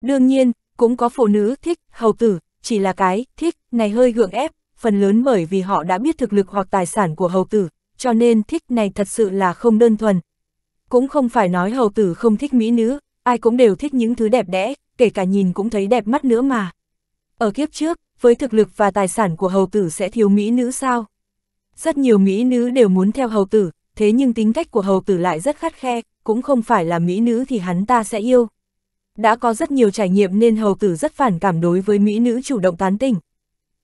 Đương nhiên, cũng có phụ nữ thích, hầu tử, chỉ là cái, thích, này hơi gượng ép, phần lớn bởi vì họ đã biết thực lực hoặc tài sản của hầu tử, cho nên thích này thật sự là không đơn thuần. Cũng không phải nói hầu tử không thích mỹ nữ, ai cũng đều thích những thứ đẹp đẽ, kể cả nhìn cũng thấy đẹp mắt nữa mà. Ở kiếp trước, với thực lực và tài sản của hầu tử sẽ thiếu mỹ nữ sao? Rất nhiều mỹ nữ đều muốn theo hầu tử, thế nhưng tính cách của hầu tử lại rất khắt khe, cũng không phải là mỹ nữ thì hắn ta sẽ yêu đã có rất nhiều trải nghiệm nên hầu tử rất phản cảm đối với mỹ nữ chủ động tán tỉnh.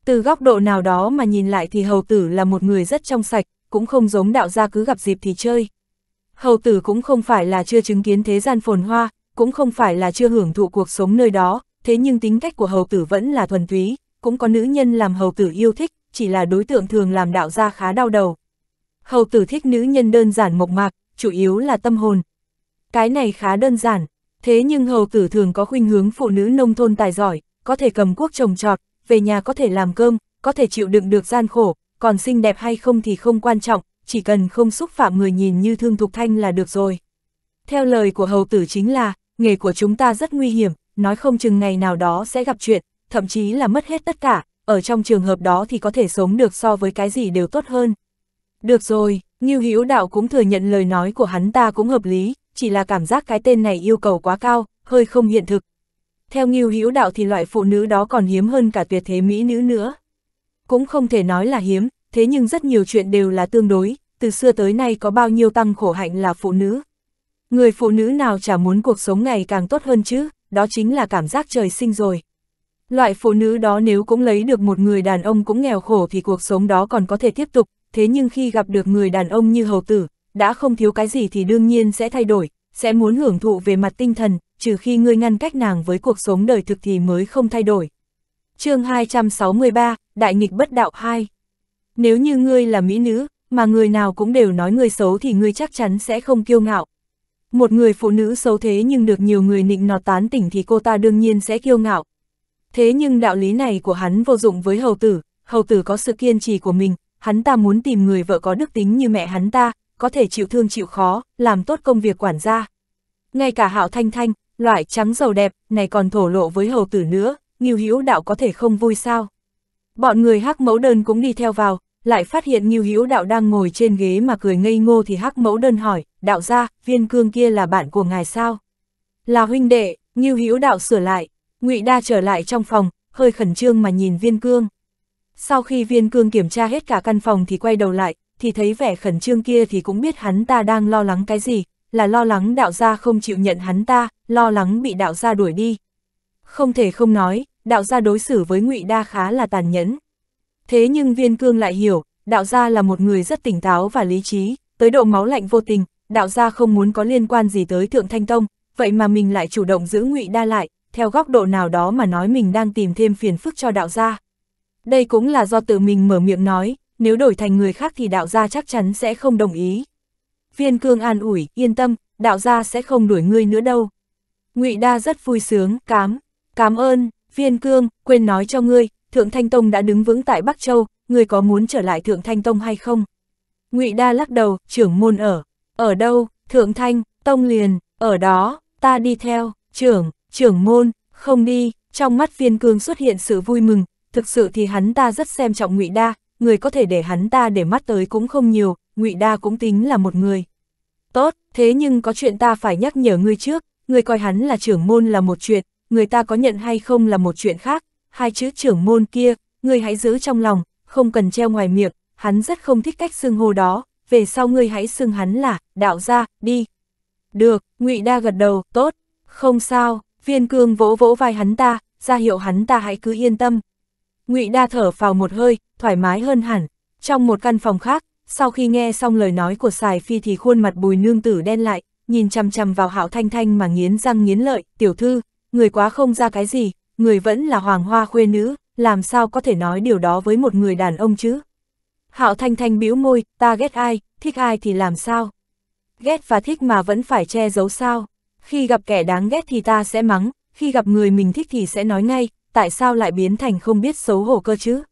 Từ góc độ nào đó mà nhìn lại thì hầu tử là một người rất trong sạch, cũng không giống đạo gia cứ gặp dịp thì chơi. Hầu tử cũng không phải là chưa chứng kiến thế gian phồn hoa, cũng không phải là chưa hưởng thụ cuộc sống nơi đó, thế nhưng tính cách của hầu tử vẫn là thuần túy, cũng có nữ nhân làm hầu tử yêu thích, chỉ là đối tượng thường làm đạo gia khá đau đầu. Hầu tử thích nữ nhân đơn giản mộc mạc, chủ yếu là tâm hồn. Cái này khá đơn giản, Thế nhưng hầu tử thường có khuynh hướng phụ nữ nông thôn tài giỏi, có thể cầm quốc trồng trọt, về nhà có thể làm cơm, có thể chịu đựng được gian khổ, còn xinh đẹp hay không thì không quan trọng, chỉ cần không xúc phạm người nhìn như thương thục thanh là được rồi. Theo lời của hầu tử chính là, nghề của chúng ta rất nguy hiểm, nói không chừng ngày nào đó sẽ gặp chuyện, thậm chí là mất hết tất cả, ở trong trường hợp đó thì có thể sống được so với cái gì đều tốt hơn. Được rồi, Ngưu Hữu Đạo cũng thừa nhận lời nói của hắn ta cũng hợp lý, chỉ là cảm giác cái tên này yêu cầu quá cao, hơi không hiện thực. Theo nghiêu hữu đạo thì loại phụ nữ đó còn hiếm hơn cả tuyệt thế mỹ nữ nữa. Cũng không thể nói là hiếm, thế nhưng rất nhiều chuyện đều là tương đối, từ xưa tới nay có bao nhiêu tăng khổ hạnh là phụ nữ. Người phụ nữ nào chả muốn cuộc sống ngày càng tốt hơn chứ, đó chính là cảm giác trời sinh rồi. Loại phụ nữ đó nếu cũng lấy được một người đàn ông cũng nghèo khổ thì cuộc sống đó còn có thể tiếp tục, thế nhưng khi gặp được người đàn ông như hầu tử, đã không thiếu cái gì thì đương nhiên sẽ thay đổi, sẽ muốn hưởng thụ về mặt tinh thần, trừ khi ngươi ngăn cách nàng với cuộc sống đời thực thì mới không thay đổi. chương 263, Đại nghịch bất đạo 2 Nếu như ngươi là mỹ nữ, mà người nào cũng đều nói ngươi xấu thì ngươi chắc chắn sẽ không kiêu ngạo. Một người phụ nữ xấu thế nhưng được nhiều người nịnh nọt tán tỉnh thì cô ta đương nhiên sẽ kiêu ngạo. Thế nhưng đạo lý này của hắn vô dụng với hầu tử, hầu tử có sự kiên trì của mình, hắn ta muốn tìm người vợ có đức tính như mẹ hắn ta, có thể chịu thương chịu khó, làm tốt công việc quản gia. Ngay cả hạo thanh thanh, loại trắng giàu đẹp, này còn thổ lộ với hầu tử nữa, Nghiêu Hữu Đạo có thể không vui sao? Bọn người hắc mẫu đơn cũng đi theo vào, lại phát hiện Nghiêu Hữu Đạo đang ngồi trên ghế mà cười ngây ngô thì hắc mẫu đơn hỏi, đạo gia viên cương kia là bạn của ngài sao? Là huynh đệ, Nghiêu Hữu Đạo sửa lại, ngụy Đa trở lại trong phòng, hơi khẩn trương mà nhìn viên cương. Sau khi viên cương kiểm tra hết cả căn phòng thì quay đầu lại, thì thấy vẻ khẩn trương kia thì cũng biết hắn ta đang lo lắng cái gì, là lo lắng đạo gia không chịu nhận hắn ta, lo lắng bị đạo gia đuổi đi. Không thể không nói, đạo gia đối xử với ngụy Đa khá là tàn nhẫn. Thế nhưng Viên Cương lại hiểu, đạo gia là một người rất tỉnh táo và lý trí, tới độ máu lạnh vô tình, đạo gia không muốn có liên quan gì tới Thượng Thanh Tông, vậy mà mình lại chủ động giữ ngụy Đa lại, theo góc độ nào đó mà nói mình đang tìm thêm phiền phức cho đạo gia. Đây cũng là do tự mình mở miệng nói, nếu đổi thành người khác thì đạo gia chắc chắn sẽ không đồng ý. Viên cương an ủi, yên tâm, đạo gia sẽ không đuổi ngươi nữa đâu. ngụy Đa rất vui sướng, cám, cám ơn, viên cương, quên nói cho ngươi, Thượng Thanh Tông đã đứng vững tại Bắc Châu, ngươi có muốn trở lại Thượng Thanh Tông hay không? ngụy Đa lắc đầu, trưởng môn ở, ở đâu, Thượng Thanh, Tông liền, ở đó, ta đi theo, trưởng, trưởng môn, không đi, trong mắt viên cương xuất hiện sự vui mừng, thực sự thì hắn ta rất xem trọng ngụy Đa, người có thể để hắn ta để mắt tới cũng không nhiều, ngụy đa cũng tính là một người. Tốt, thế nhưng có chuyện ta phải nhắc nhở ngươi trước, ngươi coi hắn là trưởng môn là một chuyện, người ta có nhận hay không là một chuyện khác, hai chữ trưởng môn kia, ngươi hãy giữ trong lòng, không cần treo ngoài miệng, hắn rất không thích cách xưng hô đó, về sau ngươi hãy xưng hắn là, đạo gia. đi. Được, ngụy Đa gật đầu, tốt, không sao, viên cương vỗ vỗ vai hắn ta, ra hiệu hắn ta hãy cứ yên tâm, Ngụy Đa thở phào một hơi, thoải mái hơn hẳn. Trong một căn phòng khác, sau khi nghe xong lời nói của Sài Phi thì khuôn mặt bùi nương tử đen lại, nhìn chằm chằm vào hạo thanh thanh mà nghiến răng nghiến lợi, tiểu thư, người quá không ra cái gì, người vẫn là hoàng hoa khuê nữ, làm sao có thể nói điều đó với một người đàn ông chứ? Hạo thanh thanh bĩu môi, ta ghét ai, thích ai thì làm sao? Ghét và thích mà vẫn phải che giấu sao? Khi gặp kẻ đáng ghét thì ta sẽ mắng, khi gặp người mình thích thì sẽ nói ngay, tại sao lại biến thành không biết xấu hổ cơ chứ?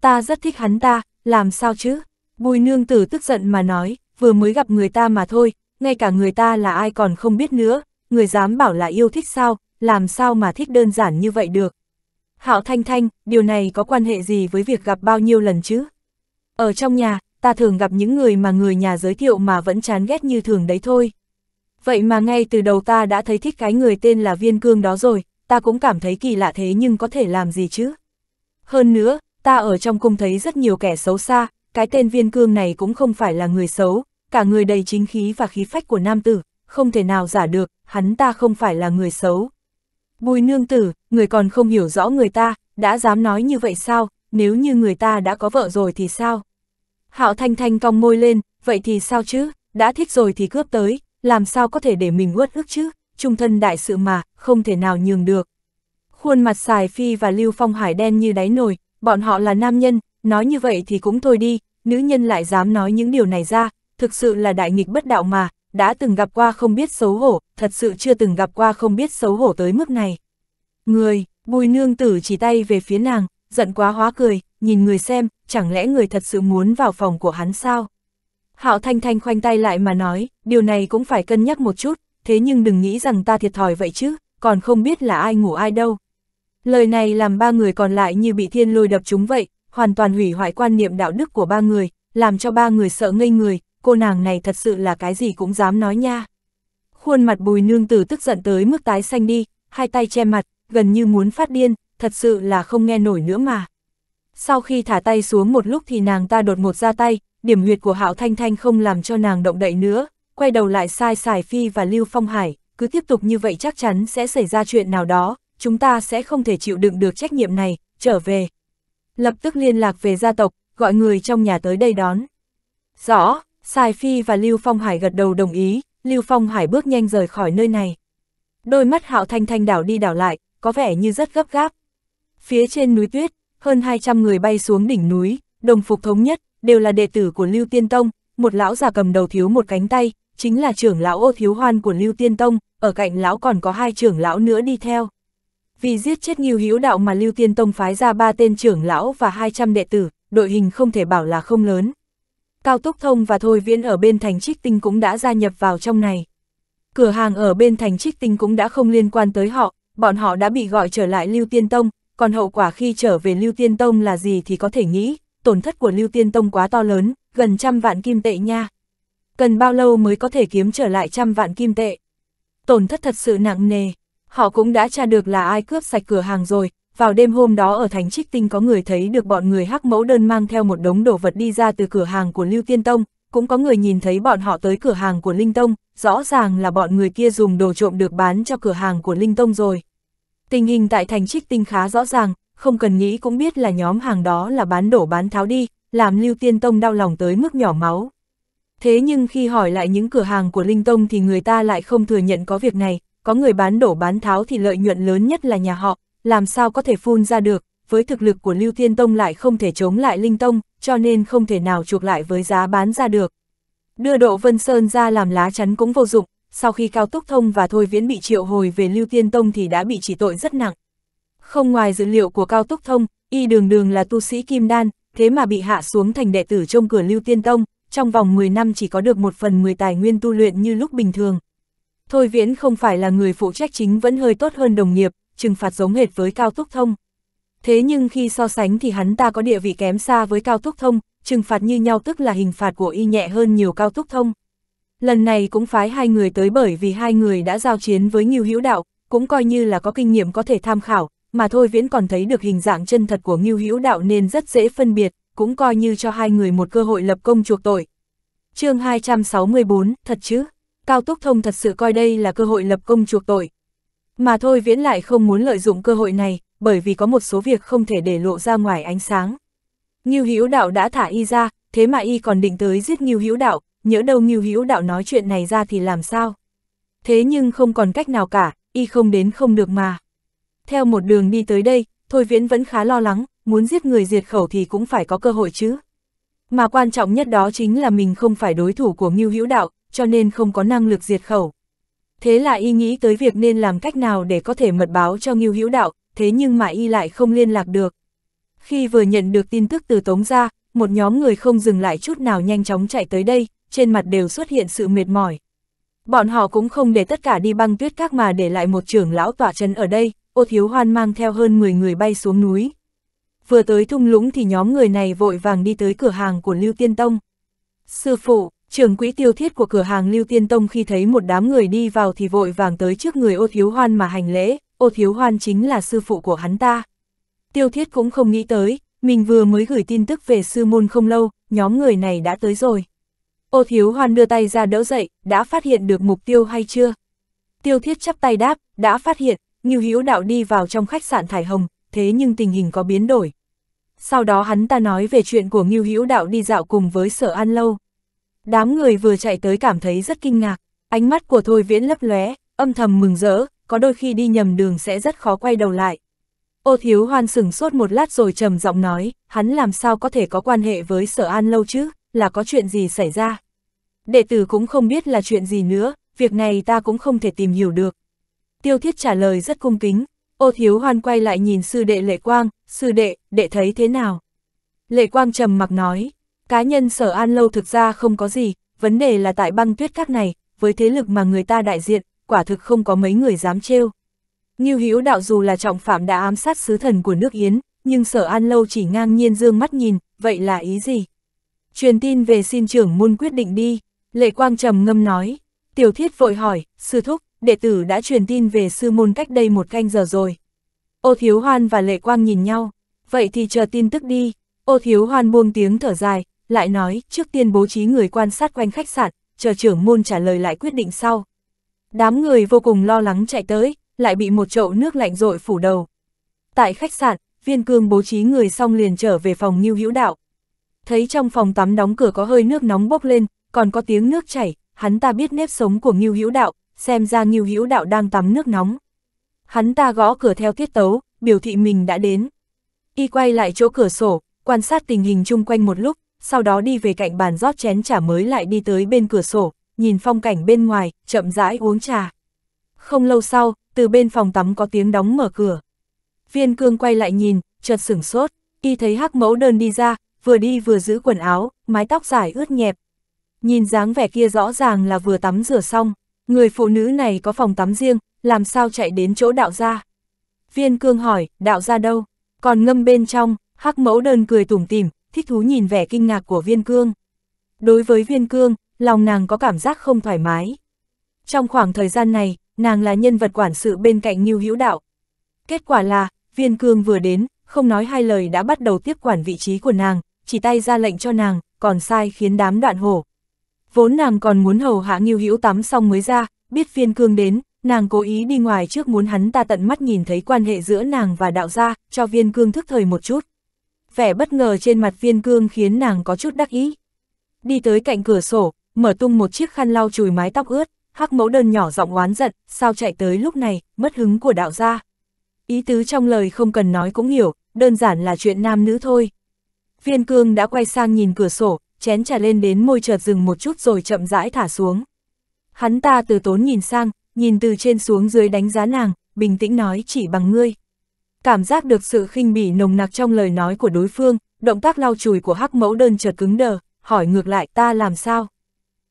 Ta rất thích hắn ta, làm sao chứ? Bùi nương tử tức giận mà nói, vừa mới gặp người ta mà thôi, ngay cả người ta là ai còn không biết nữa, người dám bảo là yêu thích sao, làm sao mà thích đơn giản như vậy được. Hạo Thanh Thanh, điều này có quan hệ gì với việc gặp bao nhiêu lần chứ? Ở trong nhà, ta thường gặp những người mà người nhà giới thiệu mà vẫn chán ghét như thường đấy thôi. Vậy mà ngay từ đầu ta đã thấy thích cái người tên là Viên Cương đó rồi, ta cũng cảm thấy kỳ lạ thế nhưng có thể làm gì chứ. Hơn nữa, ta ở trong cung thấy rất nhiều kẻ xấu xa, cái tên viên cương này cũng không phải là người xấu, cả người đầy chính khí và khí phách của nam tử, không thể nào giả được, hắn ta không phải là người xấu. Bùi nương tử, người còn không hiểu rõ người ta, đã dám nói như vậy sao, nếu như người ta đã có vợ rồi thì sao? Hạo Thanh Thanh cong môi lên, vậy thì sao chứ, đã thích rồi thì cướp tới, làm sao có thể để mình uất ức chứ? trung thân đại sự mà, không thể nào nhường được. Khuôn mặt xài phi và lưu phong hải đen như đáy nồi, bọn họ là nam nhân, nói như vậy thì cũng thôi đi, nữ nhân lại dám nói những điều này ra, thực sự là đại nghịch bất đạo mà, đã từng gặp qua không biết xấu hổ, thật sự chưa từng gặp qua không biết xấu hổ tới mức này. Người, bùi nương tử chỉ tay về phía nàng, giận quá hóa cười, nhìn người xem, chẳng lẽ người thật sự muốn vào phòng của hắn sao? Hạo Thanh Thanh khoanh tay lại mà nói, điều này cũng phải cân nhắc một chút, thế nhưng đừng nghĩ rằng ta thiệt thòi vậy chứ, còn không biết là ai ngủ ai đâu. Lời này làm ba người còn lại như bị thiên lôi đập chúng vậy, hoàn toàn hủy hoại quan niệm đạo đức của ba người, làm cho ba người sợ ngây người, cô nàng này thật sự là cái gì cũng dám nói nha. Khuôn mặt bùi nương tử tức giận tới mức tái xanh đi, hai tay che mặt, gần như muốn phát điên, thật sự là không nghe nổi nữa mà. Sau khi thả tay xuống một lúc thì nàng ta đột ngột ra tay, điểm huyệt của Hạo Thanh Thanh không làm cho nàng động đậy nữa, quay đầu lại sai xài Phi và Lưu Phong Hải, cứ tiếp tục như vậy chắc chắn sẽ xảy ra chuyện nào đó, chúng ta sẽ không thể chịu đựng được trách nhiệm này, trở về. Lập tức liên lạc về gia tộc, gọi người trong nhà tới đây đón. Rõ, Sài Phi và Lưu Phong Hải gật đầu đồng ý, Lưu Phong Hải bước nhanh rời khỏi nơi này. Đôi mắt Hạo Thanh Thanh đảo đi đảo lại, có vẻ như rất gấp gáp. Phía trên núi tuyết, hơn 200 người bay xuống đỉnh núi, đồng phục thống nhất, đều là đệ tử của Lưu Tiên Tông, một lão già cầm đầu thiếu một cánh tay, chính là trưởng lão ô thiếu hoan của Lưu Tiên Tông, ở cạnh lão còn có hai trưởng lão nữa đi theo. Vì giết chết Nghiêu Hữu Đạo mà Lưu Tiên Tông phái ra ba tên trưởng lão và 200 đệ tử, đội hình không thể bảo là không lớn. Cao Túc Thông và Thôi Viễn ở bên thành Trích Tinh cũng đã gia nhập vào trong này. Cửa hàng ở bên thành Trích Tinh cũng đã không liên quan tới họ, bọn họ đã bị gọi trở lại Lưu Tiên Tông, còn hậu quả khi trở về Lưu Tiên Tông là gì thì có thể nghĩ, tổn thất của Lưu Tiên Tông quá to lớn, gần trăm vạn kim tệ nha cần bao lâu mới có thể kiếm trở lại trăm vạn kim tệ. Tổn thất thật sự nặng nề, họ cũng đã tra được là ai cướp sạch cửa hàng rồi, vào đêm hôm đó ở thành Trích Tinh có người thấy được bọn người hắc mẫu đơn mang theo một đống đồ vật đi ra từ cửa hàng của Lưu Tiên Tông, cũng có người nhìn thấy bọn họ tới cửa hàng của Linh Tông, rõ ràng là bọn người kia dùng đồ trộm được bán cho cửa hàng của Linh Tông rồi. Tình hình tại Thành Trích Tinh khá rõ ràng, không cần nghĩ cũng biết là nhóm hàng đó là bán đổ bán tháo đi, làm Lưu Tiên Tông đau lòng tới mức nhỏ máu. Thế nhưng khi hỏi lại những cửa hàng của Linh Tông thì người ta lại không thừa nhận có việc này, có người bán đổ bán tháo thì lợi nhuận lớn nhất là nhà họ, làm sao có thể phun ra được, với thực lực của Lưu Thiên Tông lại không thể chống lại Linh Tông, cho nên không thể nào chuộc lại với giá bán ra được. Đưa Độ Vân Sơn ra làm lá chắn cũng vô dụng, sau khi Cao Túc Thông và Thôi Viễn bị triệu hồi về Lưu Thiên Tông thì đã bị chỉ tội rất nặng. Không ngoài dữ liệu của Cao Túc Thông, y đường đường là tu sĩ Kim Đan, thế mà bị hạ xuống thành đệ tử trong cửa Lưu Thiên Tông, trong vòng 10 năm chỉ có được một phần 10 tài nguyên tu luyện như lúc bình thường. Thôi Viễn không phải là người phụ trách chính vẫn hơi tốt hơn đồng nghiệp, trừng phạt giống hệt với Cao Túc Thông. Thế nhưng khi so sánh thì hắn ta có địa vị kém xa với Cao Túc Thông, trừng phạt như nhau tức là hình phạt của y nhẹ hơn nhiều Cao Túc Thông. Lần này cũng phái hai người tới bởi vì hai người đã giao chiến với Ngưu Hữu Đạo, cũng coi như là có kinh nghiệm có thể tham khảo, mà thôi Viễn còn thấy được hình dạng chân thật của Ngưu Hữu Đạo nên rất dễ phân biệt cũng coi như cho hai người một cơ hội lập công chuộc tội. chương 264, thật chứ, Cao Túc Thông thật sự coi đây là cơ hội lập công chuộc tội. Mà thôi viễn lại không muốn lợi dụng cơ hội này, bởi vì có một số việc không thể để lộ ra ngoài ánh sáng. Ngưu Hữu Đạo đã thả y ra, thế mà y còn định tới giết Ngưu Hữu Đạo, nhớ đâu Ngưu Hữu Đạo nói chuyện này ra thì làm sao? Thế nhưng không còn cách nào cả, y không đến không được mà. Theo một đường đi tới đây, Thôi Viễn vẫn khá lo lắng, muốn giết người diệt khẩu thì cũng phải có cơ hội chứ. Mà quan trọng nhất đó chính là mình không phải đối thủ của Ngưu Hữu Đạo, cho nên không có năng lực diệt khẩu. Thế là y nghĩ tới việc nên làm cách nào để có thể mật báo cho Ngưu Hữu Đạo, thế nhưng mà y lại không liên lạc được. Khi vừa nhận được tin tức từ Tống gia, một nhóm người không dừng lại chút nào nhanh chóng chạy tới đây, trên mặt đều xuất hiện sự mệt mỏi. Bọn họ cũng không để tất cả đi băng tuyết các mà để lại một trưởng lão tỏa chân ở đây, ô thiếu hoan mang theo hơn 10 người bay xuống núi. Vừa tới thung lũng thì nhóm người này vội vàng đi tới cửa hàng của Lưu Tiên Tông. Sư phụ, trưởng quỹ tiêu thiết của cửa hàng Lưu Tiên Tông khi thấy một đám người đi vào thì vội vàng tới trước người ô thiếu hoan mà hành lễ, ô thiếu hoan chính là sư phụ của hắn ta. Tiêu thiết cũng không nghĩ tới, mình vừa mới gửi tin tức về sư môn không lâu, nhóm người này đã tới rồi. Ô thiếu hoan đưa tay ra đỡ dậy, đã phát hiện được mục tiêu hay chưa? Tiêu thiết chắp tay đáp, đã phát hiện, Ngưu Hữu Đạo đi vào trong khách sạn Thải Hồng, thế nhưng tình hình có biến đổi. Sau đó hắn ta nói về chuyện của Ngưu Hữu Đạo đi dạo cùng với Sở An Lâu. Đám người vừa chạy tới cảm thấy rất kinh ngạc, ánh mắt của Thôi Viễn lấp lóe, âm thầm mừng rỡ, có đôi khi đi nhầm đường sẽ rất khó quay đầu lại. Ô Thiếu Hoan sửng sốt một lát rồi trầm giọng nói, hắn làm sao có thể có quan hệ với Sở An Lâu chứ, là có chuyện gì xảy ra. Đệ tử cũng không biết là chuyện gì nữa, việc này ta cũng không thể tìm hiểu được, Tiêu thiết trả lời rất cung kính, ô thiếu hoan quay lại nhìn sư đệ lệ quang, sư đệ, đệ thấy thế nào? Lệ quang trầm mặc nói, cá nhân sở an lâu thực ra không có gì, vấn đề là tại băng tuyết các này, với thế lực mà người ta đại diện, quả thực không có mấy người dám trêu. Như Hữu đạo dù là trọng phạm đã ám sát sứ thần của nước Yến, nhưng sở an lâu chỉ ngang nhiên dương mắt nhìn, vậy là ý gì? Truyền tin về xin trưởng môn quyết định đi, lệ quang trầm ngâm nói, tiểu thiết vội hỏi, sư thúc, đệ tử đã truyền tin về sư môn cách đây một canh giờ rồi. Ô Thiếu Hoan và Lệ Quang nhìn nhau, vậy thì chờ tin tức đi. Ô Thiếu Hoan buông tiếng thở dài, lại nói trước tiên bố trí người quan sát quanh khách sạn, chờ trưởng môn trả lời lại quyết định sau. Đám người vô cùng lo lắng chạy tới, lại bị một chậu nước lạnh rội phủ đầu. Tại khách sạn, viên cương bố trí người xong liền trở về phòng Ngưu Hữu Đạo. Thấy trong phòng tắm đóng cửa có hơi nước nóng bốc lên, còn có tiếng nước chảy, hắn ta biết nếp sống của Ngưu Hữu Đạo, xem ra Ngưu Hữu Đạo đang tắm nước nóng. Hắn ta gõ cửa theo tiết tấu, biểu thị mình đã đến. Y quay lại chỗ cửa sổ, quan sát tình hình chung quanh một lúc, sau đó đi về cạnh bàn rót chén trà mới lại đi tới bên cửa sổ, nhìn phong cảnh bên ngoài, chậm rãi uống trà. Không lâu sau, từ bên phòng tắm có tiếng đóng mở cửa. Viên cương quay lại nhìn, chợt sửng sốt, y thấy hắc mẫu đơn đi ra, vừa đi vừa giữ quần áo, mái tóc dài ướt nhẹp. Nhìn dáng vẻ kia rõ ràng là vừa tắm rửa xong. Người phụ nữ này có phòng tắm riêng, làm sao chạy đến chỗ đạo gia? Viên cương hỏi, đạo gia đâu? Còn ngâm bên trong, hắc mẫu đơn cười tủm tỉm, thích thú nhìn vẻ kinh ngạc của viên cương. Đối với viên cương, lòng nàng có cảm giác không thoải mái. Trong khoảng thời gian này, nàng là nhân vật quản sự bên cạnh Nhiêu Hữu Đạo. Kết quả là, viên cương vừa đến, không nói hai lời đã bắt đầu tiếp quản vị trí của nàng, chỉ tay ra lệnh cho nàng, còn sai khiến đám đoạn hổ, Vốn nàng còn muốn hầu hạ nghiêu hữu tắm xong mới ra, biết phiên cương đến, nàng cố ý đi ngoài trước muốn hắn ta tận mắt nhìn thấy quan hệ giữa nàng và đạo gia, cho viên cương thức thời một chút. Vẻ bất ngờ trên mặt viên cương khiến nàng có chút đắc ý. Đi tới cạnh cửa sổ, mở tung một chiếc khăn lau chùi mái tóc ướt, hắc mẫu đơn nhỏ giọng oán giận, sao chạy tới lúc này, mất hứng của đạo gia. Ý tứ trong lời không cần nói cũng hiểu, đơn giản là chuyện nam nữ thôi. Viên cương đã quay sang nhìn cửa sổ, chén trà lên đến môi chợt dừng một chút rồi chậm rãi thả xuống. Hắn ta từ tốn nhìn sang, nhìn từ trên xuống dưới đánh giá nàng, bình tĩnh nói chỉ bằng ngươi. Cảm giác được sự khinh bỉ nồng nặc trong lời nói của đối phương, động tác lau chùi của hắc mẫu đơn chợt cứng đờ, hỏi ngược lại ta làm sao?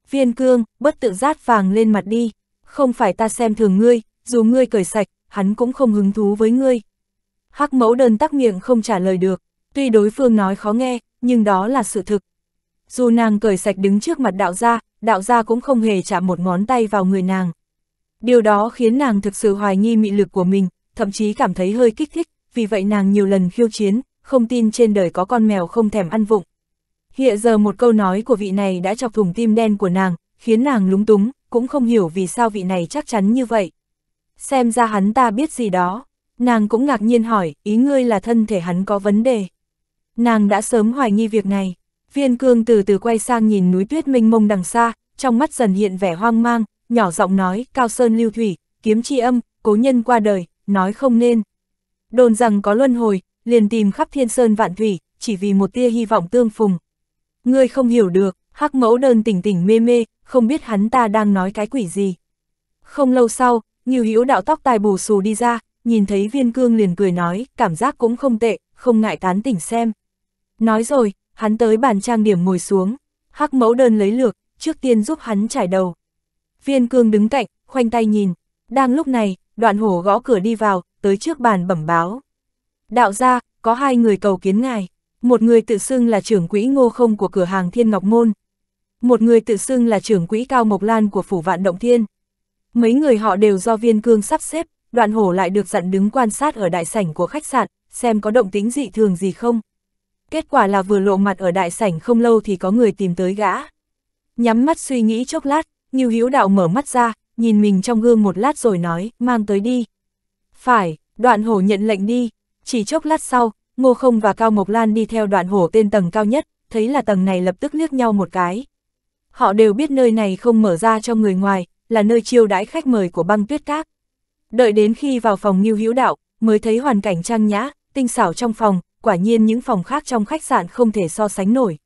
Viên cương, bất tự rát vàng lên mặt đi, không phải ta xem thường ngươi, dù ngươi cởi sạch, hắn cũng không hứng thú với ngươi. Hắc mẫu đơn tắc miệng không trả lời được, tuy đối phương nói khó nghe, nhưng đó là sự thực, dù nàng cởi sạch đứng trước mặt đạo gia, đạo gia cũng không hề chạm một ngón tay vào người nàng. Điều đó khiến nàng thực sự hoài nghi mị lực của mình, thậm chí cảm thấy hơi kích thích, vì vậy nàng nhiều lần khiêu chiến, không tin trên đời có con mèo không thèm ăn vụng. Hiện giờ một câu nói của vị này đã chọc thủng tim đen của nàng, khiến nàng lúng túng, cũng không hiểu vì sao vị này chắc chắn như vậy. Xem ra hắn ta biết gì đó, nàng cũng ngạc nhiên hỏi, ý ngươi là thân thể hắn có vấn đề. Nàng đã sớm hoài nghi việc này, Viên cương từ từ quay sang nhìn núi tuyết mênh mông đằng xa, trong mắt dần hiện vẻ hoang mang, nhỏ giọng nói, cao sơn lưu thủy, kiếm chi âm, cố nhân qua đời, nói không nên. Đồn rằng có luân hồi, liền tìm khắp thiên sơn vạn thủy, chỉ vì một tia hy vọng tương phùng. Ngươi không hiểu được, hắc mẫu đơn tỉnh tỉnh mê mê, không biết hắn ta đang nói cái quỷ gì. Không lâu sau, nhiều hữu đạo tóc tài bù xù đi ra, nhìn thấy viên cương liền cười nói, cảm giác cũng không tệ, không ngại tán tỉnh xem. Nói rồi, Hắn tới bàn trang điểm ngồi xuống, hắc mẫu đơn lấy lược, trước tiên giúp hắn trải đầu. Viên cương đứng cạnh, khoanh tay nhìn. Đang lúc này, đoạn hổ gõ cửa đi vào, tới trước bàn bẩm báo. Đạo gia có hai người cầu kiến ngài. Một người tự xưng là trưởng quỹ ngô không của cửa hàng Thiên Ngọc Môn. Một người tự xưng là trưởng quỹ Cao Mộc Lan của phủ vạn động thiên. Mấy người họ đều do viên cương sắp xếp, đoạn hổ lại được dặn đứng quan sát ở đại sảnh của khách sạn, xem có động tính dị thường gì không kết quả là vừa lộ mặt ở đại sảnh không lâu thì có người tìm tới gã. Nhắm mắt suy nghĩ chốc lát, Ngưu Hữu Đạo mở mắt ra, nhìn mình trong gương một lát rồi nói, mang tới đi. Phải, đoạn hổ nhận lệnh đi, chỉ chốc lát sau, Ngô Không và Cao Mộc Lan đi theo đoạn hổ tên tầng cao nhất, thấy là tầng này lập tức liếc nhau một cái. Họ đều biết nơi này không mở ra cho người ngoài, là nơi chiêu đãi khách mời của băng tuyết các. Đợi đến khi vào phòng Ngưu Hữu Đạo, mới thấy hoàn cảnh trang nhã, tinh xảo trong phòng, quả nhiên những phòng khác trong khách sạn không thể so sánh nổi.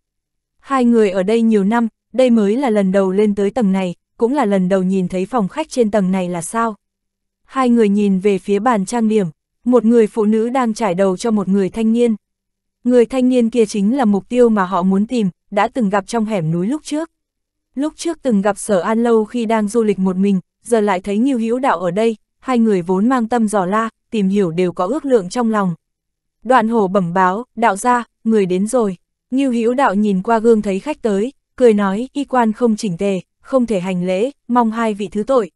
Hai người ở đây nhiều năm, đây mới là lần đầu lên tới tầng này, cũng là lần đầu nhìn thấy phòng khách trên tầng này là sao. Hai người nhìn về phía bàn trang điểm, một người phụ nữ đang trải đầu cho một người thanh niên. Người thanh niên kia chính là mục tiêu mà họ muốn tìm, đã từng gặp trong hẻm núi lúc trước. Lúc trước từng gặp sở an lâu khi đang du lịch một mình, giờ lại thấy nghiêu hữu đạo ở đây, hai người vốn mang tâm dò la, tìm hiểu đều có ước lượng trong lòng. Đoạn hổ bẩm báo, đạo ra, người đến rồi. Ngưu Hữu đạo nhìn qua gương thấy khách tới, cười nói, y quan không chỉnh tề, không thể hành lễ, mong hai vị thứ tội.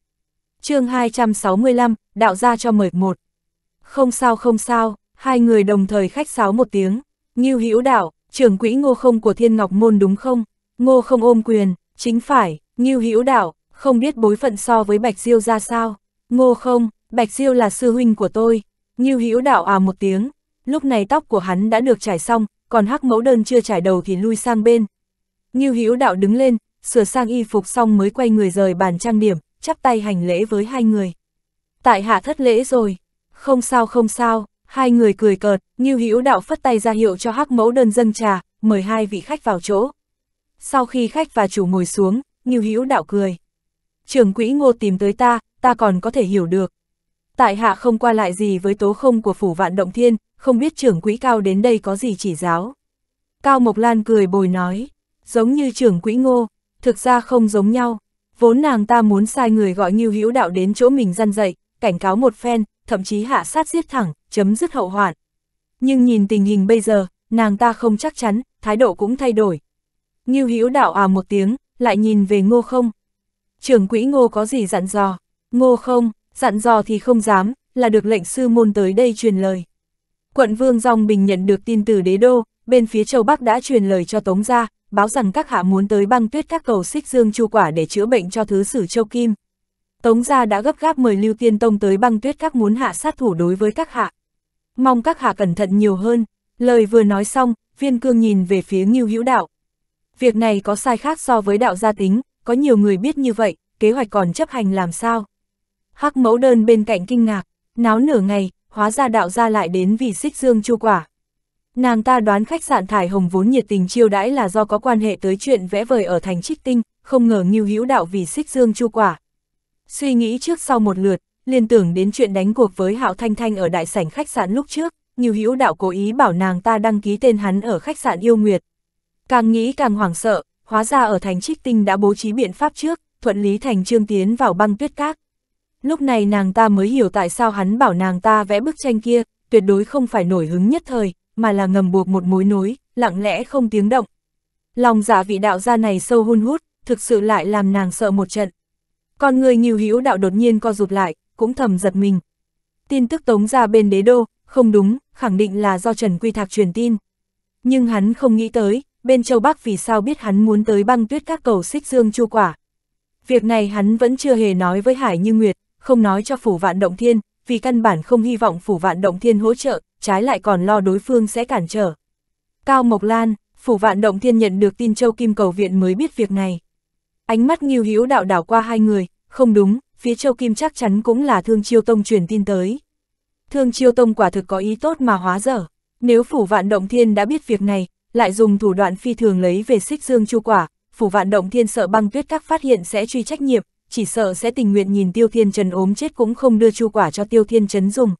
chương 265, đạo ra cho mời một. Không sao không sao, hai người đồng thời khách sáo một tiếng. Ngưu Hữu đạo, trưởng quỹ ngô không của thiên ngọc môn đúng không? Ngô không ôm quyền, chính phải, Ngưu Hữu đạo, không biết bối phận so với Bạch Diêu ra sao? Ngô không, Bạch Diêu là sư huynh của tôi. Ngưu Hữu đạo à một tiếng, lúc này tóc của hắn đã được trải xong, còn hắc mẫu đơn chưa trải đầu thì lui sang bên. Nghiêu Hữu đạo đứng lên, sửa sang y phục xong mới quay người rời bàn trang điểm, chắp tay hành lễ với hai người. Tại hạ thất lễ rồi, không sao không sao, hai người cười cợt, Nghiêu Hữu đạo phất tay ra hiệu cho hắc mẫu đơn dâng trà, mời hai vị khách vào chỗ. Sau khi khách và chủ ngồi xuống, Nghiêu Hữu đạo cười. Trưởng quỹ ngô tìm tới ta, ta còn có thể hiểu được. Tại hạ không qua lại gì với tố không của phủ vạn động thiên, không biết trưởng quỹ cao đến đây có gì chỉ giáo. Cao Mộc Lan cười bồi nói, giống như trưởng quỹ ngô, thực ra không giống nhau, vốn nàng ta muốn sai người gọi Ngưu Hữu Đạo đến chỗ mình răn dậy, cảnh cáo một phen, thậm chí hạ sát giết thẳng, chấm dứt hậu hoạn. Nhưng nhìn tình hình bây giờ, nàng ta không chắc chắn, thái độ cũng thay đổi. Ngưu Hữu Đạo à một tiếng, lại nhìn về Ngô Không. Trưởng quỹ Ngô có gì dặn dò? Ngô Không, dặn dò thì không dám, là được lệnh sư môn tới đây truyền lời. Quận Vương Dòng Bình nhận được tin từ đế đô, bên phía châu Bắc đã truyền lời cho Tống gia, báo rằng các hạ muốn tới băng tuyết các cầu xích dương chu quả để chữa bệnh cho thứ sử châu Kim. Tống gia đã gấp gáp mời Lưu Tiên Tông tới băng tuyết các muốn hạ sát thủ đối với các hạ. Mong các hạ cẩn thận nhiều hơn. Lời vừa nói xong, viên cương nhìn về phía Ngưu Hữu Đạo. Việc này có sai khác so với đạo gia tính, có nhiều người biết như vậy, kế hoạch còn chấp hành làm sao? Hắc mẫu đơn bên cạnh kinh ngạc, náo nửa ngày, hóa ra đạo gia lại đến vì xích dương chu quả. Nàng ta đoán khách sạn Thải Hồng vốn nhiệt tình chiêu đãi là do có quan hệ tới chuyện vẽ vời ở thành trích tinh, không ngờ nghiêu hữu đạo vì xích dương chu quả. Suy nghĩ trước sau một lượt, liên tưởng đến chuyện đánh cuộc với Hạo Thanh Thanh ở đại sảnh khách sạn lúc trước, nghiêu hữu đạo cố ý bảo nàng ta đăng ký tên hắn ở khách sạn yêu nguyệt. Càng nghĩ càng hoảng sợ, hóa ra ở thành trích tinh đã bố trí biện pháp trước, thuận lý thành trương tiến vào băng tuyết các. Lúc này nàng ta mới hiểu tại sao hắn bảo nàng ta vẽ bức tranh kia, tuyệt đối không phải nổi hứng nhất thời, mà là ngầm buộc một mối nối, lặng lẽ không tiếng động. Lòng giả dạ vị đạo gia này sâu hun hút, thực sự lại làm nàng sợ một trận. Còn người nhiều hữu đạo đột nhiên co rụt lại, cũng thầm giật mình. Tin tức tống ra bên đế đô, không đúng, khẳng định là do Trần Quy Thạc truyền tin. Nhưng hắn không nghĩ tới, bên châu Bắc vì sao biết hắn muốn tới băng tuyết các cầu xích dương chu quả. Việc này hắn vẫn chưa hề nói với Hải Như Nguyệt, không nói cho phủ vạn động thiên, vì căn bản không hy vọng phủ vạn động thiên hỗ trợ, trái lại còn lo đối phương sẽ cản trở. Cao Mộc Lan, phủ vạn động thiên nhận được tin châu kim cầu viện mới biết việc này. Ánh mắt nghiêu hữu đạo đảo qua hai người, không đúng, phía châu kim chắc chắn cũng là thương chiêu tông truyền tin tới. Thương chiêu tông quả thực có ý tốt mà hóa dở, nếu phủ vạn động thiên đã biết việc này, lại dùng thủ đoạn phi thường lấy về xích dương chu quả, phủ vạn động thiên sợ băng tuyết các phát hiện sẽ truy trách nhiệm, chỉ sợ sẽ tình nguyện nhìn Tiêu Thiên Trần ốm chết cũng không đưa chu quả cho Tiêu Thiên Trấn dùng.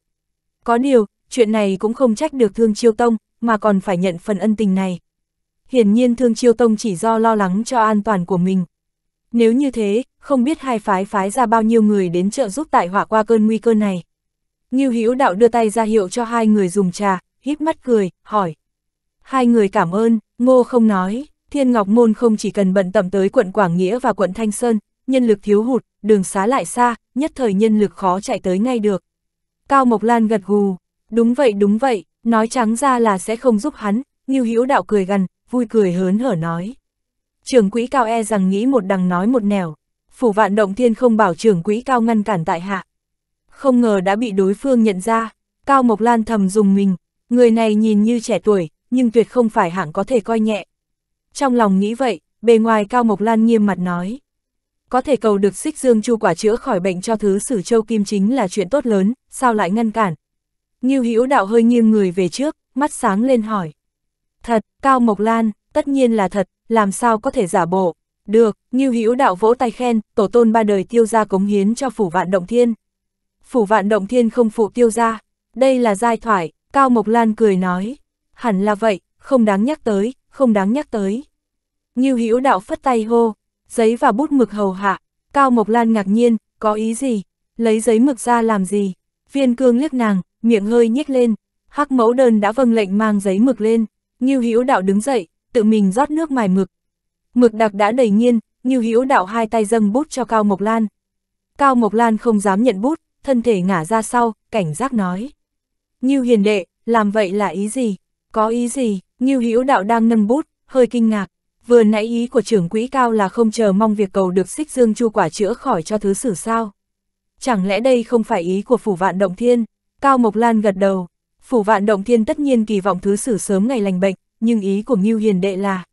Có điều, chuyện này cũng không trách được Thương Chiêu Tông, mà còn phải nhận phần ân tình này. Hiển nhiên Thương Chiêu Tông chỉ do lo lắng cho an toàn của mình. Nếu như thế, không biết hai phái phái ra bao nhiêu người đến trợ giúp tại hỏa qua cơn nguy cơ này. Ngưu Hữu Đạo đưa tay ra hiệu cho hai người dùng trà, híp mắt cười, hỏi. Hai người cảm ơn, ngô không nói, Thiên Ngọc Môn không chỉ cần bận tâm tới quận Quảng Nghĩa và quận Thanh Sơn, nhân lực thiếu hụt, đường xá lại xa, nhất thời nhân lực khó chạy tới ngay được. Cao Mộc Lan gật gù, đúng vậy đúng vậy, nói trắng ra là sẽ không giúp hắn, Ngưu Hữu Đạo cười gần, vui cười hớn hở nói. Trưởng quỹ Cao e rằng nghĩ một đằng nói một nẻo, phủ vạn động thiên không bảo trưởng quỹ Cao ngăn cản tại hạ. Không ngờ đã bị đối phương nhận ra, Cao Mộc Lan thầm dùng mình, người này nhìn như trẻ tuổi, nhưng tuyệt không phải hạng có thể coi nhẹ. Trong lòng nghĩ vậy, bề ngoài Cao Mộc Lan nghiêm mặt nói. Có thể cầu được xích dương chu quả chữa khỏi bệnh cho thứ sử châu kim chính là chuyện tốt lớn, sao lại ngăn cản? Nghiêu hữu đạo hơi nghiêng người về trước, mắt sáng lên hỏi. Thật, Cao Mộc Lan, tất nhiên là thật, làm sao có thể giả bộ? Được, Nghiêu hữu đạo vỗ tay khen, tổ tôn ba đời tiêu gia cống hiến cho phủ vạn động thiên. Phủ vạn động thiên không phụ tiêu gia, đây là giai thoại, Cao Mộc Lan cười nói. Hẳn là vậy, không đáng nhắc tới, không đáng nhắc tới. Nghiêu hữu đạo phất tay hô, giấy và bút mực hầu hạ, Cao Mộc Lan ngạc nhiên, có ý gì, lấy giấy mực ra làm gì, viên cương liếc nàng, miệng hơi nhếch lên, hắc mẫu đơn đã vâng lệnh mang giấy mực lên, Ngưu Hữu Đạo đứng dậy, tự mình rót nước mài mực. Mực đặc đã đầy nhiên, Ngưu Hữu Đạo hai tay dâng bút cho Cao Mộc Lan. Cao Mộc Lan không dám nhận bút, thân thể ngả ra sau, cảnh giác nói: "Ngưu hiền đệ, làm vậy là ý gì? Có ý gì?" Ngưu Hữu Đạo đang nâng bút, hơi kinh ngạc, vừa nãy ý của trưởng quỹ cao là không chờ mong việc cầu được xích dương chu quả chữa khỏi cho thứ sử sao. Chẳng lẽ đây không phải ý của phủ vạn động thiên? Cao Mộc Lan gật đầu, phủ vạn động thiên tất nhiên kỳ vọng thứ sử sớm ngày lành bệnh, nhưng ý của Ngưu Hiền Đệ là.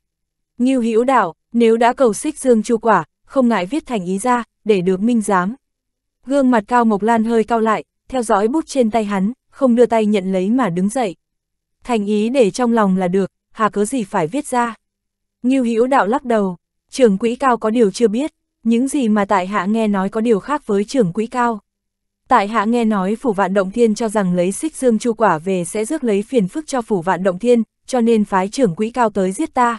Ngưu Hữu Đạo, nếu đã cầu xích dương chu quả, không ngại viết thành ý ra, để được minh giám. Gương mặt Cao Mộc Lan hơi cao lại, theo dõi bút trên tay hắn, không đưa tay nhận lấy mà đứng dậy. Thành ý để trong lòng là được, hà cớ gì phải viết ra. Ngưu Hữu Đạo lắc đầu, trưởng quỹ cao có điều chưa biết, những gì mà tại hạ nghe nói có điều khác với trưởng quỹ cao. Tại hạ nghe nói phủ vạn động thiên cho rằng lấy xích dương chu quả về sẽ rước lấy phiền phức cho phủ vạn động thiên, cho nên phái trưởng quỹ cao tới giết ta.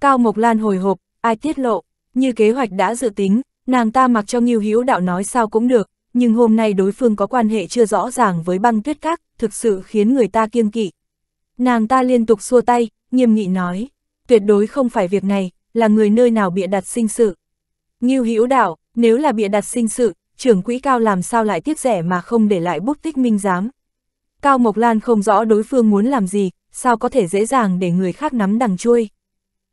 Cao Mộc Lan hồi hộp, ai tiết lộ, như kế hoạch đã dự tính, nàng ta mặc cho Ngưu Hữu Đạo nói sao cũng được, nhưng hôm nay đối phương có quan hệ chưa rõ ràng với băng tuyết các, thực sự khiến người ta kiêng kỵ. Nàng ta liên tục xua tay, nghiêm nghị nói tuyệt đối không phải việc này, là người nơi nào bịa đặt sinh sự. Ngưu Hữu Đạo, nếu là bịa đặt sinh sự, trưởng quỹ cao làm sao lại tiếc rẻ mà không để lại bút tích minh giám. Cao Mộc Lan không rõ đối phương muốn làm gì, sao có thể dễ dàng để người khác nắm đằng chui.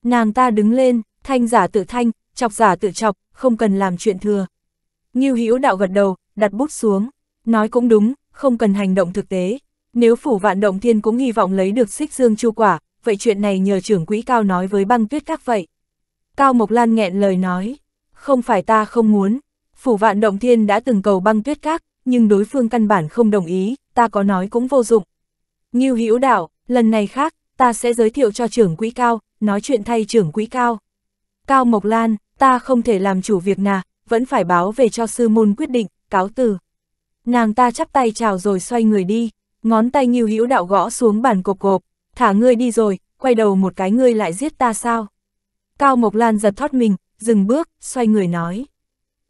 Nàng ta đứng lên, thanh giả tự thanh, chọc giả tự chọc, không cần làm chuyện thừa. Ngưu Hữu Đạo gật đầu, đặt bút xuống, nói cũng đúng, không cần hành động thực tế. Nếu phủ vạn động thiên cũng hy vọng lấy được xích dương chu quả, vậy chuyện này nhờ trưởng quỹ cao nói với băng tuyết các vậy. Cao Mộc Lan nghẹn lời nói, không phải ta không muốn, phủ vạn động thiên đã từng cầu băng tuyết các, nhưng đối phương căn bản không đồng ý, ta có nói cũng vô dụng. Nghiêu hữu đạo, lần này khác, ta sẽ giới thiệu cho trưởng quỹ cao, nói chuyện thay trưởng quỹ cao. Cao Mộc Lan, ta không thể làm chủ việc nà, vẫn phải báo về cho sư môn quyết định, cáo từ. Nàng ta chắp tay chào rồi xoay người đi, ngón tay nghiêu hữu đạo gõ xuống bàn cộp cộp, thả ngươi đi rồi, quay đầu một cái ngươi lại giết ta sao? Cao Mộc Lan giật thoát mình, dừng bước, xoay người nói.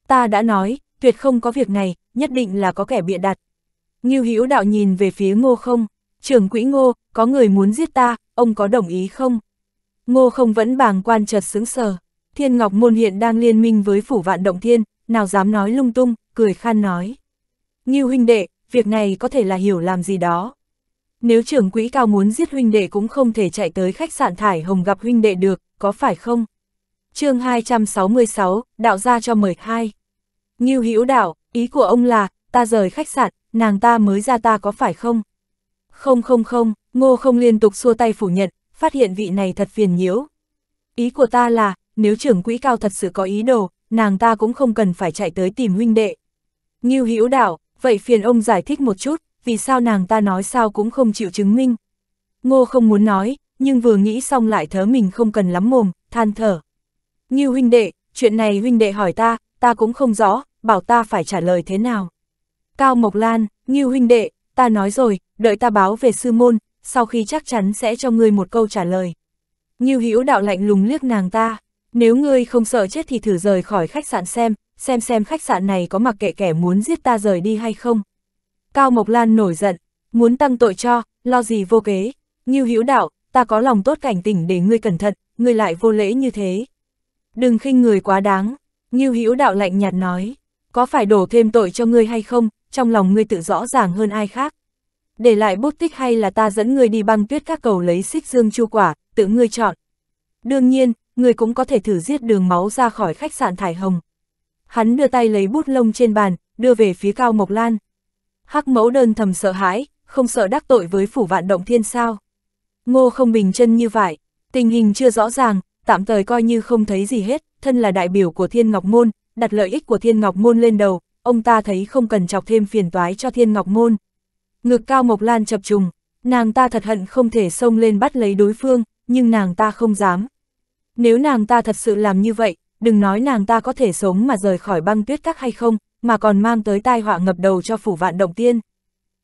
Ta đã nói, tuyệt không có việc này, nhất định là có kẻ bịa đặt. Ngưu Hữu Đạo nhìn về phía ngô không, trưởng quỹ ngô, có người muốn giết ta, ông có đồng ý không? Ngô không vẫn bàng quan chợt sững sờ. Thiên Ngọc Môn hiện đang liên minh với phủ vạn động thiên, nào dám nói lung tung, cười khan nói. Ngưu huynh đệ, việc này có thể là hiểu làm gì đó. Nếu trưởng quỹ cao muốn giết huynh đệ cũng không thể chạy tới khách sạn Thải Hồng gặp huynh đệ được, có phải không? chương 266, đạo gia cho mời hai. Nghiêu hữu đạo, ý của ông là, ta rời khách sạn, nàng ta mới ra ta có phải không? Không không không, ngô không liên tục xua tay phủ nhận, phát hiện vị này thật phiền nhiễu. Ý của ta là, nếu trưởng quỹ cao thật sự có ý đồ, nàng ta cũng không cần phải chạy tới tìm huynh đệ. Nghiêu hữu đạo, vậy phiền ông giải thích một chút, vì sao nàng ta nói sao cũng không chịu chứng minh. Ngô không muốn nói, nhưng vừa nghĩ xong lại thớ mình không cần lắm mồm, than thở. Ngưu huynh đệ, chuyện này huynh đệ hỏi ta, ta cũng không rõ, bảo ta phải trả lời thế nào. Cao Mộc Lan, Ngưu huynh đệ, ta nói rồi, đợi ta báo về sư môn, sau khi chắc chắn sẽ cho ngươi một câu trả lời. Ngưu Hữu đạo lạnh lùng liếc nàng ta, nếu ngươi không sợ chết thì thử rời khỏi khách sạn xem, xem xem khách sạn này có mặc kệ kẻ muốn giết ta rời đi hay không. Cao Mộc Lan nổi giận, muốn tăng tội cho, lo gì vô kế, như hữu đạo, ta có lòng tốt cảnh tỉnh để ngươi cẩn thận, ngươi lại vô lễ như thế. Đừng khinh người quá đáng, như hữu đạo lạnh nhạt nói, có phải đổ thêm tội cho ngươi hay không, trong lòng ngươi tự rõ ràng hơn ai khác. Để lại bút tích hay là ta dẫn ngươi đi băng tuyết các cầu lấy xích dương chu quả, tự ngươi chọn. Đương nhiên, ngươi cũng có thể thử giết đường máu ra khỏi khách sạn Thải Hồng. Hắn đưa tay lấy bút lông trên bàn, đưa về phía Cao Mộc Lan. Hắc mẫu đơn thầm sợ hãi, không sợ đắc tội với phủ vạn động thiên sao. Ngô không bình chân như vậy, tình hình chưa rõ ràng, tạm thời coi như không thấy gì hết, thân là đại biểu của Thiên Ngọc Môn, đặt lợi ích của Thiên Ngọc Môn lên đầu, ông ta thấy không cần chọc thêm phiền toái cho Thiên Ngọc Môn. Ngực Cao Mộc Lan chập trùng, nàng ta thật hận không thể xông lên bắt lấy đối phương, nhưng nàng ta không dám. Nếu nàng ta thật sự làm như vậy, đừng nói nàng ta có thể sống mà rời khỏi băng tuyết các hay không, mà còn mang tới tai họa ngập đầu cho phủ vạn động tiên.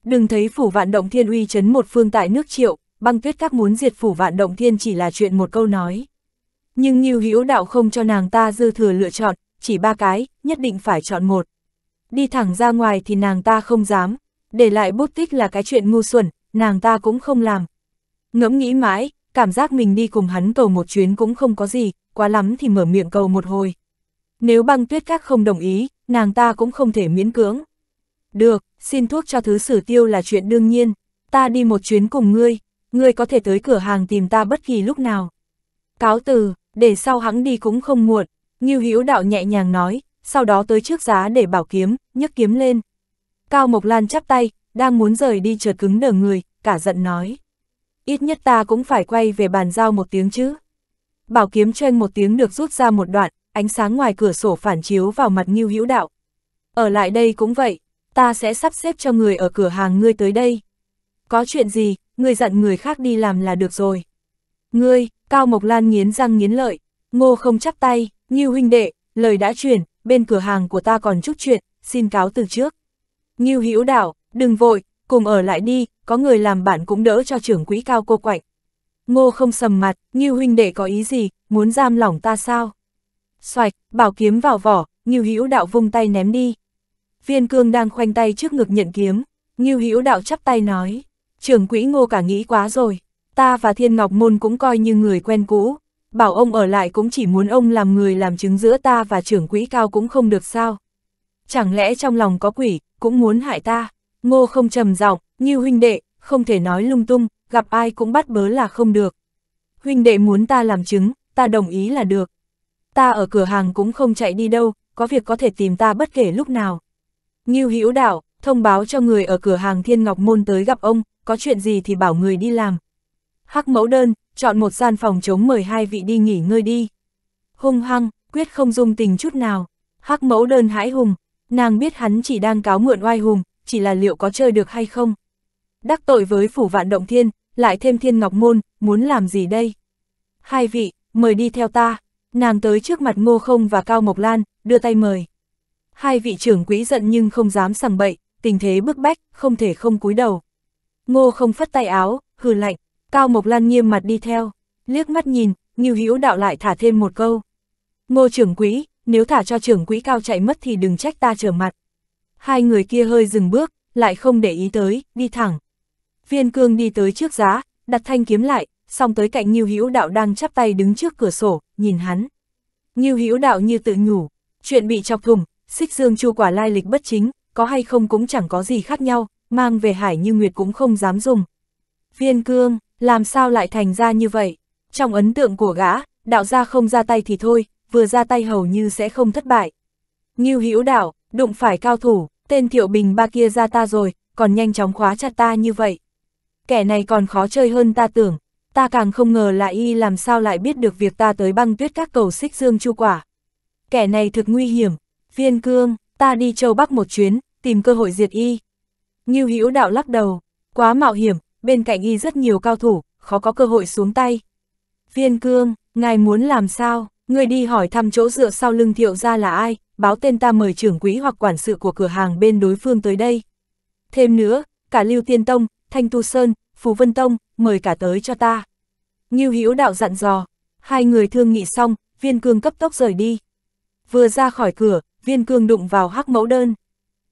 Đừng thấy phủ vạn động thiên uy chấn một phương tại nước triệu, băng tuyết các muốn diệt phủ vạn động thiên chỉ là chuyện một câu nói. Nhưng như Hữu Đạo không cho nàng ta dư thừa lựa chọn, chỉ ba cái, nhất định phải chọn một. Đi thẳng ra ngoài thì nàng ta không dám, để lại bút tích là cái chuyện ngu xuẩn, nàng ta cũng không làm. Ngẫm nghĩ mãi, cảm giác mình đi cùng hắn cầu một chuyến cũng không có gì, quá lắm thì mở miệng cầu một hồi. Nếu băng tuyết các không đồng ý, nàng ta cũng không thể miễn cưỡng. Được, xin thuốc cho thứ sử tiêu là chuyện đương nhiên, ta đi một chuyến cùng ngươi, ngươi có thể tới cửa hàng tìm ta bất kỳ lúc nào. Cáo từ, để sau hắn đi cũng không muộn, Ngưu Hữu Đạo nhẹ nhàng nói, sau đó tới trước giá để bảo kiếm, nhấc kiếm lên. Cao Mộc Lan chắp tay, đang muốn rời đi chợt cứng đờ người, cả giận nói. Ít nhất ta cũng phải quay về bàn giao một tiếng chứ. Bảo kiếm choen một tiếng được rút ra một đoạn, ánh sáng ngoài cửa sổ phản chiếu vào mặt Ngưu Hữu Đạo. Ở lại đây cũng vậy, ta sẽ sắp xếp cho người ở cửa hàng ngươi tới đây. Có chuyện gì, ngươi dặn người khác đi làm là được rồi. Ngươi, Cao Mộc Lan nghiến răng nghiến lợi, ngô không chắp tay, Ngưu huynh đệ, lời đã truyền, bên cửa hàng của ta còn chút chuyện, xin cáo từ trước. Ngưu Hữu Đạo, đừng vội, cùng ở lại đi, có người làm bạn cũng đỡ cho trưởng quỹ cao cô quạnh. Ngô không sầm mặt, Ngưu huynh đệ có ý gì, muốn giam lỏng ta sao? Xoạch, bảo kiếm vào vỏ, Ngưu Hữu Đạo vung tay ném đi. Viên Cương đang khoanh tay trước ngực nhận kiếm, Ngưu Hữu Đạo chắp tay nói, trưởng quỹ Ngô cả nghĩ quá rồi, ta và Thiên Ngọc Môn cũng coi như người quen cũ, bảo ông ở lại cũng chỉ muốn ông làm người làm chứng giữa ta và trưởng quỹ cao cũng không được sao. Chẳng lẽ trong lòng có quỷ, cũng muốn hại ta? Ngô không trầm giọng, Ngưu huynh đệ, không thể nói lung tung, gặp ai cũng bắt bớ là không được. Huynh đệ muốn ta làm chứng, ta đồng ý là được ta ở cửa hàng cũng không chạy đi đâu, có việc có thể tìm ta bất kể lúc nào. Ngưu Hữu Đạo, thông báo cho người ở cửa hàng Thiên Ngọc Môn tới gặp ông, có chuyện gì thì bảo người đi làm. Hắc mẫu đơn, chọn một gian phòng chống mời hai vị đi nghỉ ngơi đi. Hung hăng, quyết không dung tình chút nào. Hắc mẫu đơn hãi hùng, nàng biết hắn chỉ đang cáo mượn oai hùng, chỉ là liệu có chơi được hay không. Đắc tội với phủ vạn động thiên, lại thêm thiên ngọc môn, muốn làm gì đây? Hai vị, mời đi theo ta. Nàng tới trước mặt ngô không và Cao Mộc Lan, đưa tay mời. Hai vị trưởng quỹ giận nhưng không dám sằng bậy, tình thế bức bách, không thể không cúi đầu. Ngô không phất tay áo, hừ lạnh, Cao Mộc Lan nghiêm mặt đi theo, liếc mắt nhìn, Ngưu Hữu đạo lại thả thêm một câu. Ngô trưởng quỹ, nếu thả cho trưởng quỹ cao chạy mất thì đừng trách ta trở mặt. Hai người kia hơi dừng bước, lại không để ý tới, đi thẳng. Viên cương đi tới trước giá, đặt thanh kiếm lại, xong tới cạnh Nhiêu Hữu Đạo đang chắp tay đứng trước cửa sổ, nhìn hắn. Nhiêu Hữu Đạo như tự nhủ, chuyện bị chọc thùng, xích dương chu quả lai lịch bất chính, có hay không cũng chẳng có gì khác nhau, mang về hải như Nguyệt cũng không dám dùng. Viên cương, làm sao lại thành ra như vậy? Trong ấn tượng của gã, đạo gia không ra tay thì thôi, vừa ra tay hầu như sẽ không thất bại. Nghiêu hữu đạo, đụng phải cao thủ, tên thiệu bình ba kia ra ta rồi, còn nhanh chóng khóa chặt ta như vậy. Kẻ này còn khó chơi hơn ta tưởng, ta càng không ngờ là y làm sao lại biết được việc ta tới băng tuyết các cầu xích dương chu quả. Kẻ này thực nguy hiểm, viên cương, ta đi châu Bắc một chuyến, tìm cơ hội diệt y. Ngưu Hữu đạo lắc đầu, quá mạo hiểm, bên cạnh y rất nhiều cao thủ, khó có cơ hội xuống tay. Viên cương, ngài muốn làm sao, người đi hỏi thăm chỗ dựa sau lưng thiệu ra là ai, báo tên ta mời trưởng quỹ hoặc quản sự của cửa hàng bên đối phương tới đây. Thêm nữa, cả Lưu Tiên Tông, Thanh Tu Sơn, Phù Vân Tông, mời cả tới cho ta. Ngưu Hữu Đạo dặn dò, hai người thương nghị xong, viên cương cấp tốc rời đi. Vừa ra khỏi cửa, viên cương đụng vào hắc mẫu đơn.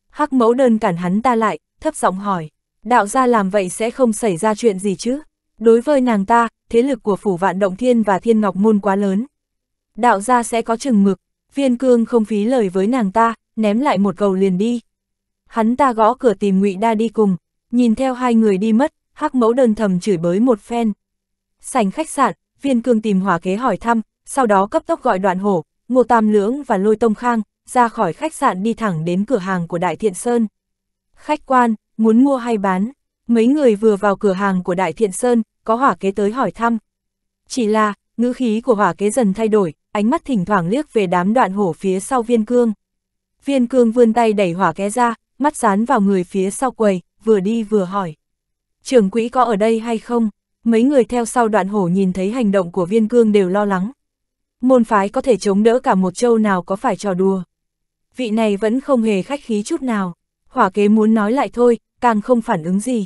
Hắc mẫu đơn cản hắn ta lại, thấp giọng hỏi, đạo gia làm vậy sẽ không xảy ra chuyện gì chứ? Đối với nàng ta, thế lực của phủ vạn động thiên và thiên ngọc môn quá lớn. Đạo gia sẽ có chừng mực, viên cương không phí lời với nàng ta, ném lại một cầu liền đi. Hắn ta gõ cửa tìm ngụy Đa đi cùng, nhìn theo hai người đi mất, hắc mẫu đơn thầm chửi bới một phen. Sành khách sạn, viên cương tìm hỏa kế hỏi thăm, sau đó cấp tốc gọi đoạn hổ, ngô tam lưỡng và lôi tông khang, ra khỏi khách sạn đi thẳng đến cửa hàng của Đại Thiện Sơn. Khách quan, muốn mua hay bán, mấy người vừa vào cửa hàng của Đại Thiện Sơn, có hỏa kế tới hỏi thăm. Chỉ là, ngữ khí của hỏa kế dần thay đổi, ánh mắt thỉnh thoảng liếc về đám đoạn hổ phía sau viên cương. Viên cương vươn tay đẩy hỏa kế ra, mắt dán vào người phía sau quầy, vừa đi vừa hỏi trưởng quỹ có ở đây hay không? Mấy người theo sau đoạn hổ nhìn thấy hành động của viên cương đều lo lắng. Môn phái có thể chống đỡ cả một châu nào có phải trò đùa. Vị này vẫn không hề khách khí chút nào, hỏa kế muốn nói lại thôi, càng không phản ứng gì.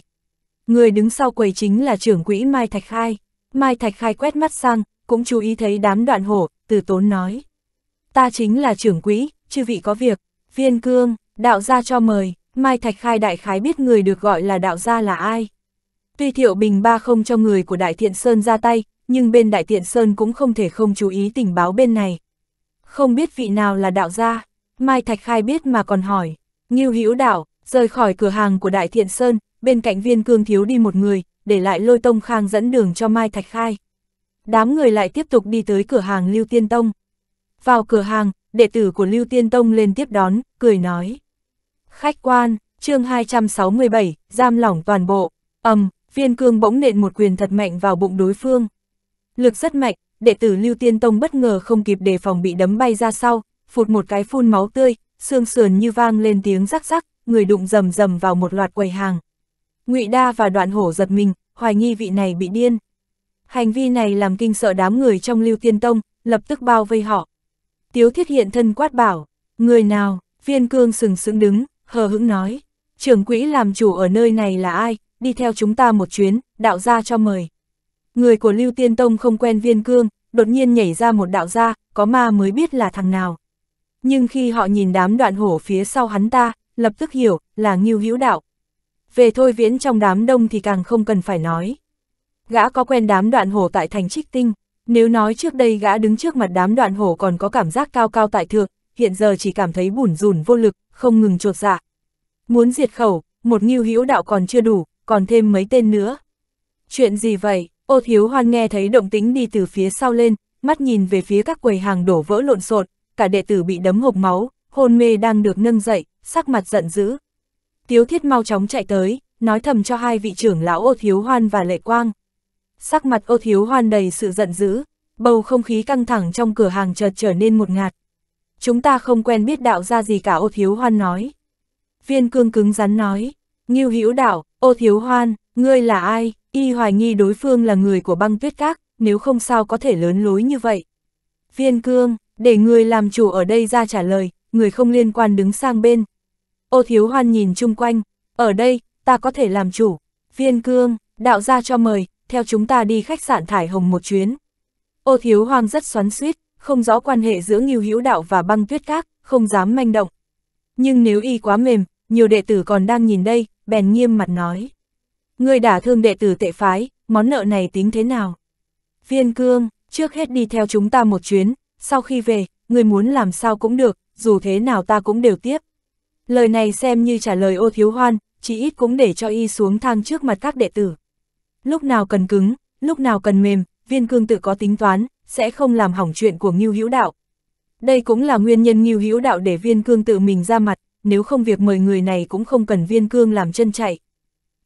Người đứng sau quầy chính là trưởng quỹ Mai Thạch Khai. Mai Thạch Khai quét mắt sang, cũng chú ý thấy đám đoạn hổ, từ tốn nói. Ta chính là trưởng quỹ, chư vị có việc, viên cương, đạo gia cho mời, Mai Thạch Khai đại khái biết người được gọi là đạo gia là ai. Tuy Thiệu Bình ba không cho người của Đại Thiện Sơn ra tay, nhưng bên Đại Thiện Sơn cũng không thể không chú ý tình báo bên này. Không biết vị nào là đạo gia, Mai Thạch Khai biết mà còn hỏi. Ngưu Hữu Đạo, rời khỏi cửa hàng của Đại Thiện Sơn, bên cạnh viên cương thiếu đi một người, để lại lôi tông khang dẫn đường cho Mai Thạch Khai. Đám người lại tiếp tục đi tới cửa hàng Lưu Tiên Tông. Vào cửa hàng, đệ tử của Lưu Tiên Tông lên tiếp đón, cười nói. Khách quan, chương 267, giam lỏng toàn bộ, ầm, um, viên cương bỗng nện một quyền thật mạnh vào bụng đối phương. Lực rất mạnh, đệ tử Lưu Tiên Tông bất ngờ không kịp đề phòng bị đấm bay ra sau, phụt một cái phun máu tươi, xương sườn như vang lên tiếng rắc rắc, người đụng rầm rầm vào một loạt quầy hàng. Ngụy Đa và Đoạn Hổ giật mình, hoài nghi vị này bị điên. Hành vi này làm kinh sợ đám người trong Lưu Tiên Tông, lập tức bao vây họ. Tiếu Thiết hiện thân quát bảo, người nào, viên cương sừng sững đứng, hờ hững nói, trưởng quỹ làm chủ ở nơi này là ai, đi theo chúng ta một chuyến, đạo gia cho mời. Người của Lưu Tiên Tông không quen viên cương, đột nhiên nhảy ra một đạo gia, có ma mới biết là thằng nào. Nhưng khi họ nhìn đám đoạn hổ phía sau hắn ta, lập tức hiểu, là nghiêu hữu đạo. Về thôi viễn trong đám đông thì càng không cần phải nói. Gã có quen đám đoạn hổ tại thành trích tinh, nếu nói trước đây gã đứng trước mặt đám đoạn hổ còn có cảm giác cao cao tại thượng, hiện giờ chỉ cảm thấy bủn rủn vô lực, không ngừng trột dạ. Muốn diệt khẩu, một nghiêu hữu đạo còn chưa đủ, còn thêm mấy tên nữa. Chuyện gì vậy? Ô Thiếu Hoan nghe thấy động tính đi từ phía sau lên, mắt nhìn về phía các quầy hàng đổ vỡ lộn xộn, cả đệ tử bị đấm hộp máu, hôn mê đang được nâng dậy, sắc mặt giận dữ. Tiếu Thiết mau chóng chạy tới, nói thầm cho hai vị trưởng lão Ô Thiếu Hoan và Lệ Quang. Sắc mặt Ô Thiếu Hoan đầy sự giận dữ, bầu không khí căng thẳng trong cửa hàng chợt trở nên một ngạt. Chúng ta không quen biết đạo ra gì cả Ô Thiếu Hoan nói. Viên cương cứng rắn nói, Nghiêu Hữu đạo, Ô thiếu hoan, ngươi là ai? Y hoài nghi đối phương là người của băng tuyết các, nếu không sao có thể lớn lối như vậy. Viên cương, để người làm chủ ở đây ra trả lời, người không liên quan đứng sang bên. Ô thiếu hoan nhìn chung quanh, ở đây, ta có thể làm chủ. Viên cương, đạo gia cho mời, theo chúng ta đi khách sạn Thải Hồng một chuyến. Ô thiếu hoan rất xoắn suýt, không rõ quan hệ giữa nghiêu hữu đạo và băng tuyết các, không dám manh động. Nhưng nếu y quá mềm, nhiều đệ tử còn đang nhìn đây, bèn nghiêm mặt nói. Người đã thương đệ tử tệ phái, món nợ này tính thế nào? Viên cương, trước hết đi theo chúng ta một chuyến, sau khi về, người muốn làm sao cũng được, dù thế nào ta cũng đều tiếp. Lời này xem như trả lời ô thiếu hoan, chỉ ít cũng để cho y xuống thang trước mặt các đệ tử. Lúc nào cần cứng, lúc nào cần mềm, viên cương tự có tính toán, sẽ không làm hỏng chuyện của Ngưu Hữu Đạo. Đây cũng là nguyên nhân Ngưu Hữu Đạo để viên cương tự mình ra mặt, nếu không việc mời người này cũng không cần viên cương làm chân chạy.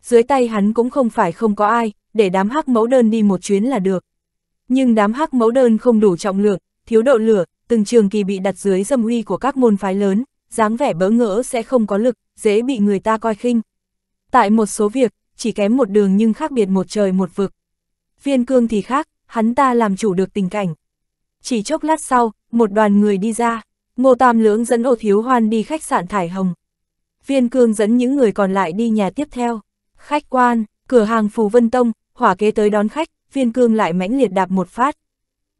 Dưới tay hắn cũng không phải không có ai, để đám hắc mẫu đơn đi một chuyến là được. Nhưng đám hắc mẫu đơn không đủ trọng lượng, thiếu độ lửa, từng trường kỳ bị đặt dưới dâm uy của các môn phái lớn, dáng vẻ bỡ ngỡ sẽ không có lực, dễ bị người ta coi khinh. Tại một số việc, chỉ kém một đường nhưng khác biệt một trời một vực. Viên cương thì khác, hắn ta làm chủ được tình cảnh. Chỉ chốc lát sau, một đoàn người đi ra. Ngô Tam Lưỡng dẫn ô thiếu hoan đi khách sạn Thải Hồng. Viên cương dẫn những người còn lại đi nhà tiếp theo. Khách quan, cửa hàng Phù Vân Tông, hỏa kế tới đón khách, viên cương lại mãnh liệt đạp một phát.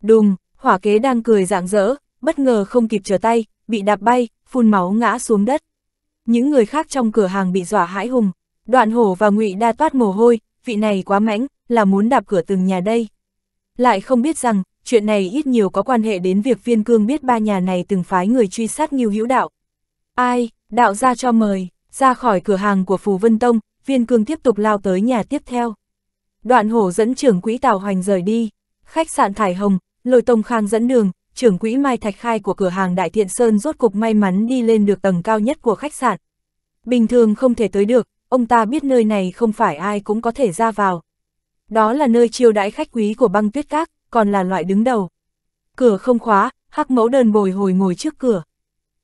Đùng, hỏa kế đang cười rạng rỡ, bất ngờ không kịp trở tay, bị đạp bay, phun máu ngã xuống đất. Những người khác trong cửa hàng bị dọa hãi hùng, đoạn hổ và ngụy đa toát mồ hôi, vị này quá mãnh, là muốn đạp cửa từng nhà đây. Lại không biết rằng, chuyện này ít nhiều có quan hệ đến việc viên cương biết ba nhà này từng phái người truy sát Ngưu Hữu Đạo. Ai, đạo ra cho mời, ra khỏi cửa hàng của Phù Vân Tông, viên cương tiếp tục lao tới nhà tiếp theo. Đoạn hổ dẫn trưởng quỹ Tào Hoành rời đi, khách sạn Thải Hồng, lôi tông khang dẫn đường, trưởng quỹ Mai Thạch Khai của cửa hàng Đại Thiện Sơn rốt cục may mắn đi lên được tầng cao nhất của khách sạn. Bình thường không thể tới được, ông ta biết nơi này không phải ai cũng có thể ra vào. Đó là nơi chiêu đãi khách quý của băng tuyết các, còn là loại đứng đầu. Cửa không khóa, hắc mẫu đơn bồi hồi ngồi trước cửa.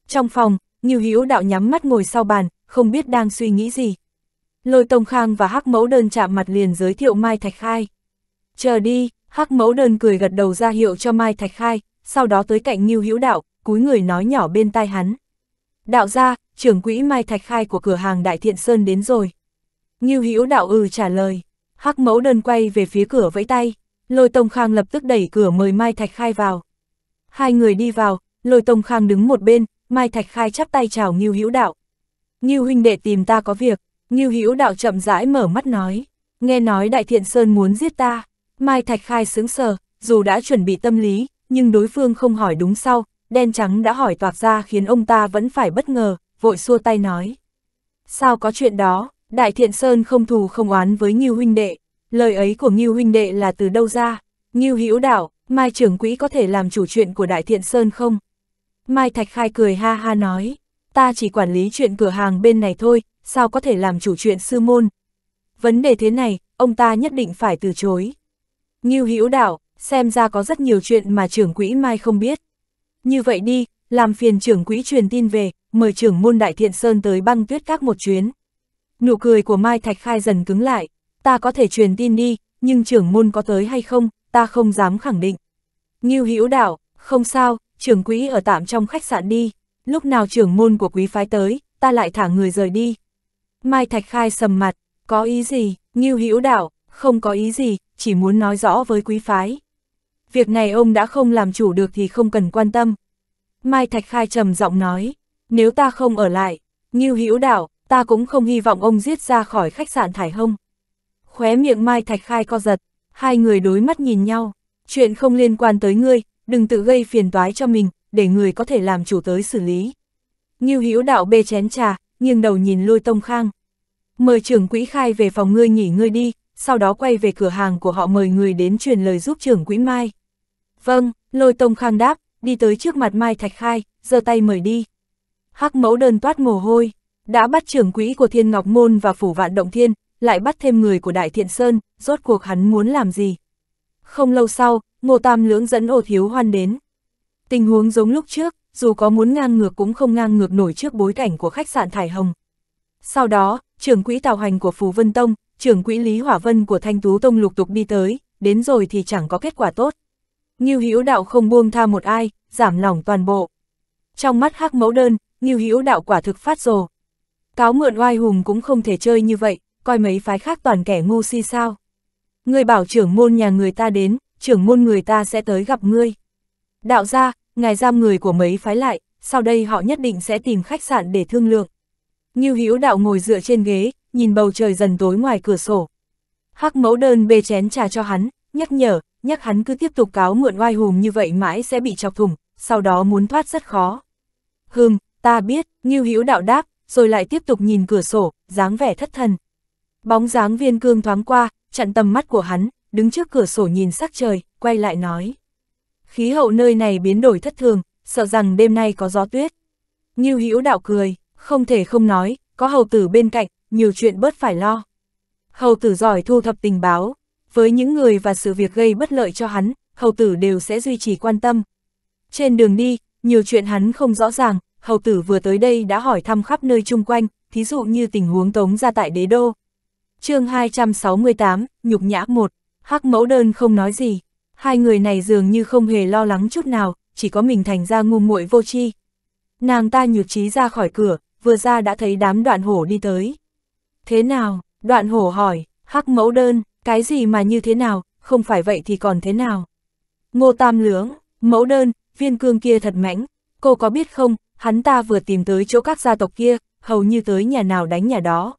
Trong phòng, Nghiêu Hữu đạo nhắm mắt ngồi sau bàn, không biết đang suy nghĩ gì. Lôi Tông Khang và hắc mẫu đơn chạm mặt liền giới thiệu Mai Thạch Khai. Chờ đi, hắc mẫu đơn cười gật đầu ra hiệu cho Mai Thạch Khai, sau đó tới cạnh Nghiêu Hữu đạo, cúi người nói nhỏ bên tai hắn. Đạo ra, trưởng quỹ Mai Thạch Khai của cửa hàng Đại Thiện Sơn đến rồi. Nghiêu Hữu đạo ừ trả lời. Hắc mẫu đơn quay về phía cửa vẫy tay. Lôi Tông Khang lập tức đẩy cửa mời Mai Thạch Khai vào. Hai người đi vào, Lôi Tông Khang đứng một bên, Mai Thạch Khai chắp tay chào Ngưu Hữu Đạo. Ngưu huynh đệ tìm ta có việc, Ngưu Hữu Đạo chậm rãi mở mắt nói, nghe nói Đại Thiện Sơn muốn giết ta. Mai Thạch Khai sững sờ, dù đã chuẩn bị tâm lý, nhưng đối phương không hỏi đúng sau, đen trắng đã hỏi toạc ra khiến ông ta vẫn phải bất ngờ, vội xua tay nói. Sao có chuyện đó, Đại Thiện Sơn không thù không oán với Ngưu huynh đệ. Lời ấy của Ngưu huynh đệ là từ đâu ra? Ngưu Hữu Đạo, Mai trưởng quỹ có thể làm chủ chuyện của Đại Thiện Sơn không? Mai Thạch Khai cười ha ha nói, ta chỉ quản lý chuyện cửa hàng bên này thôi, sao có thể làm chủ chuyện sư môn? Vấn đề thế này, ông ta nhất định phải từ chối. Ngưu Hữu Đạo, xem ra có rất nhiều chuyện mà trưởng quỹ Mai không biết. Như vậy đi, làm phiền trưởng quỹ truyền tin về, mời trưởng môn Đại Thiện Sơn tới băng tuyết các một chuyến. Nụ cười của Mai Thạch Khai dần cứng lại, ta có thể truyền tin đi, nhưng trưởng môn có tới hay không, ta không dám khẳng định. Ngưu Hữu Đạo, không sao, trưởng quỹ ở tạm trong khách sạn đi, lúc nào trưởng môn của quý phái tới, ta lại thả người rời đi. Mai Thạch Khai sầm mặt, có ý gì, Ngưu Hữu Đạo, không có ý gì, chỉ muốn nói rõ với quý phái. Việc này ông đã không làm chủ được thì không cần quan tâm. Mai Thạch Khai trầm giọng nói, nếu ta không ở lại, Ngưu Hữu Đạo, ta cũng không hy vọng ông giết ra khỏi khách sạn Thải Hông khóe miệng Mai Thạch Khai co giật, hai người đối mắt nhìn nhau, chuyện không liên quan tới ngươi, đừng tự gây phiền toái cho mình, để người có thể làm chủ tới xử lý. Ngưu Hữu Đạo bê chén trà, nghiêng đầu nhìn Lôi Tông Khang. Mời trưởng quỹ khai về phòng ngươi nghỉ ngươi đi, sau đó quay về cửa hàng của họ mời người đến truyền lời giúp trưởng quỹ Mai. Vâng, Lôi Tông Khang đáp, đi tới trước mặt Mai Thạch Khai, giơ tay mời đi. Hắc mẫu đơn toát mồ hôi, đã bắt trưởng quỹ của Thiên Ngọc Môn và phủ vạn động thiên, lại bắt thêm người của Đại Thiện Sơn, rốt cuộc hắn muốn làm gì. Không lâu sau, Ngô Tam Lưỡng dẫn ô thiếu hoan đến. Tình huống giống lúc trước, dù có muốn ngang ngược cũng không ngang ngược nổi trước bối cảnh của khách sạn Thải Hồng. Sau đó, trưởng quỹ tàu hành của Phù Vân Tông, trưởng quỹ Lý Hỏa Vân của Thanh Tú Tông lục tục đi tới, đến rồi thì chẳng có kết quả tốt. Ngưu Hữu Đạo không buông tha một ai, giảm lòng toàn bộ. Trong mắt Hắc Mẫu Đơn, Ngưu Hữu Đạo quả thực phát rồ. Cáo mượn oai hùng cũng không thể chơi như vậy, coi mấy phái khác toàn kẻ ngu si sao. người bảo trưởng môn nhà người ta đến, trưởng môn người ta sẽ tới gặp ngươi. Đạo gia, ngài giam người của mấy phái lại, sau đây họ nhất định sẽ tìm khách sạn để thương lượng. như Hữu Đạo ngồi dựa trên ghế, nhìn bầu trời dần tối ngoài cửa sổ. Hắc mẫu đơn bê chén trà cho hắn, nhắc nhở, nhắc hắn cứ tiếp tục cáo mượn oai hùm như vậy mãi sẽ bị chọc thủng, sau đó muốn thoát rất khó. Hừm, ta biết, như Hữu Đạo đáp, rồi lại tiếp tục nhìn cửa sổ, dáng vẻ thất thần. Bóng dáng viên cương thoáng qua, chặn tầm mắt của hắn, đứng trước cửa sổ nhìn sắc trời, quay lại nói. Khí hậu nơi này biến đổi thất thường, sợ rằng đêm nay có gió tuyết. Nghiêu Hữu đạo cười, không thể không nói, có hầu tử bên cạnh, nhiều chuyện bớt phải lo. Hầu tử giỏi thu thập tình báo, với những người và sự việc gây bất lợi cho hắn, hầu tử đều sẽ duy trì quan tâm. Trên đường đi, nhiều chuyện hắn không rõ ràng, hầu tử vừa tới đây đã hỏi thăm khắp nơi chung quanh, thí dụ như tình huống tống ra tại đế đô chương 268, nhục nhã một hắc mẫu đơn không nói gì. Hai người này dường như không hề lo lắng chút nào, chỉ có mình thành ra ngu muội vô chi Nàng ta nhược trí ra khỏi cửa, vừa ra đã thấy đám đoạn hổ đi tới. Thế nào? Đoạn hổ hỏi, hắc mẫu đơn, cái gì mà như thế nào, không phải vậy thì còn thế nào? Ngô Tam Lưỡng, mẫu đơn, viên cương kia thật mãnh, cô có biết không, hắn ta vừa tìm tới chỗ các gia tộc kia, hầu như tới nhà nào đánh nhà đó.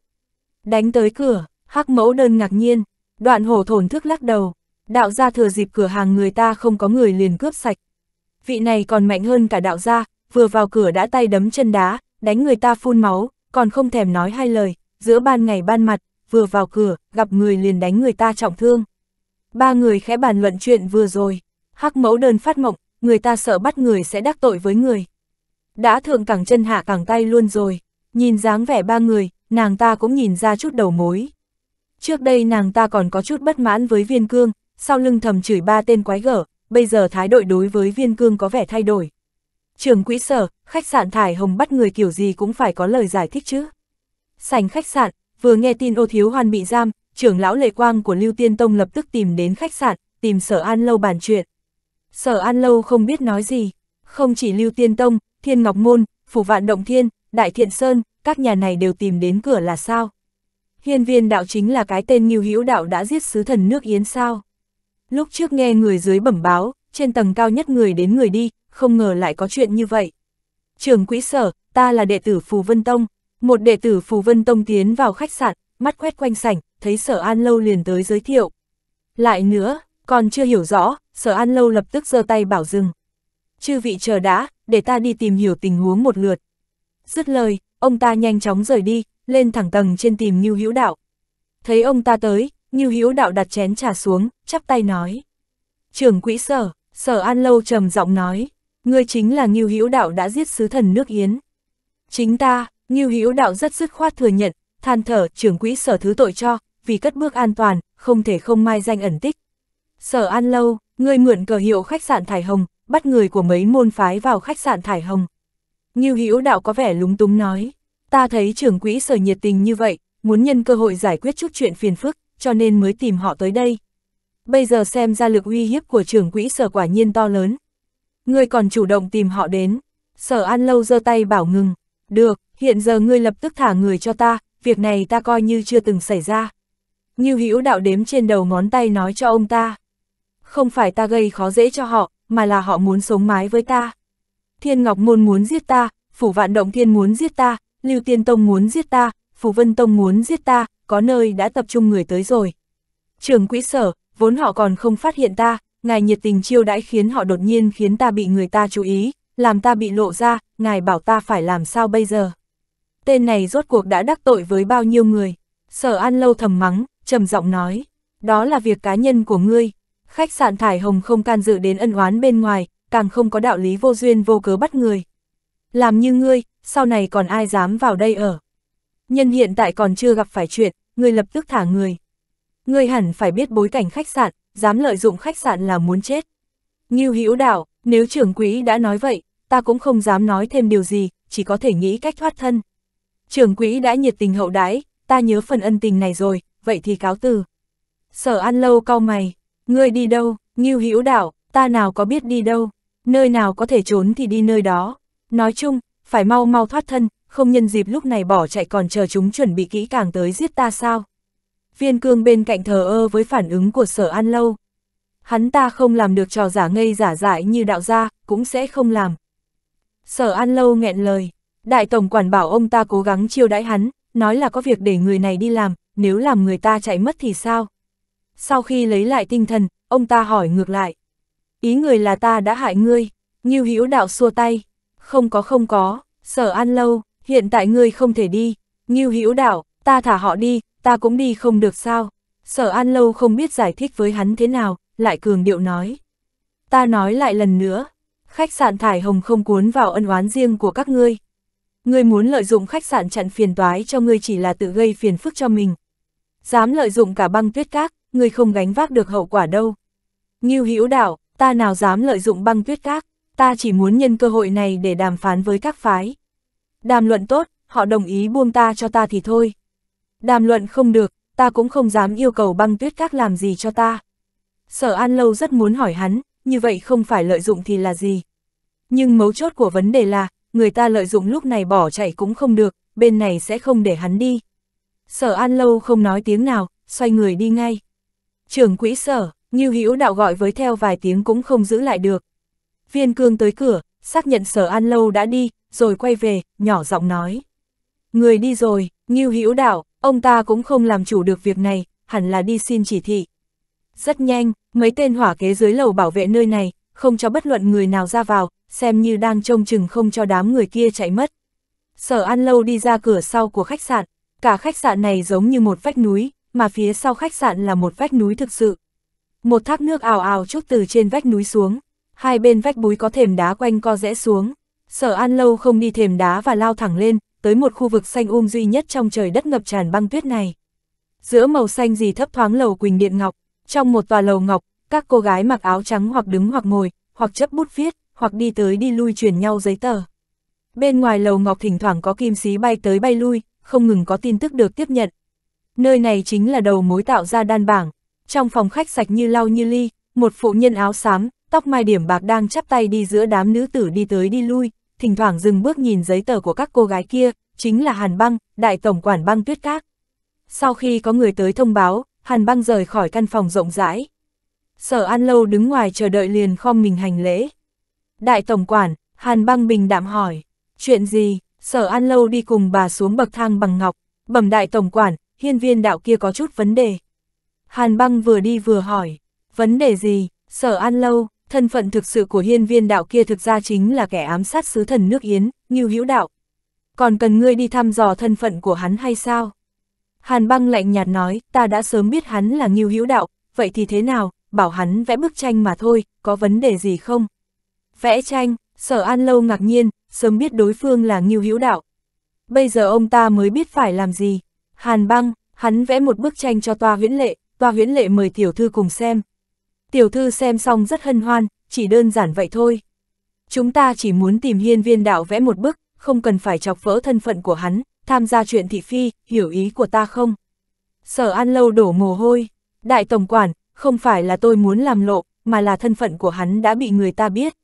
Đánh tới cửa, Hắc mẫu đơn ngạc nhiên, đoạn hổ thổn thức lắc đầu, đạo gia thừa dịp cửa hàng người ta không có người liền cướp sạch. Vị này còn mạnh hơn cả đạo gia, vừa vào cửa đã tay đấm chân đá, đánh người ta phun máu, còn không thèm nói hai lời, giữa ban ngày ban mặt, vừa vào cửa, gặp người liền đánh người ta trọng thương. Ba người khẽ bàn luận chuyện vừa rồi, hắc mẫu đơn phát mộng, người ta sợ bắt người sẽ đắc tội với người. Đã thượng cẳng chân hạ cẳng tay luôn rồi, nhìn dáng vẻ ba người, nàng ta cũng nhìn ra chút đầu mối. Trước đây nàng ta còn có chút bất mãn với viên cương, sau lưng thầm chửi ba tên quái gở, bây giờ thái độ đối với viên cương có vẻ thay đổi. Trường quỹ sở, khách sạn Thải Hồng bắt người kiểu gì cũng phải có lời giải thích chứ. Sành khách sạn, vừa nghe tin ô thiếu hoàn bị giam, trưởng lão lệ quang của Lưu Tiên Tông lập tức tìm đến khách sạn, tìm sở an lâu bàn chuyện. Sở an lâu không biết nói gì, không chỉ Lưu Tiên Tông, Thiên Ngọc Môn, Phủ Vạn Động Thiên, Đại Thiện Sơn, các nhà này đều tìm đến cửa là sao hiên viên đạo chính là cái tên nghiêu hữu đạo đã giết sứ thần nước Yến sao. Lúc trước nghe người dưới bẩm báo, trên tầng cao nhất người đến người đi, không ngờ lại có chuyện như vậy. Trường quỹ sở, ta là đệ tử Phù Vân Tông, một đệ tử Phù Vân Tông tiến vào khách sạn, mắt quét quanh sảnh, thấy sở an lâu liền tới giới thiệu. Lại nữa, còn chưa hiểu rõ, sở an lâu lập tức giơ tay bảo dừng. Chư vị chờ đã, để ta đi tìm hiểu tình huống một lượt. Dứt lời, ông ta nhanh chóng rời đi, lên thẳng tầng trên tìm Ngưu Hữu Đạo. Thấy ông ta tới, Ngưu Hữu Đạo đặt chén trà xuống, chắp tay nói. Trưởng quỹ sở, sở An Lâu trầm giọng nói, ngươi chính là Ngưu Hữu Đạo đã giết sứ thần nước Yến. Chính ta, Ngưu Hữu Đạo rất dứt khoát thừa nhận, than thở trưởng quỹ sở thứ tội cho, vì cất bước an toàn, không thể không mai danh ẩn tích. Sở An Lâu, ngươi mượn cờ hiệu khách sạn Thải Hồng, bắt người của mấy môn phái vào khách sạn Thải Hồng. Ngưu Hữu Đạo có vẻ lúng túng nói. Ta thấy trưởng quỹ sở nhiệt tình như vậy, muốn nhân cơ hội giải quyết chút chuyện phiền phức, cho nên mới tìm họ tới đây. Bây giờ xem ra lực uy hiếp của trưởng quỹ sở quả nhiên to lớn. Ngươi còn chủ động tìm họ đến. Sở An Lâu giơ tay bảo ngừng. Được, hiện giờ ngươi lập tức thả người cho ta, việc này ta coi như chưa từng xảy ra. Như hữu đạo đếm trên đầu ngón tay nói cho ông ta. Không phải ta gây khó dễ cho họ, mà là họ muốn sống mái với ta. Thiên Ngọc Môn muốn giết ta, Phủ Vạn Động Thiên muốn giết ta, Lưu Tiên Tông muốn giết ta, Phù Vân Tông muốn giết ta, có nơi đã tập trung người tới rồi. Trường quỹ sở, vốn họ còn không phát hiện ta, ngài nhiệt tình chiêu đãi khiến họ đột nhiên khiến ta bị người ta chú ý, làm ta bị lộ ra, ngài bảo ta phải làm sao bây giờ. Tên này rốt cuộc đã đắc tội với bao nhiêu người. Sở An Lâu thầm mắng, trầm giọng nói, đó là việc cá nhân của ngươi. Khách sạn Thải Hồng không can dự đến ân oán bên ngoài, càng không có đạo lý vô duyên vô cớ bắt người. Làm như ngươi, sau này còn ai dám vào đây ở. Nhân hiện tại còn chưa gặp phải chuyện, ngươi lập tức thả người. Ngươi hẳn phải biết bối cảnh khách sạn, dám lợi dụng khách sạn là muốn chết. Ngưu Hữu Đạo, nếu trưởng quỹ đã nói vậy, ta cũng không dám nói thêm điều gì, chỉ có thể nghĩ cách thoát thân. Trưởng quỹ đã nhiệt tình hậu đái ta nhớ phần ân tình này rồi, vậy thì cáo từ. Sở An Lâu cau mày, ngươi đi đâu? Ngưu Hữu Đạo, ta nào có biết đi đâu, nơi nào có thể trốn thì đi nơi đó, Nói chung, phải mau mau thoát thân, không nhân dịp lúc này bỏ chạy còn chờ chúng chuẩn bị kỹ càng tới giết ta sao. Viên cương bên cạnh thờ ơ với phản ứng của sở an lâu. Hắn ta không làm được trò giả ngây giả dại như đạo gia, cũng sẽ không làm. Sở an lâu nghẹn lời, đại tổng quản bảo ông ta cố gắng chiêu đãi hắn, nói là có việc để người này đi làm, nếu làm người ta chạy mất thì sao? Sau khi lấy lại tinh thần, ông ta hỏi ngược lại. Ý người là ta đã hại ngươi, Như Hữu đạo xua tay, không có không có, sở an lâu, hiện tại ngươi không thể đi, Ngưu hữu đảo, ta thả họ đi, ta cũng đi không được sao. Sở an lâu không biết giải thích với hắn thế nào, lại cường điệu nói. Ta nói lại lần nữa, khách sạn thải hồng không cuốn vào ân oán riêng của các ngươi. Ngươi muốn lợi dụng khách sạn chặn phiền toái cho ngươi chỉ là tự gây phiền phức cho mình. Dám lợi dụng cả băng tuyết các, ngươi không gánh vác được hậu quả đâu. Ngưu hữu đảo, ta nào dám lợi dụng băng tuyết các ta chỉ muốn nhân cơ hội này để đàm phán với các phái. Đàm luận tốt, họ đồng ý buông ta cho ta thì thôi. Đàm luận không được, ta cũng không dám yêu cầu băng tuyết các làm gì cho ta. Sở An Lâu rất muốn hỏi hắn, như vậy không phải lợi dụng thì là gì. Nhưng mấu chốt của vấn đề là, người ta lợi dụng lúc này bỏ chạy cũng không được, bên này sẽ không để hắn đi. Sở An Lâu không nói tiếng nào, xoay người đi ngay. Trưởng quỹ sở, Như Hữu đạo gọi với theo vài tiếng cũng không giữ lại được. Viên cương tới cửa, xác nhận sở an lâu đã đi, rồi quay về, nhỏ giọng nói. Người đi rồi, Ngưu Hữu Đạo, ông ta cũng không làm chủ được việc này, hẳn là đi xin chỉ thị. Rất nhanh, mấy tên hỏa kế dưới lầu bảo vệ nơi này, không cho bất luận người nào ra vào, xem như đang trông chừng không cho đám người kia chạy mất. Sở An Lâu đi ra cửa sau của khách sạn, cả khách sạn này giống như một vách núi, mà phía sau khách sạn là một vách núi thực sự. Một thác nước ào ào trút từ trên vách núi xuống, hai bên vách búi có thềm đá quanh co rẽ xuống. Sở An Lâu không đi thềm đá và lao thẳng lên, tới một khu vực xanh um duy nhất trong trời đất ngập tràn băng tuyết này. Giữa màu xanh gì thấp thoáng lầu quỳnh điện ngọc, trong một tòa lầu ngọc, các cô gái mặc áo trắng hoặc đứng hoặc ngồi, hoặc chấp bút viết, hoặc đi tới đi lui truyền nhau giấy tờ. Bên ngoài lầu ngọc thỉnh thoảng có kim xí bay tới bay lui, không ngừng có tin tức được tiếp nhận. Nơi này chính là đầu mối tạo ra đan bảng. Trong phòng khách sạch như lau như ly, một phụ nhân áo xám, tóc mai điểm bạc đang chắp tay đi giữa đám nữ tử đi tới đi lui, thỉnh thoảng dừng bước nhìn giấy tờ của các cô gái kia, chính là Hàn Băng, đại tổng quản băng tuyết các. Sau khi có người tới thông báo, Hàn Băng rời khỏi căn phòng rộng rãi. Sở An Lâu đứng ngoài chờ đợi liền khom mình hành lễ. Đại tổng quản, Hàn Băng bình đạm hỏi, chuyện gì, Sở An Lâu đi cùng bà xuống bậc thang bằng ngọc, bẩm đại tổng quản, hiên viên đạo kia có chút vấn đề. Hàn Băng vừa đi vừa hỏi, vấn đề gì, Sở An Lâu, thân phận thực sự của hiên viên đạo kia thực ra chính là kẻ ám sát sứ thần nước Yến, Ngưu Hữu Đạo. Còn cần ngươi đi thăm dò thân phận của hắn hay sao? Hàn băng lạnh nhạt nói, ta đã sớm biết hắn là Ngưu Hữu Đạo, vậy thì thế nào, bảo hắn vẽ bức tranh mà thôi, có vấn đề gì không? Vẽ tranh, sở an lâu ngạc nhiên, sớm biết đối phương là Ngưu Hữu Đạo. Bây giờ ông ta mới biết phải làm gì. Hàn băng, hắn vẽ một bức tranh cho toa huyễn lệ, toa huyễn lệ mời tiểu thư cùng xem, tiểu thư xem xong rất hân hoan, chỉ đơn giản vậy thôi. Chúng ta chỉ muốn tìm hiên viên đạo vẽ một bức, không cần phải chọc vỡ thân phận của hắn, tham gia chuyện thị phi, hiểu ý của ta không? Sở An Lâu đổ mồ hôi, đại tổng quản, không phải là tôi muốn làm lộ, mà là thân phận của hắn đã bị người ta biết.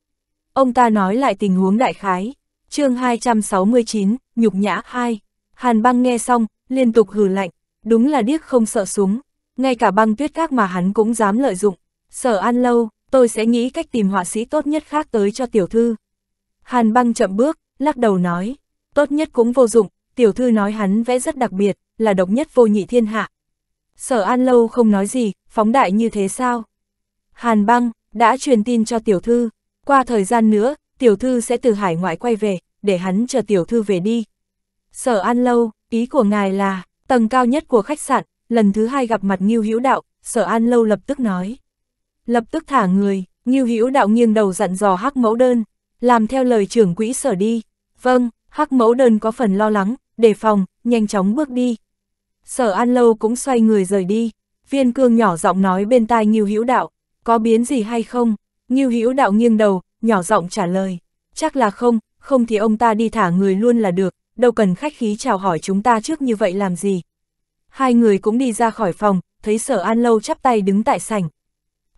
Ông ta nói lại tình huống đại khái, chương 269, nhục nhã 2. Hàn băng nghe xong, liên tục hừ lạnh, đúng là điếc không sợ súng, ngay cả băng tuyết các mà hắn cũng dám lợi dụng. Sở An Lâu, tôi sẽ nghĩ cách tìm họa sĩ tốt nhất khác tới cho tiểu thư. Hàn băng chậm bước, lắc đầu nói, tốt nhất cũng vô dụng, tiểu thư nói hắn vẽ rất đặc biệt, là độc nhất vô nhị thiên hạ. Sở An Lâu không nói gì, phóng đại như thế sao? Hàn băng, đã truyền tin cho tiểu thư, qua thời gian nữa, tiểu thư sẽ từ hải ngoại quay về, để hắn chờ tiểu thư về đi. Sở An Lâu, ý của ngài là, tầng cao nhất của khách sạn, lần thứ hai gặp mặt Ngưu Hữu Đạo, Sở An Lâu lập tức nói. Lập tức thả người, Ngưu Hữu đạo nghiêng đầu dặn dò Hắc Mẫu Đơn, làm theo lời trưởng quỹ sở đi. Vâng, Hắc Mẫu Đơn có phần lo lắng, đề phòng, nhanh chóng bước đi. Sở An Lâu cũng xoay người rời đi. Viên Cương nhỏ giọng nói bên tai Ngưu Hữu đạo, có biến gì hay không? Ngưu Hữu đạo nghiêng đầu, nhỏ giọng trả lời, chắc là không, không thì ông ta đi thả người luôn là được, đâu cần khách khí chào hỏi chúng ta trước như vậy làm gì. Hai người cũng đi ra khỏi phòng, thấy sở an lâu chắp tay đứng tại sảnh,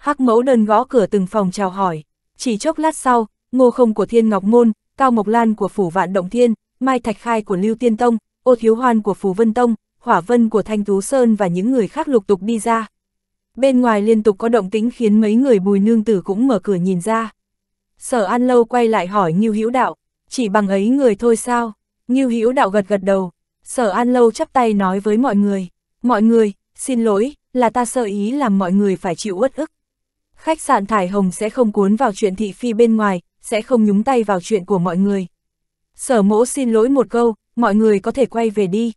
Hắc mẫu đơn gõ cửa từng phòng chào hỏi. Chỉ chốc lát sau, ngô không của thiên ngọc môn, cao mộc lan của phủ vạn động thiên, mai thạch khai của lưu tiên tông, ô thiếu hoan của phù vân tông, hỏa vân của thanh tú sơn và những người khác lục tục đi ra. Bên ngoài liên tục có động tĩnh khiến mấy người bùi nương tử cũng mở cửa nhìn ra. Sở An Lâu quay lại hỏi Ngưu Hữu Đạo, chỉ bằng ấy người thôi sao? Ngưu Hữu Đạo gật gật đầu, Sở An Lâu chắp tay nói với mọi người, mọi người, xin lỗi, là ta sơ ý làm mọi người phải chịu uất ức khách sạn Thải Hồng sẽ không cuốn vào chuyện thị phi bên ngoài, sẽ không nhúng tay vào chuyện của mọi người. Sở mỗ xin lỗi một câu, mọi người có thể quay về đi.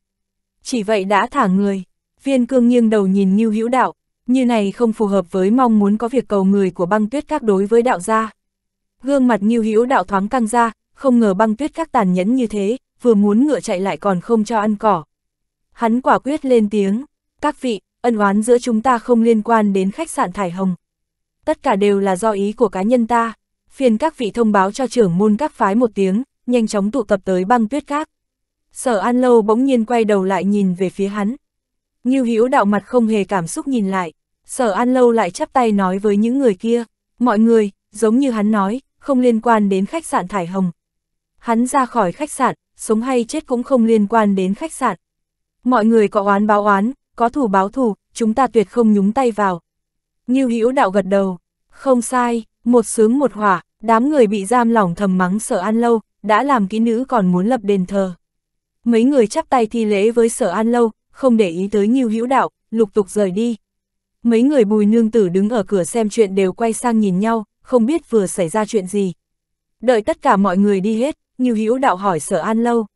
Chỉ vậy đã thả người, viên cương nghiêng đầu nhìn Ngưu Hữu Đạo, như này không phù hợp với mong muốn có việc cầu người của băng tuyết các đối với đạo gia. Gương mặt Ngưu Hữu Đạo thoáng căng ra, không ngờ băng tuyết các tàn nhẫn như thế, vừa muốn ngựa chạy lại còn không cho ăn cỏ. Hắn quả quyết lên tiếng, các vị, ân oán giữa chúng ta không liên quan đến khách sạn Thải Hồng, tất cả đều là do ý của cá nhân ta. Phiền các vị thông báo cho trưởng môn các phái một tiếng, nhanh chóng tụ tập tới băng tuyết các. Sở An Lâu bỗng nhiên quay đầu lại nhìn về phía hắn. Như Hữu đạo mặt không hề cảm xúc nhìn lại, Sở An Lâu lại chắp tay nói với những người kia, mọi người, giống như hắn nói, không liên quan đến khách sạn Thải Hồng. Hắn ra khỏi khách sạn, sống hay chết cũng không liên quan đến khách sạn. Mọi người có oán báo oán, có thù báo thù, chúng ta tuyệt không nhúng tay vào, Ngưu Hữu đạo gật đầu. Không sai, một sướng một hỏa, đám người bị giam lỏng thầm mắng sở an lâu, đã làm kỹ nữ còn muốn lập đền thờ. Mấy người chắp tay thi lễ với sở an lâu, không để ý tới Ngưu Hữu đạo, lục tục rời đi. Mấy người bùi nương tử đứng ở cửa xem chuyện đều quay sang nhìn nhau, không biết vừa xảy ra chuyện gì. Đợi tất cả mọi người đi hết, Ngưu Hữu đạo hỏi sở an lâu.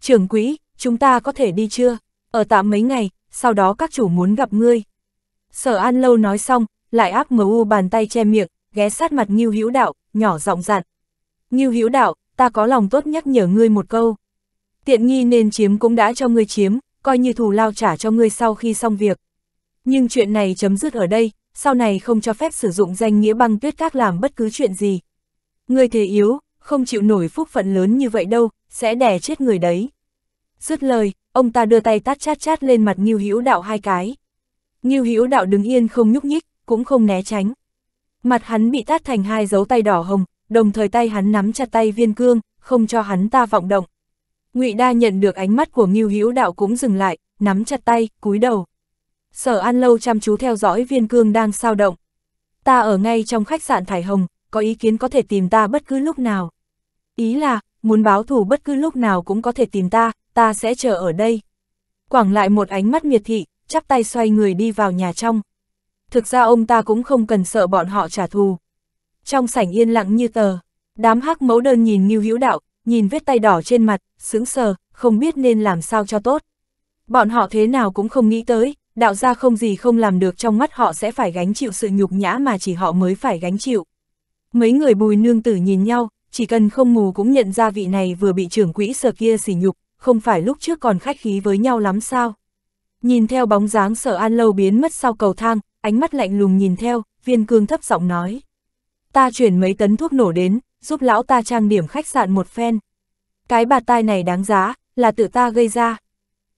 Trường quỹ, chúng ta có thể đi chưa? Ở tạm mấy ngày, sau đó các chủ muốn gặp ngươi. Sở An Lâu nói xong, lại áp mu bàn tay che miệng, ghé sát mặt Ngưu Hữu Đạo, nhỏ giọng dặn. Ngưu Hữu Đạo, ta có lòng tốt nhắc nhở ngươi một câu. Tiện nghi nên chiếm cũng đã cho ngươi chiếm, coi như thù lao trả cho ngươi sau khi xong việc. Nhưng chuyện này chấm dứt ở đây, sau này không cho phép sử dụng danh nghĩa băng tuyết các làm bất cứ chuyện gì. Ngươi thế yếu, không chịu nổi phúc phận lớn như vậy đâu, sẽ đè chết người đấy. Dứt lời, ông ta đưa tay tát chát chát lên mặt Ngưu Hữu Đạo hai cái. Ngưu Hữu Đạo đứng yên không nhúc nhích, cũng không né tránh. Mặt hắn bị tát thành hai dấu tay đỏ hồng, đồng thời tay hắn nắm chặt tay Viên Cương, không cho hắn ta vọng động. Ngụy Đa nhận được ánh mắt của Ngưu Hữu Đạo cũng dừng lại, nắm chặt tay, cúi đầu. Sở An Lâu chăm chú theo dõi Viên Cương đang sao động. Ta ở ngay trong khách sạn Thải Hồng, có ý kiến có thể tìm ta bất cứ lúc nào. Ý là, muốn báo thù bất cứ lúc nào cũng có thể tìm ta, ta sẽ chờ ở đây. Quảng lại một ánh mắt miệt thị, chắp tay xoay người đi vào nhà trong. Thực ra ông ta cũng không cần sợ bọn họ trả thù. Trong sảnh yên lặng như tờ, đám hắc mẫu đơn nhìn Ngưu Hữu Đạo, nhìn vết tay đỏ trên mặt, sững sờ, không biết nên làm sao cho tốt. Bọn họ thế nào cũng không nghĩ tới, đạo gia không gì không làm được trong mắt họ sẽ phải gánh chịu sự nhục nhã mà chỉ họ mới phải gánh chịu. Mấy người bùi nương tử nhìn nhau, chỉ cần không mù cũng nhận ra vị này vừa bị trưởng quỹ sờ kia sỉ nhục, không phải lúc trước còn khách khí với nhau lắm sao. Nhìn theo bóng dáng sở an lâu biến mất sau cầu thang, ánh mắt lạnh lùng nhìn theo, viên cương thấp giọng nói. Ta chuyển mấy tấn thuốc nổ đến, giúp lão ta trang điểm khách sạn một phen. Cái bà tai này đáng giá, là tự ta gây ra.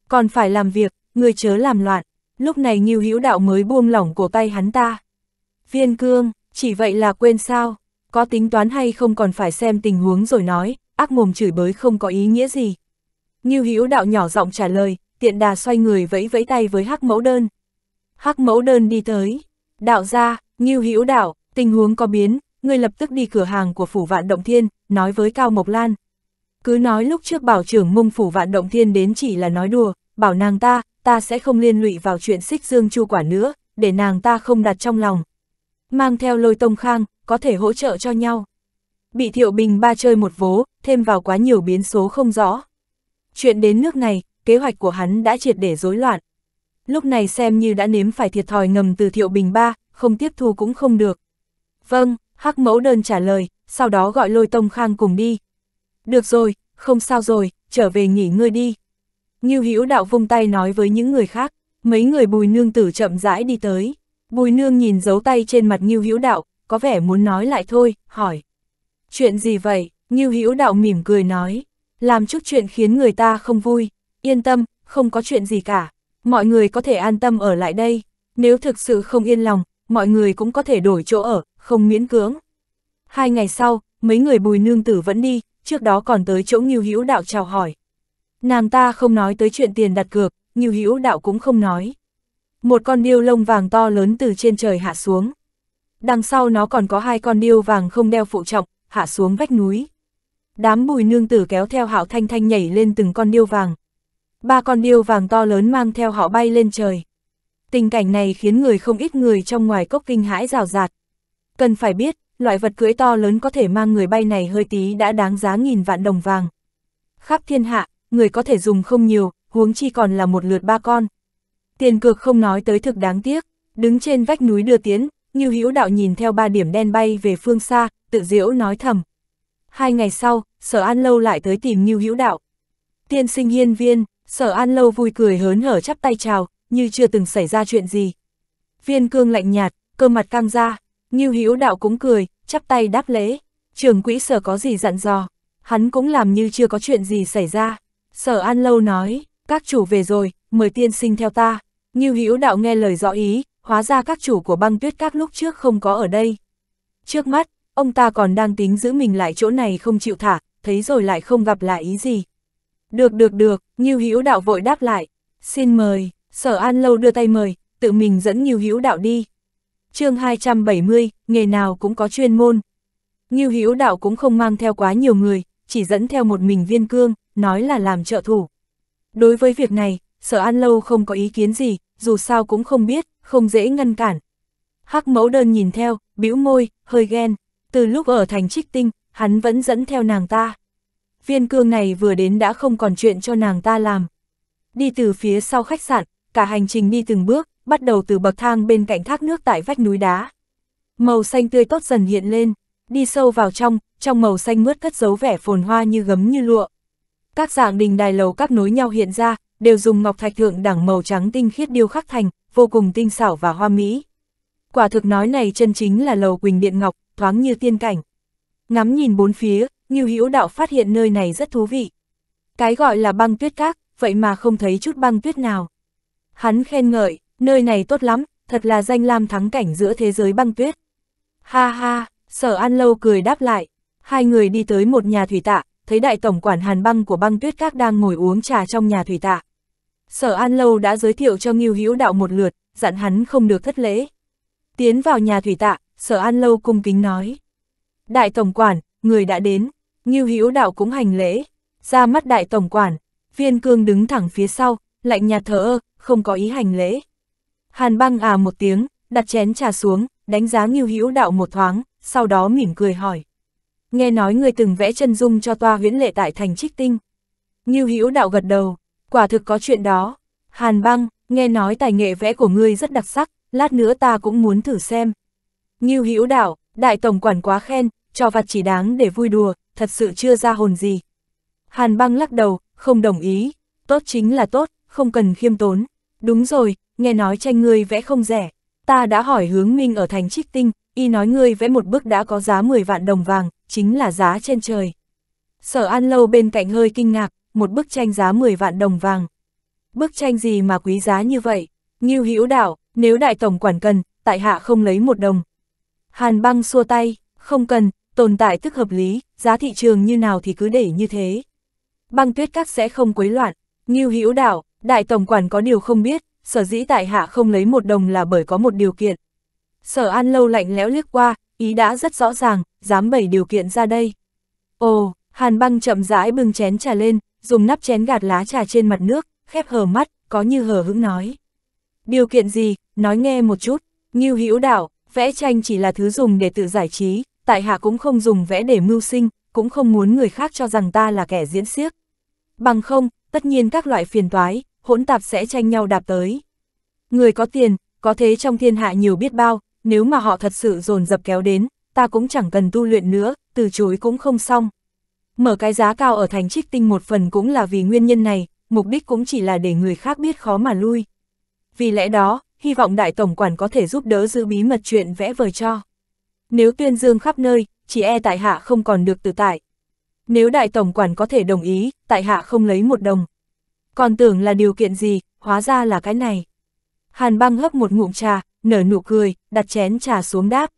Còn phải làm việc, người chớ làm loạn. Lúc này Ngưu Hữu Đạo mới buông lỏng cổ tay hắn ta. Viên cương, chỉ vậy là quên sao? Có tính toán hay không còn phải xem tình huống rồi nói, ác mồm chửi bới không có ý nghĩa gì. Ngưu Hữu Đạo nhỏ giọng trả lời, tiện đà xoay người vẫy vẫy tay với hắc mẫu đơn. Hắc mẫu đơn đi tới, đạo ra, nghiêu hữu đạo, tình huống có biến, ngươi lập tức đi cửa hàng của phủ vạn động thiên, nói với Cao Mộc Lan. Cứ nói lúc trước bảo trưởng mông phủ vạn động thiên đến chỉ là nói đùa, bảo nàng ta, ta sẽ không liên lụy vào chuyện xích dương chu quả nữa, để nàng ta không đặt trong lòng. Mang theo lôi tông khang, có thể hỗ trợ cho nhau. Bị thiệu bình ba chơi một vố, thêm vào quá nhiều biến số không rõ. Chuyện đến nước này, kế hoạch của hắn đã triệt để rối loạn. Lúc này xem như đã nếm phải thiệt thòi ngầm từ thiệu bình ba, không tiếp thu cũng không được. Vâng, hắc mẫu đơn trả lời, sau đó gọi lôi tông khang cùng đi. Được rồi, không sao rồi, trở về nghỉ ngơi đi. Ngưu Hữu đạo vung tay nói với những người khác, mấy người bùi nương tử chậm rãi đi tới. Bùi nương nhìn dấu tay trên mặt Ngưu Hữu đạo, có vẻ muốn nói lại thôi, hỏi. Chuyện gì vậy? Ngưu Hữu đạo mỉm cười nói, làm chút chuyện khiến người ta không vui yên tâm, không có chuyện gì cả, mọi người có thể an tâm ở lại đây, nếu thực sự không yên lòng, mọi người cũng có thể đổi chỗ ở, không miễn cưỡng. Hai ngày sau, mấy người bùi nương tử vẫn đi, trước đó còn tới chỗ Ngưu Hữu Đạo chào hỏi. Nàng ta không nói tới chuyện tiền đặt cược, Ngưu Hữu Đạo cũng không nói. Một con điêu lông vàng to lớn từ trên trời hạ xuống. Đằng sau nó còn có hai con điêu vàng không đeo phụ trọng, hạ xuống vách núi. Đám bùi nương tử kéo theo hạo thanh thanh nhảy lên từng con điêu vàng, ba con điêu vàng to lớn mang theo họ bay lên trời. Tình cảnh này khiến người không ít người trong ngoài cốc kinh hãi rào rạt. Cần phải biết, loại vật cưới to lớn có thể mang người bay này hơi tí đã đáng giá nghìn vạn đồng vàng. Khắp thiên hạ, người có thể dùng không nhiều, huống chi còn là một lượt ba con. Tiền cược không nói tới thực đáng tiếc, đứng trên vách núi đưa tiến, như hữu đạo nhìn theo ba điểm đen bay về phương xa, tự diễu nói thầm. Hai ngày sau, sở an lâu lại tới tìm như hữu đạo. Tiên sinh hiên viên, Sở An Lâu vui cười hớn hở chắp tay chào, như chưa từng xảy ra chuyện gì. Viên cương lạnh nhạt, cơ mặt căng ra, như Hữu Đạo cũng cười, chắp tay đáp lễ. Trưởng quỹ sở có gì dặn dò, hắn cũng làm như chưa có chuyện gì xảy ra. Sở An Lâu nói, các chủ về rồi, mời tiên sinh theo ta. như Hữu Đạo nghe lời rõ ý, hóa ra các chủ của băng tuyết các lúc trước không có ở đây. Trước mắt, ông ta còn đang tính giữ mình lại chỗ này không chịu thả, thấy rồi lại không gặp lại ý gì, được được được, Nhiêu Hữu Đạo vội đáp lại. Xin mời, Sở An Lâu đưa tay mời, tự mình dẫn Nhiêu Hữu Đạo đi. chương 270, nghề nào cũng có chuyên môn. Nhiêu Hữu Đạo cũng không mang theo quá nhiều người, chỉ dẫn theo một mình viên cương, nói là làm trợ thủ. Đối với việc này, Sở An Lâu không có ý kiến gì, dù sao cũng không biết, không dễ ngăn cản. Hắc mẫu đơn nhìn theo, bĩu môi, hơi ghen. Từ lúc ở thành trích tinh, hắn vẫn dẫn theo nàng ta viên cương này vừa đến đã không còn chuyện cho nàng ta làm. Đi từ phía sau khách sạn, cả hành trình đi từng bước, bắt đầu từ bậc thang bên cạnh thác nước tại vách núi đá. Màu xanh tươi tốt dần hiện lên, đi sâu vào trong, trong màu xanh mướt cất dấu vẻ phồn hoa như gấm như lụa. Các dạng đình đài lầu các nối nhau hiện ra, đều dùng ngọc thạch thượng đẳng màu trắng tinh khiết điêu khắc thành, vô cùng tinh xảo và hoa mỹ. Quả thực nói này chân chính là lầu Quỳnh Điện Ngọc, thoáng như tiên cảnh. Ngắm nhìn bốn phía, Ngưu Hữu Đạo phát hiện nơi này rất thú vị. Cái gọi là băng tuyết các, vậy mà không thấy chút băng tuyết nào. Hắn khen ngợi, nơi này tốt lắm, thật là danh lam thắng cảnh giữa thế giới băng tuyết. Ha ha, sở an lâu cười đáp lại, hai người đi tới một nhà thủy tạ, thấy đại tổng quản hàn băng của băng tuyết các đang ngồi uống trà trong nhà thủy tạ. Sở an lâu đã giới thiệu cho Ngưu Hữu Đạo một lượt, dặn hắn không được thất lễ. Tiến vào nhà thủy tạ, sở an lâu cung kính nói. Đại tổng quản, người đã đến, Ngưu Hữu Đạo cũng hành lễ, ra mắt đại tổng quản, viên cương đứng thẳng phía sau, lạnh nhạt thở ơ, không có ý hành lễ. Hàn băng à một tiếng, đặt chén trà xuống, đánh giá Ngưu Hữu Đạo một thoáng, sau đó mỉm cười hỏi. Nghe nói người từng vẽ chân dung cho toa huyễn lệ tại thành trích tinh. Ngưu Hữu Đạo gật đầu, quả thực có chuyện đó. Hàn băng, nghe nói tài nghệ vẽ của ngươi rất đặc sắc, lát nữa ta cũng muốn thử xem. Ngưu Hữu Đạo, đại tổng quản quá khen, cho vặt chỉ đáng để vui đùa, thật sự chưa ra hồn gì. Hàn băng lắc đầu, không đồng ý, tốt chính là tốt, không cần khiêm tốn. Đúng rồi, nghe nói tranh ngươi vẽ không rẻ, ta đã hỏi hướng minh ở thành trích tinh, y nói ngươi vẽ một bức đã có giá 10 vạn đồng vàng, chính là giá trên trời. Sở An Lâu bên cạnh hơi kinh ngạc, một bức tranh giá 10 vạn đồng vàng. Bức tranh gì mà quý giá như vậy? Ngưu Hữu Đạo, nếu đại tổng quản cần, tại hạ không lấy một đồng. Hàn Băng xua tay, không cần, tồn tại tức hợp lý, giá thị trường như nào thì cứ để như thế. Băng tuyết các sẽ không quấy loạn, Ngưu Hữu Đạo, đại tổng quản có điều không biết, sở dĩ tại hạ không lấy một đồng là bởi có một điều kiện. Sở An lâu lạnh lẽo liếc qua, ý đã rất rõ ràng, dám bày điều kiện ra đây. Ồ, Hàn Băng chậm rãi bưng chén trà lên, dùng nắp chén gạt lá trà trên mặt nước, khép hờ mắt, có như hờ hững nói. Điều kiện gì, nói nghe một chút, Ngưu Hữu Đạo, vẽ tranh chỉ là thứ dùng để tự giải trí, tại hạ cũng không dùng vẽ để mưu sinh, cũng không muốn người khác cho rằng ta là kẻ diễn xiếc. Bằng không, tất nhiên các loại phiền toái, hỗn tạp sẽ tranh nhau đạp tới. Người có tiền, có thế trong thiên hạ nhiều biết bao, nếu mà họ thật sự dồn dập kéo đến, ta cũng chẳng cần tu luyện nữa, từ chối cũng không xong. Mở cái giá cao ở thành trích tinh một phần cũng là vì nguyên nhân này, mục đích cũng chỉ là để người khác biết khó mà lui. Vì lẽ đó, hy vọng đại tổng quản có thể giúp đỡ giữ bí mật chuyện vẽ vời cho. Nếu tuyên dương khắp nơi, chỉ e tại hạ không còn được tự tại. Nếu đại tổng quản có thể đồng ý, tại hạ không lấy một đồng. Còn tưởng là điều kiện gì, hóa ra là cái này. Hàn băng hấp một ngụm trà, nở nụ cười, đặt chén trà xuống đáp.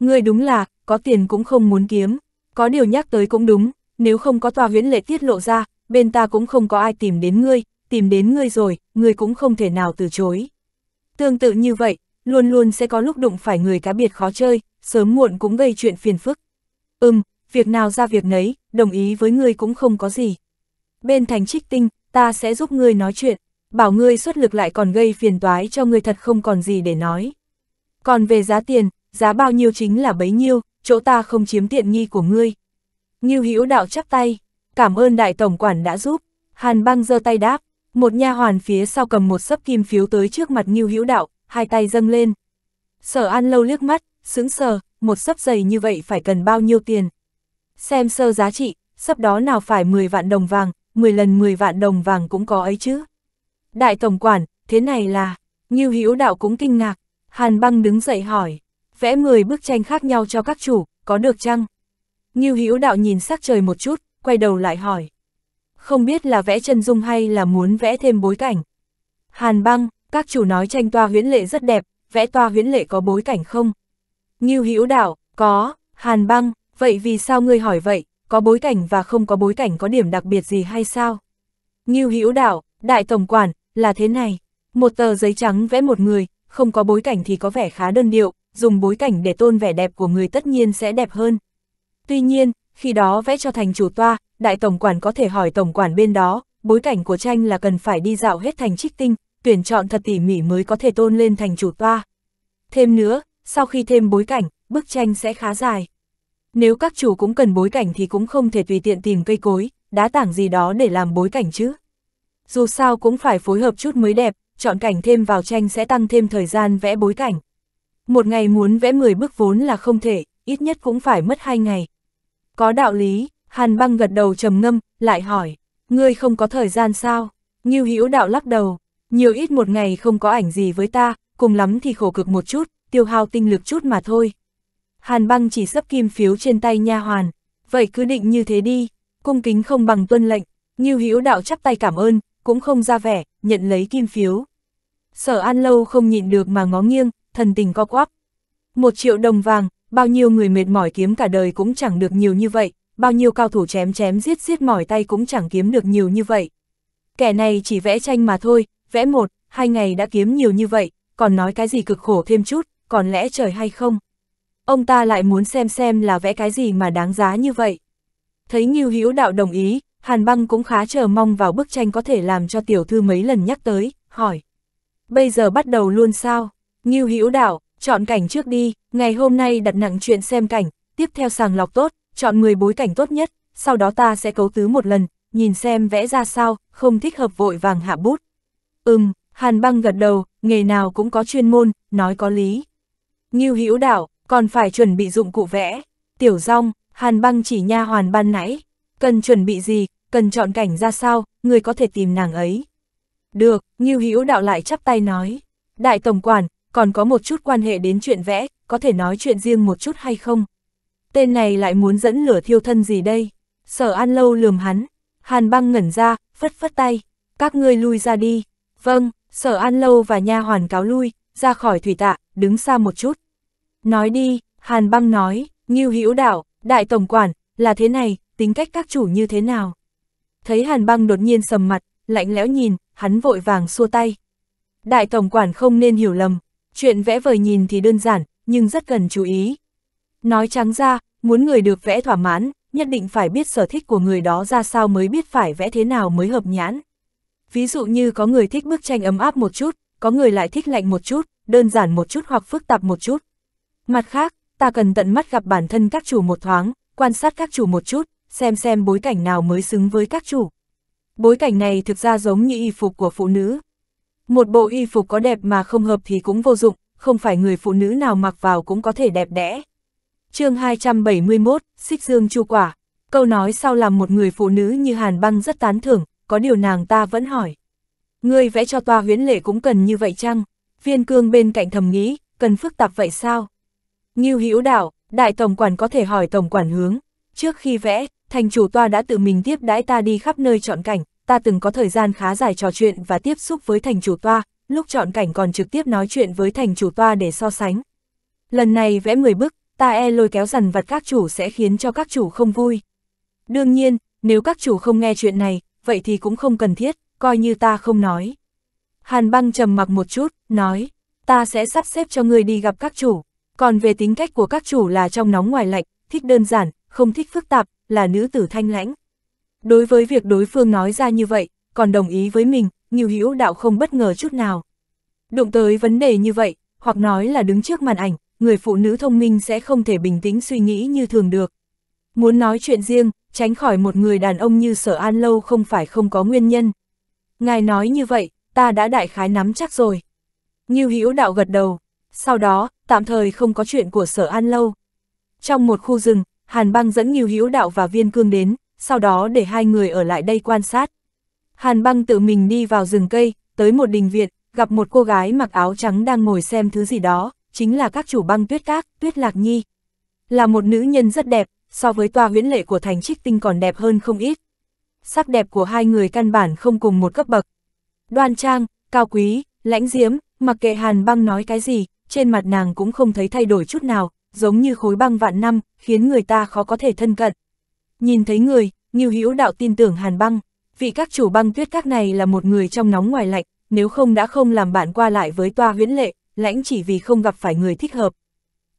Ngươi đúng là, có tiền cũng không muốn kiếm, có điều nhắc tới cũng đúng, nếu không có tòa huyễn lệ tiết lộ ra, bên ta cũng không có ai tìm đến ngươi, tìm đến ngươi rồi, ngươi cũng không thể nào từ chối. Tương tự như vậy, luôn luôn sẽ có lúc đụng phải người cá biệt khó chơi, sớm muộn cũng gây chuyện phiền phức. Ừm, việc nào ra việc nấy, đồng ý với ngươi cũng không có gì. Bên thành trích tinh, ta sẽ giúp ngươi nói chuyện, bảo ngươi xuất lực lại còn gây phiền toái cho ngươi thật không còn gì để nói. Còn về giá tiền, giá bao nhiêu chính là bấy nhiêu, chỗ ta không chiếm tiện nghi của ngươi. Ngưu Hữu đạo chắp tay, cảm ơn đại tổng quản đã giúp. Hàn Băng giơ tay đáp, một nha hoàn phía sau cầm một sấp kim phiếu tới trước mặt Ngưu Hữu đạo, hai tay dâng lên. Sở An Lâu liếc mắt, sững sờ, một sấp giày như vậy phải cần bao nhiêu tiền. Xem sơ giá trị, sấp đó nào phải 10 vạn đồng vàng, 10 lần 10 vạn đồng vàng cũng có ấy chứ. Đại tổng quản, thế này là, Ngưu Hữu Đạo cũng kinh ngạc, Hàn Băng đứng dậy hỏi, vẽ 10 bức tranh khác nhau cho các chủ, có được chăng? Ngưu Hữu Đạo nhìn sắc trời một chút, quay đầu lại hỏi. Không biết là vẽ chân dung hay là muốn vẽ thêm bối cảnh. Hàn Băng, các chủ nói tranh toa huyễn lệ rất đẹp, vẽ toa huyễn lệ có bối cảnh không? Ngưu Hữu Đạo, có, Hàn Băng, vậy vì sao ngươi hỏi vậy, có bối cảnh và không có bối cảnh có điểm đặc biệt gì hay sao? Ngưu Hữu Đạo, đại tổng quản, là thế này, một tờ giấy trắng vẽ một người, không có bối cảnh thì có vẻ khá đơn điệu, dùng bối cảnh để tôn vẻ đẹp của người tất nhiên sẽ đẹp hơn. Tuy nhiên, khi đó vẽ cho thành chủ toa, đại tổng quản có thể hỏi tổng quản bên đó, bối cảnh của tranh là cần phải đi dạo hết thành trích tinh, tuyển chọn thật tỉ mỉ mới có thể tôn lên thành chủ toa. Thêm nữa, sau khi thêm bối cảnh, bức tranh sẽ khá dài. Nếu các chủ cũng cần bối cảnh thì cũng không thể tùy tiện tìm cây cối, đá tảng gì đó để làm bối cảnh chứ. Dù sao cũng phải phối hợp chút mới đẹp, chọn cảnh thêm vào tranh sẽ tăng thêm thời gian vẽ bối cảnh. Một ngày muốn vẽ 10 bức vốn là không thể, ít nhất cũng phải mất 2 ngày. Có đạo lý, Hàn băng gật đầu trầm ngâm, lại hỏi, ngươi không có thời gian sao? như Hữu đạo lắc đầu, nhiều ít một ngày không có ảnh gì với ta, cùng lắm thì khổ cực một chút, tiêu hao tinh lực chút mà thôi. Hàn băng chỉ sấp kim phiếu trên tay nha hoàn, vậy cứ định như thế đi, cung kính không bằng tuân lệnh, như hữu đạo chắp tay cảm ơn, cũng không ra vẻ, nhận lấy kim phiếu. Sở an lâu không nhịn được mà ngó nghiêng, thần tình co quắp. Một triệu đồng vàng, bao nhiêu người mệt mỏi kiếm cả đời cũng chẳng được nhiều như vậy, bao nhiêu cao thủ chém chém giết giết mỏi tay cũng chẳng kiếm được nhiều như vậy. Kẻ này chỉ vẽ tranh mà thôi, vẽ một, hai ngày đã kiếm nhiều như vậy, còn nói cái gì cực khổ thêm chút, còn lẽ trời hay không? Ông ta lại muốn xem xem là vẽ cái gì mà đáng giá như vậy. Thấy Ngưu Hữu Đạo đồng ý, Hàn Băng cũng khá chờ mong vào bức tranh có thể làm cho tiểu thư mấy lần nhắc tới, hỏi. Bây giờ bắt đầu luôn sao? Ngưu Hữu Đạo, chọn cảnh trước đi, ngày hôm nay đặt nặng chuyện xem cảnh, tiếp theo sàng lọc tốt, chọn 10 bối cảnh tốt nhất, sau đó ta sẽ cấu tứ một lần, nhìn xem vẽ ra sao, không thích hợp vội vàng hạ bút. Ừm, Hàn băng gật đầu, nghề nào cũng có chuyên môn, nói có lý. Ngưu hữu đảo, còn phải chuẩn bị dụng cụ vẽ. Tiểu rong, Hàn băng chỉ nha hoàn ban nãy. Cần chuẩn bị gì, cần chọn cảnh ra sao, người có thể tìm nàng ấy. Được, Ngưu hữu đạo lại chắp tay nói. Đại tổng quản, còn có một chút quan hệ đến chuyện vẽ, có thể nói chuyện riêng một chút hay không? Tên này lại muốn dẫn lửa thiêu thân gì đây? Sở An Lâu lườm hắn. Hàn băng ngẩn ra, phất phất tay. Các ngươi lui ra đi, Vâng, sở an lâu và nha hoàn cáo lui, ra khỏi thủy tạ, đứng xa một chút. Nói đi, Hàn băng nói, Ngưu Hữu Đạo, Đại Tổng Quản, là thế này, tính cách các chủ như thế nào? Thấy Hàn băng đột nhiên sầm mặt, lạnh lẽo nhìn, hắn vội vàng xua tay. Đại Tổng Quản không nên hiểu lầm, chuyện vẽ vời nhìn thì đơn giản, nhưng rất cần chú ý. Nói trắng ra, muốn người được vẽ thỏa mãn, nhất định phải biết sở thích của người đó ra sao mới biết phải vẽ thế nào mới hợp nhãn. Ví dụ như có người thích bức tranh ấm áp một chút, có người lại thích lạnh một chút, đơn giản một chút hoặc phức tạp một chút. Mặt khác, ta cần tận mắt gặp bản thân các chủ một thoáng, quan sát các chủ một chút, xem xem bối cảnh nào mới xứng với các chủ. Bối cảnh này thực ra giống như y phục của phụ nữ. Một bộ y phục có đẹp mà không hợp thì cũng vô dụng, không phải người phụ nữ nào mặc vào cũng có thể đẹp đẽ. chương 271, Xích Dương Chu Quả Câu nói sau làm một người phụ nữ như Hàn Băng rất tán thưởng, có điều nàng ta vẫn hỏi. Ngươi vẽ cho toa huyến lệ cũng cần như vậy chăng? Viên cương bên cạnh thầm nghĩ, cần phức tạp vậy sao? Nghiêu hữu đạo, đại tổng quản có thể hỏi tổng quản hướng. Trước khi vẽ, thành chủ toa đã tự mình tiếp đãi ta đi khắp nơi chọn cảnh, ta từng có thời gian khá dài trò chuyện và tiếp xúc với thành chủ toa, lúc chọn cảnh còn trực tiếp nói chuyện với thành chủ toa để so sánh. Lần này vẽ 10 bức, ta e lôi kéo dằn vật các chủ sẽ khiến cho các chủ không vui. Đương nhiên, nếu các chủ không nghe chuyện này, vậy thì cũng không cần thiết, coi như ta không nói. Hàn băng trầm mặc một chút, nói, ta sẽ sắp xếp cho ngươi đi gặp các chủ, còn về tính cách của các chủ là trong nóng ngoài lạnh, thích đơn giản, không thích phức tạp, là nữ tử thanh lãnh. Đối với việc đối phương nói ra như vậy, còn đồng ý với mình, Nghiêu Hữu Đạo không bất ngờ chút nào. Đụng tới vấn đề như vậy, hoặc nói là đứng trước màn ảnh, người phụ nữ thông minh sẽ không thể bình tĩnh suy nghĩ như thường được. Muốn nói chuyện riêng, tránh khỏi một người đàn ông như sở an lâu không phải không có nguyên nhân. Ngài nói như vậy, ta đã đại khái nắm chắc rồi. Như hữu đạo gật đầu, sau đó, tạm thời không có chuyện của sở an lâu. Trong một khu rừng, Hàn băng dẫn Nghiêu Hữu Đạo và Viên Cương đến, sau đó để hai người ở lại đây quan sát. Hàn băng tự mình đi vào rừng cây, tới một đình viện, gặp một cô gái mặc áo trắng đang ngồi xem thứ gì đó, chính là các chủ băng tuyết các, tuyết lạc nhi. Là một nữ nhân rất đẹp, so với tòa huyễn lệ của thành trích tinh còn đẹp hơn không ít. Sắc đẹp của hai người căn bản không cùng một cấp bậc. Đoan trang, cao quý, lãnh diễm, mặc kệ hàn băng nói cái gì, trên mặt nàng cũng không thấy thay đổi chút nào, giống như khối băng vạn năm, khiến người ta khó có thể thân cận. Nhìn thấy người, Ngưu Hữu Đạo tin tưởng Hàn Băng, vị các chủ băng tuyết các này là một người trong nóng ngoài lạnh, nếu không đã không làm bạn qua lại với toa huyễn lệ, lãnh chỉ vì không gặp phải người thích hợp.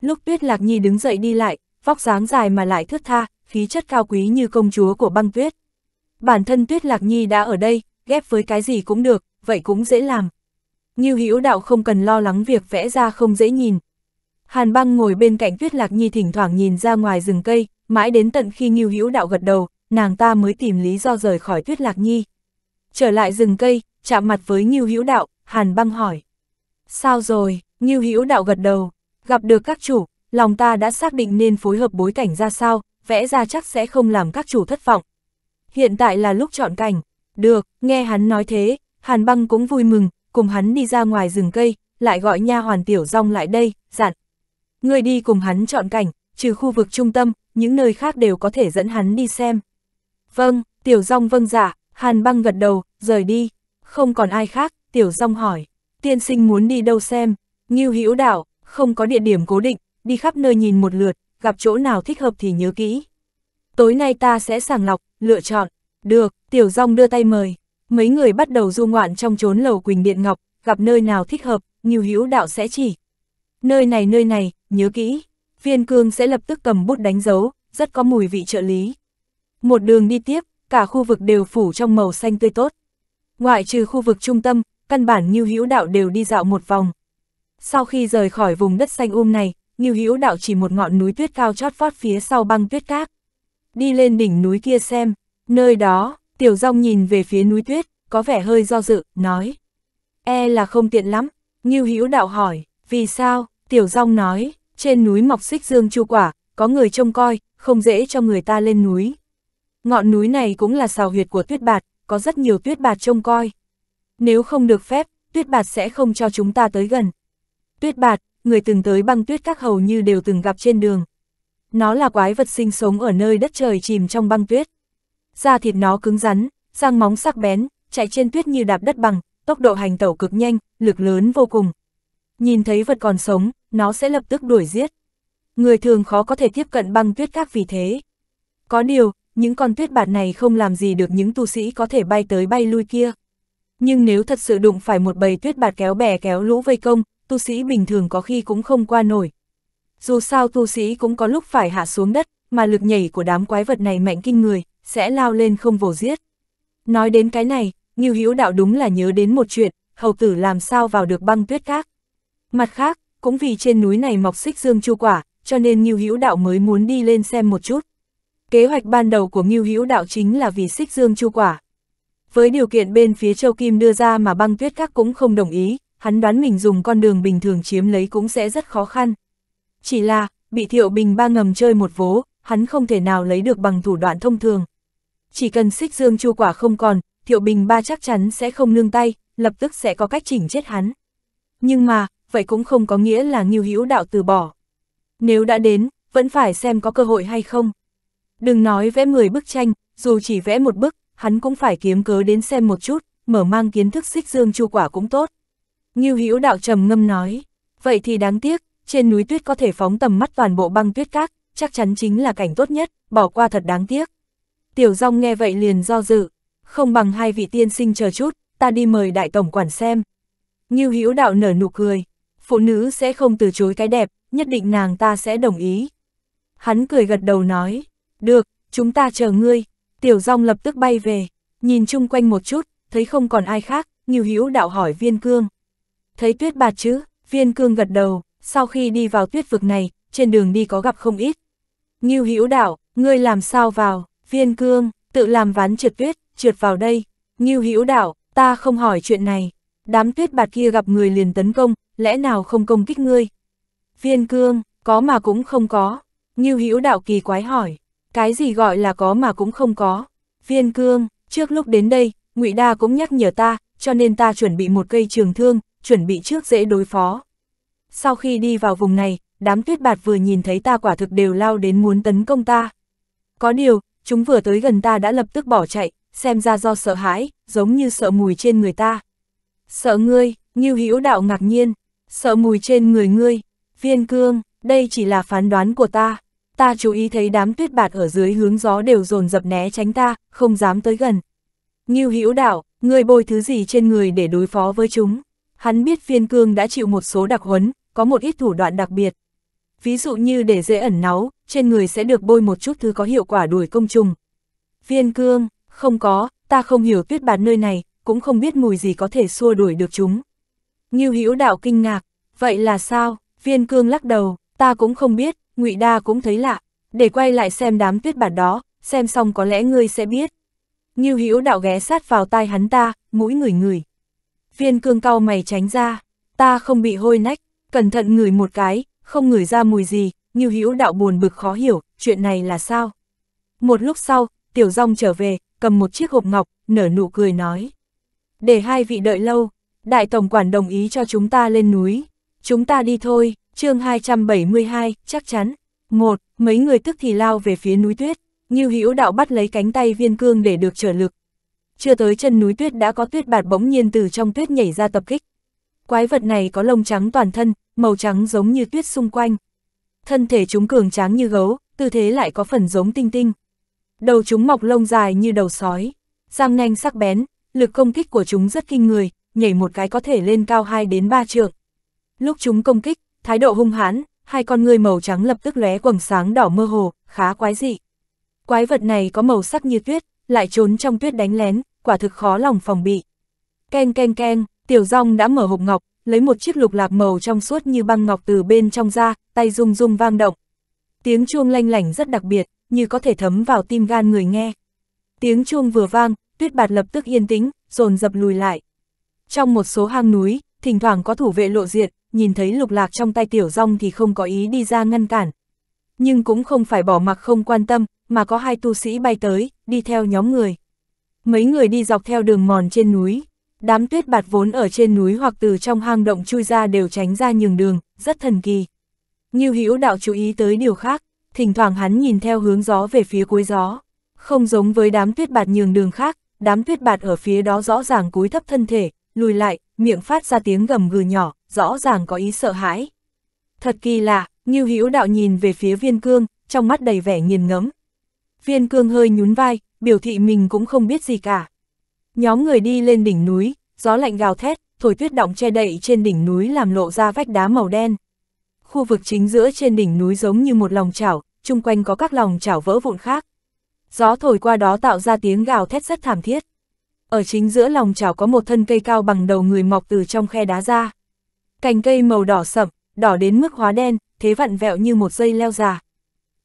Lúc Tuyết Lạc Nhi đứng dậy đi lại, vóc dáng dài mà lại thướt tha, khí chất cao quý như công chúa của băng tuyết. Bản thân Tuyết Lạc Nhi đã ở đây, ghép với cái gì cũng được, vậy cũng dễ làm. Như Hữu Đạo không cần lo lắng việc vẽ ra không dễ nhìn. Hàn Băng ngồi bên cạnh Tuyết Lạc Nhi thỉnh thoảng nhìn ra ngoài rừng cây, mãi đến tận khi Ngưu Hữu Đạo gật đầu, nàng ta mới tìm lý do rời khỏi Tuyết Lạc Nhi. Trở lại rừng cây, chạm mặt với Ngưu Hữu Đạo, Hàn Băng hỏi: "Sao rồi?" Ngưu Hữu Đạo gật đầu, "Gặp được các chủ, lòng ta đã xác định nên phối hợp bối cảnh ra sao, vẽ ra chắc sẽ không làm các chủ thất vọng. Hiện tại là lúc chọn cảnh. Được, nghe hắn nói thế, Hàn băng cũng vui mừng, cùng hắn đi ra ngoài rừng cây, lại gọi nha hoàn tiểu rong lại đây, dặn. Người đi cùng hắn chọn cảnh, trừ khu vực trung tâm, những nơi khác đều có thể dẫn hắn đi xem. Vâng, tiểu rong vâng dạ, Hàn băng gật đầu, rời đi. Không còn ai khác, tiểu rong hỏi. Tiên sinh muốn đi đâu xem? Ngưu hữu đảo không có địa điểm cố định, đi khắp nơi nhìn một lượt, gặp chỗ nào thích hợp thì nhớ kỹ. Tối nay ta sẽ sàng lọc, lựa chọn. Được, Tiểu Dòng đưa tay mời. Mấy người bắt đầu du ngoạn trong chốn lầu Quỳnh Điện Ngọc, gặp nơi nào thích hợp, nhiều hữu đạo sẽ chỉ. Nơi này nơi này, nhớ kỹ. Viên cương sẽ lập tức cầm bút đánh dấu, rất có mùi vị trợ lý. Một đường đi tiếp, cả khu vực đều phủ trong màu xanh tươi tốt. Ngoại trừ khu vực trung tâm, căn bản như hữu đạo đều đi dạo một vòng. Sau khi rời khỏi vùng đất xanh um này, Ngưu Hữu Đạo chỉ một ngọn núi tuyết cao chót vót phía sau băng tuyết cát. Đi lên đỉnh núi kia xem, nơi đó, Tiểu Dung nhìn về phía núi tuyết, có vẻ hơi do dự, nói: "E là không tiện lắm." Ngưu Hữu Đạo hỏi: "Vì sao?" Tiểu Dung nói: "Trên núi mọc xích dương chu quả, có người trông coi, không dễ cho người ta lên núi." Ngọn núi này cũng là sào huyệt của tuyết bạt, có rất nhiều tuyết bạt trông coi. Nếu không được phép, tuyết bạt sẽ không cho chúng ta tới gần. Tuyết bạt, người từng tới băng tuyết các hầu như đều từng gặp trên đường. Nó là quái vật sinh sống ở nơi đất trời chìm trong băng tuyết. Da thịt nó cứng rắn, răng móng sắc bén, chạy trên tuyết như đạp đất bằng, tốc độ hành tẩu cực nhanh, lực lớn vô cùng. Nhìn thấy vật còn sống, nó sẽ lập tức đuổi giết. Người thường khó có thể tiếp cận băng tuyết các vì thế. Có điều, những con tuyết bạt này không làm gì được những tu sĩ có thể bay tới bay lui kia. Nhưng nếu thật sự đụng phải một bầy tuyết bạt kéo bè kéo lũ vây công, tu sĩ bình thường có khi cũng không qua nổi. Dù sao tu sĩ cũng có lúc phải hạ xuống đất, mà lực nhảy của đám quái vật này mạnh kinh người, sẽ lao lên không vồ giết. Nói đến cái này, Ngưu Hữu Đạo đúng là nhớ đến một chuyện, hầu tử làm sao vào được băng tuyết các. Mặt khác, cũng vì trên núi này mọc xích dương chu quả, cho nên Ngưu Hữu Đạo mới muốn đi lên xem một chút. Kế hoạch ban đầu của Ngưu Hữu Đạo chính là vì xích dương chu quả. Với điều kiện bên phía Châu Kim đưa ra mà băng tuyết các cũng không đồng ý, hắn đoán mình dùng con đường bình thường chiếm lấy cũng sẽ rất khó khăn. Chỉ là, bị Thiệu Bình ba ngầm chơi một vố, hắn không thể nào lấy được bằng thủ đoạn thông thường. Chỉ cần xích dương chu quả không còn, Thiệu Bình ba chắc chắn sẽ không nương tay, lập tức sẽ có cách chỉnh chết hắn. Nhưng mà, vậy cũng không có nghĩa là nghiêu hữu đạo từ bỏ. Nếu đã đến, vẫn phải xem có cơ hội hay không. Đừng nói vẽ 10 bức tranh, dù chỉ vẽ một bức, hắn cũng phải kiếm cớ đến xem một chút, mở mang kiến thức xích dương chu quả cũng tốt. Ngưu Hữu Đạo trầm ngâm nói, vậy thì đáng tiếc, trên núi tuyết có thể phóng tầm mắt toàn bộ băng tuyết các, chắc chắn chính là cảnh tốt nhất, bỏ qua thật đáng tiếc. Tiểu Dung nghe vậy liền do dự, không bằng hai vị tiên sinh chờ chút, ta đi mời đại tổng quản xem. Ngưu Hữu Đạo nở nụ cười, phụ nữ sẽ không từ chối cái đẹp, nhất định nàng ta sẽ đồng ý. Hắn cười gật đầu nói, được, chúng ta chờ ngươi. Tiểu Dung lập tức bay về, nhìn chung quanh một chút, thấy không còn ai khác, Ngưu Hữu Đạo hỏi Viên Cương thấy tuyết bạt chứ viên cương gật đầu, sau khi đi vào tuyết vực này, trên đường đi có gặp không ít. Ngưu Hữu Đạo, ngươi làm sao vào? Viên Cương, tự làm ván trượt tuyết, trượt vào đây. Ngưu Hữu Đạo, ta không hỏi chuyện này. Đám tuyết bạt kia gặp người liền tấn công, lẽ nào không công kích ngươi? Viên Cương, có mà cũng không có. Ngưu Hữu Đạo kỳ quái hỏi, cái gì gọi là có mà cũng không có? Viên Cương, trước lúc đến đây, Ngụy Đa cũng nhắc nhở ta, cho nên ta chuẩn bị một cây trường thương, chuẩn bị trước dễ đối phó. Sau khi đi vào vùng này, đám tuyết bạt vừa nhìn thấy ta quả thực đều lao đến muốn tấn công ta. Có điều, chúng vừa tới gần ta đã lập tức bỏ chạy, xem ra do sợ hãi, giống như sợ mùi trên người ta. Sợ ngươi, Ngưu Hữu Đạo ngạc nhiên, sợ mùi trên người ngươi, viên cương, đây chỉ là phán đoán của ta. Ta chú ý thấy đám tuyết bạt ở dưới hướng gió đều dồn dập né tránh ta, không dám tới gần. Ngưu Hữu Đạo, ngươi bôi thứ gì trên người để đối phó với chúng? Hắn biết viên cương đã chịu một số đặc huấn, có một ít thủ đoạn đặc biệt. Ví dụ như để dễ ẩn náu, trên người sẽ được bôi một chút thứ có hiệu quả đuổi công trùng. Viên cương, không có, ta không hiểu tuyết bạt nơi này, cũng không biết mùi gì có thể xua đuổi được chúng. Ngưu Hữu đạo kinh ngạc, vậy là sao? Viên cương lắc đầu, ta cũng không biết, ngụy Đa cũng thấy lạ, để quay lại xem đám tuyết bạt đó, xem xong có lẽ ngươi sẽ biết. Ngưu Hữu đạo ghé sát vào tai hắn ta, mũi người người. Viên cương cao mày tránh ra, ta không bị hôi nách, cẩn thận ngửi một cái, không ngửi ra mùi gì, như hữu đạo buồn bực khó hiểu, chuyện này là sao? Một lúc sau, tiểu rong trở về, cầm một chiếc hộp ngọc, nở nụ cười nói. Để hai vị đợi lâu, đại tổng quản đồng ý cho chúng ta lên núi. Chúng ta đi thôi, chương 272, chắc chắn. Một, mấy người tức thì lao về phía núi tuyết, như hữu đạo bắt lấy cánh tay viên cương để được trở lực, chưa tới chân núi tuyết đã có tuyết bạt bỗng nhiên từ trong tuyết nhảy ra tập kích. Quái vật này có lông trắng toàn thân, màu trắng giống như tuyết xung quanh. Thân thể chúng cường tráng như gấu, tư thế lại có phần giống tinh tinh. Đầu chúng mọc lông dài như đầu sói, răng nanh sắc bén, lực công kích của chúng rất kinh người, nhảy một cái có thể lên cao 2 đến 3 trượng. Lúc chúng công kích, thái độ hung hãn, hai con người màu trắng lập tức lóe quầng sáng đỏ mơ hồ, khá quái dị. Quái vật này có màu sắc như tuyết, lại trốn trong tuyết đánh lén, quả thực khó lòng phòng bị. Ken ken ken, tiểu rong đã mở hộp ngọc, lấy một chiếc lục lạc màu trong suốt như băng ngọc từ bên trong ra, tay rung rung vang động. Tiếng chuông lanh lảnh rất đặc biệt, như có thể thấm vào tim gan người nghe. Tiếng chuông vừa vang, tuyết bạt lập tức yên tĩnh, dồn dập lùi lại. Trong một số hang núi, thỉnh thoảng có thủ vệ lộ diện, nhìn thấy lục lạc trong tay tiểu rong thì không có ý đi ra ngăn cản, nhưng cũng không phải bỏ mặc không quan tâm, mà có hai tu sĩ bay tới, đi theo nhóm người. Mấy người đi dọc theo đường mòn trên núi, đám tuyết bạt vốn ở trên núi hoặc từ trong hang động chui ra đều tránh ra nhường đường, rất thần kỳ. Như hữu đạo chú ý tới điều khác, thỉnh thoảng hắn nhìn theo hướng gió về phía cuối gió. Không giống với đám tuyết bạt nhường đường khác, đám tuyết bạt ở phía đó rõ ràng cúi thấp thân thể, lùi lại, miệng phát ra tiếng gầm gừ nhỏ, rõ ràng có ý sợ hãi. Thật kỳ lạ, Ngưu Hữu Đạo nhìn về phía Viên Cương, trong mắt đầy vẻ nghiền ngẫm. Viên Cương hơi nhún vai, biểu thị mình cũng không biết gì cả. Nhóm người đi lên đỉnh núi, gió lạnh gào thét, thổi tuyết động che đậy trên đỉnh núi làm lộ ra vách đá màu đen. Khu vực chính giữa trên đỉnh núi giống như một lòng chảo, chung quanh có các lòng chảo vỡ vụn khác. Gió thổi qua đó tạo ra tiếng gào thét rất thảm thiết. Ở chính giữa lòng chảo có một thân cây cao bằng đầu người mọc từ trong khe đá ra. Cành cây màu đỏ sậm, đỏ đến mức hóa đen, thế vặn vẹo như một dây leo già.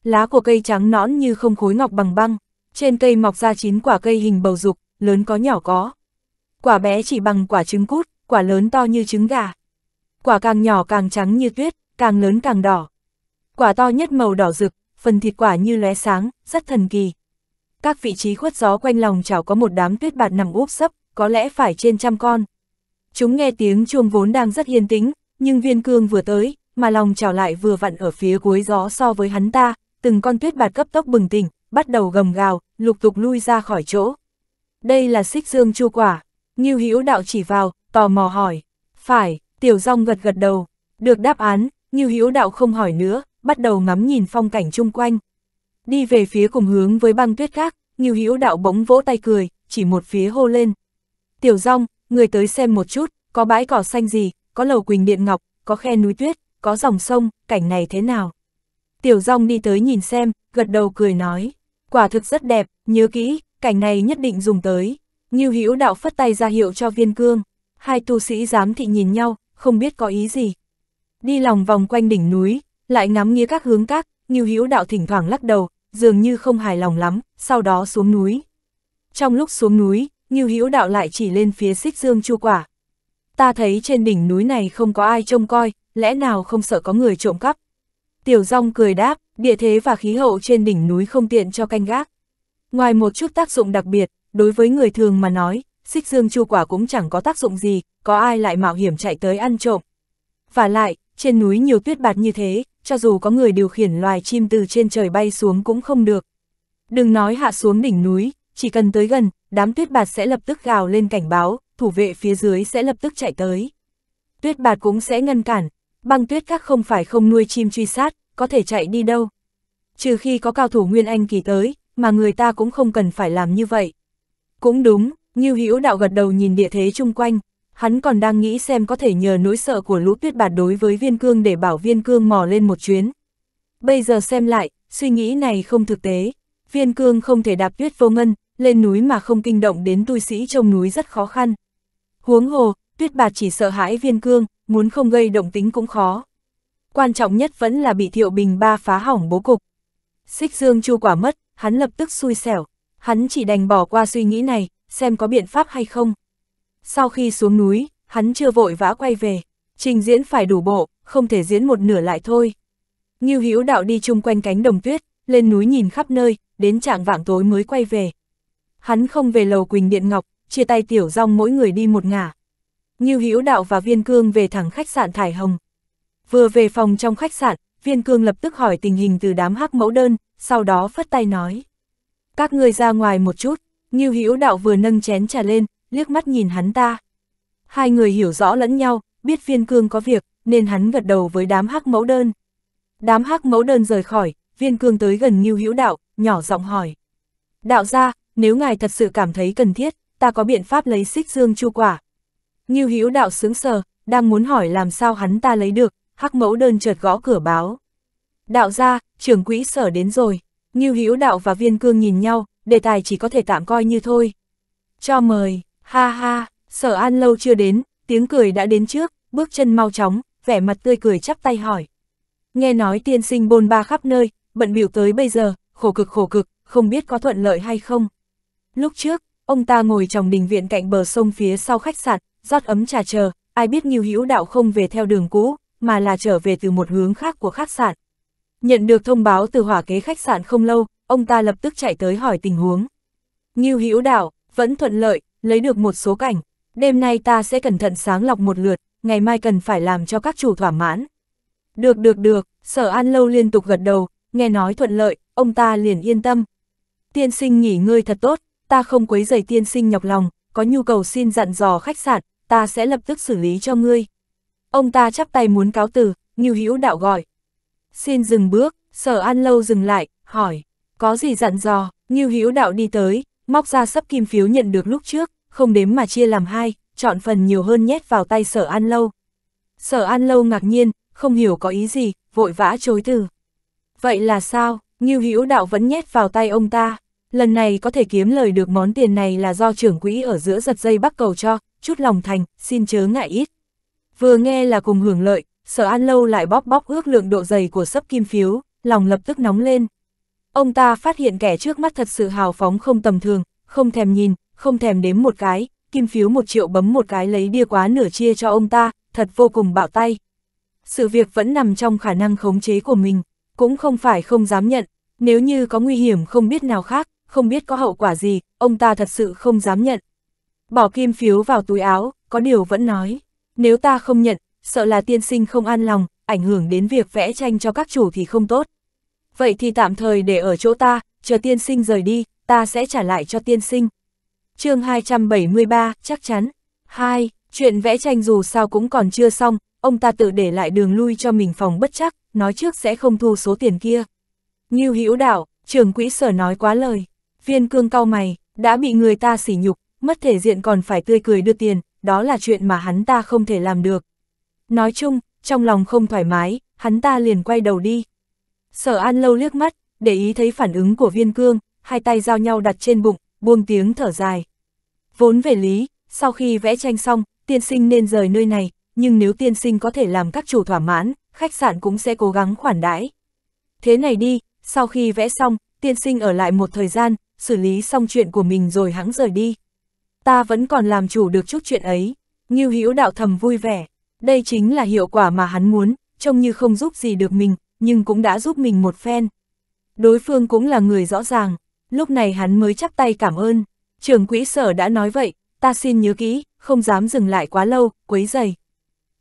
Lá của cây trắng nõn như không khối ngọc bằng băng, trên cây mọc ra chín quả cây hình bầu dục, lớn có nhỏ có. Quả bé chỉ bằng quả trứng cút, quả lớn to như trứng gà. Quả càng nhỏ càng trắng như tuyết, càng lớn càng đỏ. Quả to nhất màu đỏ rực, phần thịt quả như lóe sáng, rất thần kỳ. Các vị trí khuất gió quanh lòng chảo có một đám tuyết bạt nằm úp sấp, có lẽ phải trên trăm con. Chúng nghe tiếng chuông vốn đang rất yên tĩnh, nhưng viên cương vừa tới, mà lòng trào lại vừa vặn ở phía cuối gió so với hắn ta, từng con tuyết bạt cấp tốc bừng tỉnh, bắt đầu gầm gào, lục tục lui ra khỏi chỗ. Đây là xích dương chu quả, Ngưu Hữu Đạo chỉ vào, tò mò hỏi. Phải, Tiểu Dung gật gật đầu. Được đáp án, Ngưu Hữu Đạo không hỏi nữa, bắt đầu ngắm nhìn phong cảnh chung quanh. Đi về phía cùng hướng với băng tuyết khác, Ngưu Hữu Đạo bỗng vỗ tay cười, chỉ một phía hô lên. Tiểu Dung, người tới xem một chút, có bãi cỏ xanh gì, có lầu quỳnh điện ngọc, có khe núi tuyết, có dòng sông, cảnh này thế nào? Tiểu rong đi tới nhìn xem, gật đầu cười nói, quả thực rất đẹp, nhớ kỹ, cảnh này nhất định dùng tới. như Hữu đạo phất tay ra hiệu cho viên cương, hai tu sĩ giám thị nhìn nhau, không biết có ý gì. Đi lòng vòng quanh đỉnh núi, lại ngắm nghía các hướng các, như Hữu đạo thỉnh thoảng lắc đầu, dường như không hài lòng lắm, sau đó xuống núi. Trong lúc xuống núi, như Hữu đạo lại chỉ lên phía xích dương chu quả. Ta thấy trên đỉnh núi này không có ai trông coi, lẽ nào không sợ có người trộm cắp? Tiểu rong cười đáp, địa thế và khí hậu trên đỉnh núi không tiện cho canh gác. Ngoài một chút tác dụng đặc biệt, đối với người thường mà nói, xích dương chu quả cũng chẳng có tác dụng gì, có ai lại mạo hiểm chạy tới ăn trộm. Và lại, trên núi nhiều tuyết bạt như thế, cho dù có người điều khiển loài chim từ trên trời bay xuống cũng không được. Đừng nói hạ xuống đỉnh núi, chỉ cần tới gần, đám tuyết bạt sẽ lập tức gào lên cảnh báo, thủ vệ phía dưới sẽ lập tức chạy tới. Tuyết bạt cũng sẽ ngăn cản, băng tuyết các không phải không nuôi chim truy sát, có thể chạy đi đâu. Trừ khi có cao thủ Nguyên Anh kỳ tới, mà người ta cũng không cần phải làm như vậy. Cũng đúng, như hữu đạo gật đầu nhìn địa thế chung quanh, hắn còn đang nghĩ xem có thể nhờ nỗi sợ của lũ tuyết bạt đối với viên cương để bảo viên cương mò lên một chuyến. Bây giờ xem lại, suy nghĩ này không thực tế, viên cương không thể đạp tuyết vô ngân, lên núi mà không kinh động đến tu sĩ trong núi rất khó khăn. Huống hồ, tuyết bạt chỉ sợ hãi viên cương, muốn không gây động tính cũng khó. Quan trọng nhất vẫn là bị Thiệu Bình ba phá hỏng bố cục. Xích Dương Chu quả mất, hắn lập tức xui xẻo, hắn chỉ đành bỏ qua suy nghĩ này, xem có biện pháp hay không. Sau khi xuống núi, hắn chưa vội vã quay về, trình diễn phải đủ bộ, không thể diễn một nửa lại thôi. Ngưu Hữu đạo đi chung quanh cánh đồng tuyết, lên núi nhìn khắp nơi, đến trạng vạng tối mới quay về. Hắn không về lầu Quỳnh Điện Ngọc, chia tay tiểu rong mỗi người đi một ngả, Ngưu Hữu Đạo và Viên Cương về thẳng khách sạn Thải Hồng. Vừa về phòng trong khách sạn, Viên Cương lập tức hỏi tình hình từ đám hắc mẫu đơn, sau đó phất tay nói. Các người ra ngoài một chút, Ngưu Hữu Đạo vừa nâng chén trà lên, liếc mắt nhìn hắn ta. Hai người hiểu rõ lẫn nhau, biết Viên Cương có việc, nên hắn gật đầu với đám hắc mẫu đơn. Đám hắc mẫu đơn rời khỏi, Viên Cương tới gần Ngưu Hữu Đạo, nhỏ giọng hỏi. Đạo gia, nếu ngài thật sự cảm thấy cần thiết, ta có biện pháp lấy xích dương chu quả, Ngưu Hữu đạo sướng sờ, đang muốn hỏi làm sao hắn ta lấy được, hắc mẫu đơn chợt gõ cửa báo. Đạo gia, trưởng quỹ sở đến rồi. Ngưu Hữu đạo và viên cương nhìn nhau, đề tài chỉ có thể tạm coi như thôi. Cho mời, ha ha, sở an lâu chưa đến, tiếng cười đã đến trước, bước chân mau chóng, vẻ mặt tươi cười chắp tay hỏi. Nghe nói tiên sinh bôn ba khắp nơi, bận biểu tới bây giờ, khổ cực khổ cực, không biết có thuận lợi hay không. Lúc trước, ông ta ngồi trong đình viện cạnh bờ sông phía sau khách sạn, rót ấm trà chờ, ai biết Ngưu Hữu Đạo không về theo đường cũ, mà là trở về từ một hướng khác của khách sạn. Nhận được thông báo từ hỏa kế khách sạn không lâu, ông ta lập tức chạy tới hỏi tình huống. Ngưu Hữu Đạo vẫn thuận lợi, lấy được một số cảnh, đêm nay ta sẽ cẩn thận sáng lọc một lượt, ngày mai cần phải làm cho các chủ thỏa mãn. Được được được, Sở An Lâu liên tục gật đầu, nghe nói thuận lợi, ông ta liền yên tâm. Tiên sinh nghỉ ngơi thật tốt, ta không quấy rầy tiên sinh nhọc lòng, có nhu cầu xin dặn dò khách sạn, ta sẽ lập tức xử lý cho ngươi. Ông ta chắp tay muốn cáo từ, Ngưu Hữu Đạo gọi. Xin dừng bước, sở an lâu dừng lại, hỏi, có gì dặn dò, Ngưu Hữu Đạo đi tới, móc ra sắp kim phiếu nhận được lúc trước, không đếm mà chia làm hai, chọn phần nhiều hơn nhét vào tay sở an lâu. Sở an lâu ngạc nhiên, không hiểu có ý gì, vội vã chối từ. Vậy là sao, Ngưu Hữu Đạo vẫn nhét vào tay ông ta, lần này có thể kiếm lời được món tiền này là do trưởng quỹ ở giữa giật dây bắt cầu cho, chút lòng thành, xin chớ ngại ít. Vừa nghe là cùng hưởng lợi, sở an lâu lại bóp bóp ước lượng độ dày của sấp kim phiếu, lòng lập tức nóng lên. Ông ta phát hiện kẻ trước mắt thật sự hào phóng không tầm thường, không thèm nhìn, không thèm đếm một cái, kim phiếu một triệu bấm một cái lấy đia quá nửa chia cho ông ta, thật vô cùng bạo tay. Sự việc vẫn nằm trong khả năng khống chế của mình, cũng không phải không dám nhận, nếu như có nguy hiểm không biết nào khác, không biết có hậu quả gì, ông ta thật sự không dám nhận. Bỏ kim phiếu vào túi áo, có điều vẫn nói, nếu ta không nhận, sợ là tiên sinh không an lòng, ảnh hưởng đến việc vẽ tranh cho các chủ thì không tốt. Vậy thì tạm thời để ở chỗ ta, chờ tiên sinh rời đi, ta sẽ trả lại cho tiên sinh. chương 273, chắc chắn. 2. Chuyện vẽ tranh dù sao cũng còn chưa xong, ông ta tự để lại đường lui cho mình phòng bất chắc, nói trước sẽ không thu số tiền kia. Ngưu Hữu Đạo, trưởng quỹ sở nói quá lời. Viên cương cao mày, đã bị người ta sỉ nhục, mất thể diện còn phải tươi cười đưa tiền, đó là chuyện mà hắn ta không thể làm được. Nói chung, trong lòng không thoải mái, hắn ta liền quay đầu đi. Sở An lâu liếc mắt, để ý thấy phản ứng của viên cương, hai tay giao nhau đặt trên bụng, buông tiếng thở dài. Vốn về lý, sau khi vẽ tranh xong, tiên sinh nên rời nơi này, nhưng nếu tiên sinh có thể làm các chủ thỏa mãn, khách sạn cũng sẽ cố gắng khoản đãi. Thế này đi, sau khi vẽ xong, tiên sinh ở lại một thời gian, xử lý xong chuyện của mình rồi hắn rời đi ta vẫn còn làm chủ được chút chuyện ấy. Ngưu Hữu đạo thầm vui vẻ, đây chính là hiệu quả mà hắn muốn, trông như không giúp gì được mình, nhưng cũng đã giúp mình một phen. Đối phương cũng là người rõ ràng, lúc này hắn mới chắp tay cảm ơn. Trưởng quỹ sở đã nói vậy, ta xin nhớ kỹ, không dám dừng lại quá lâu, quấy dày.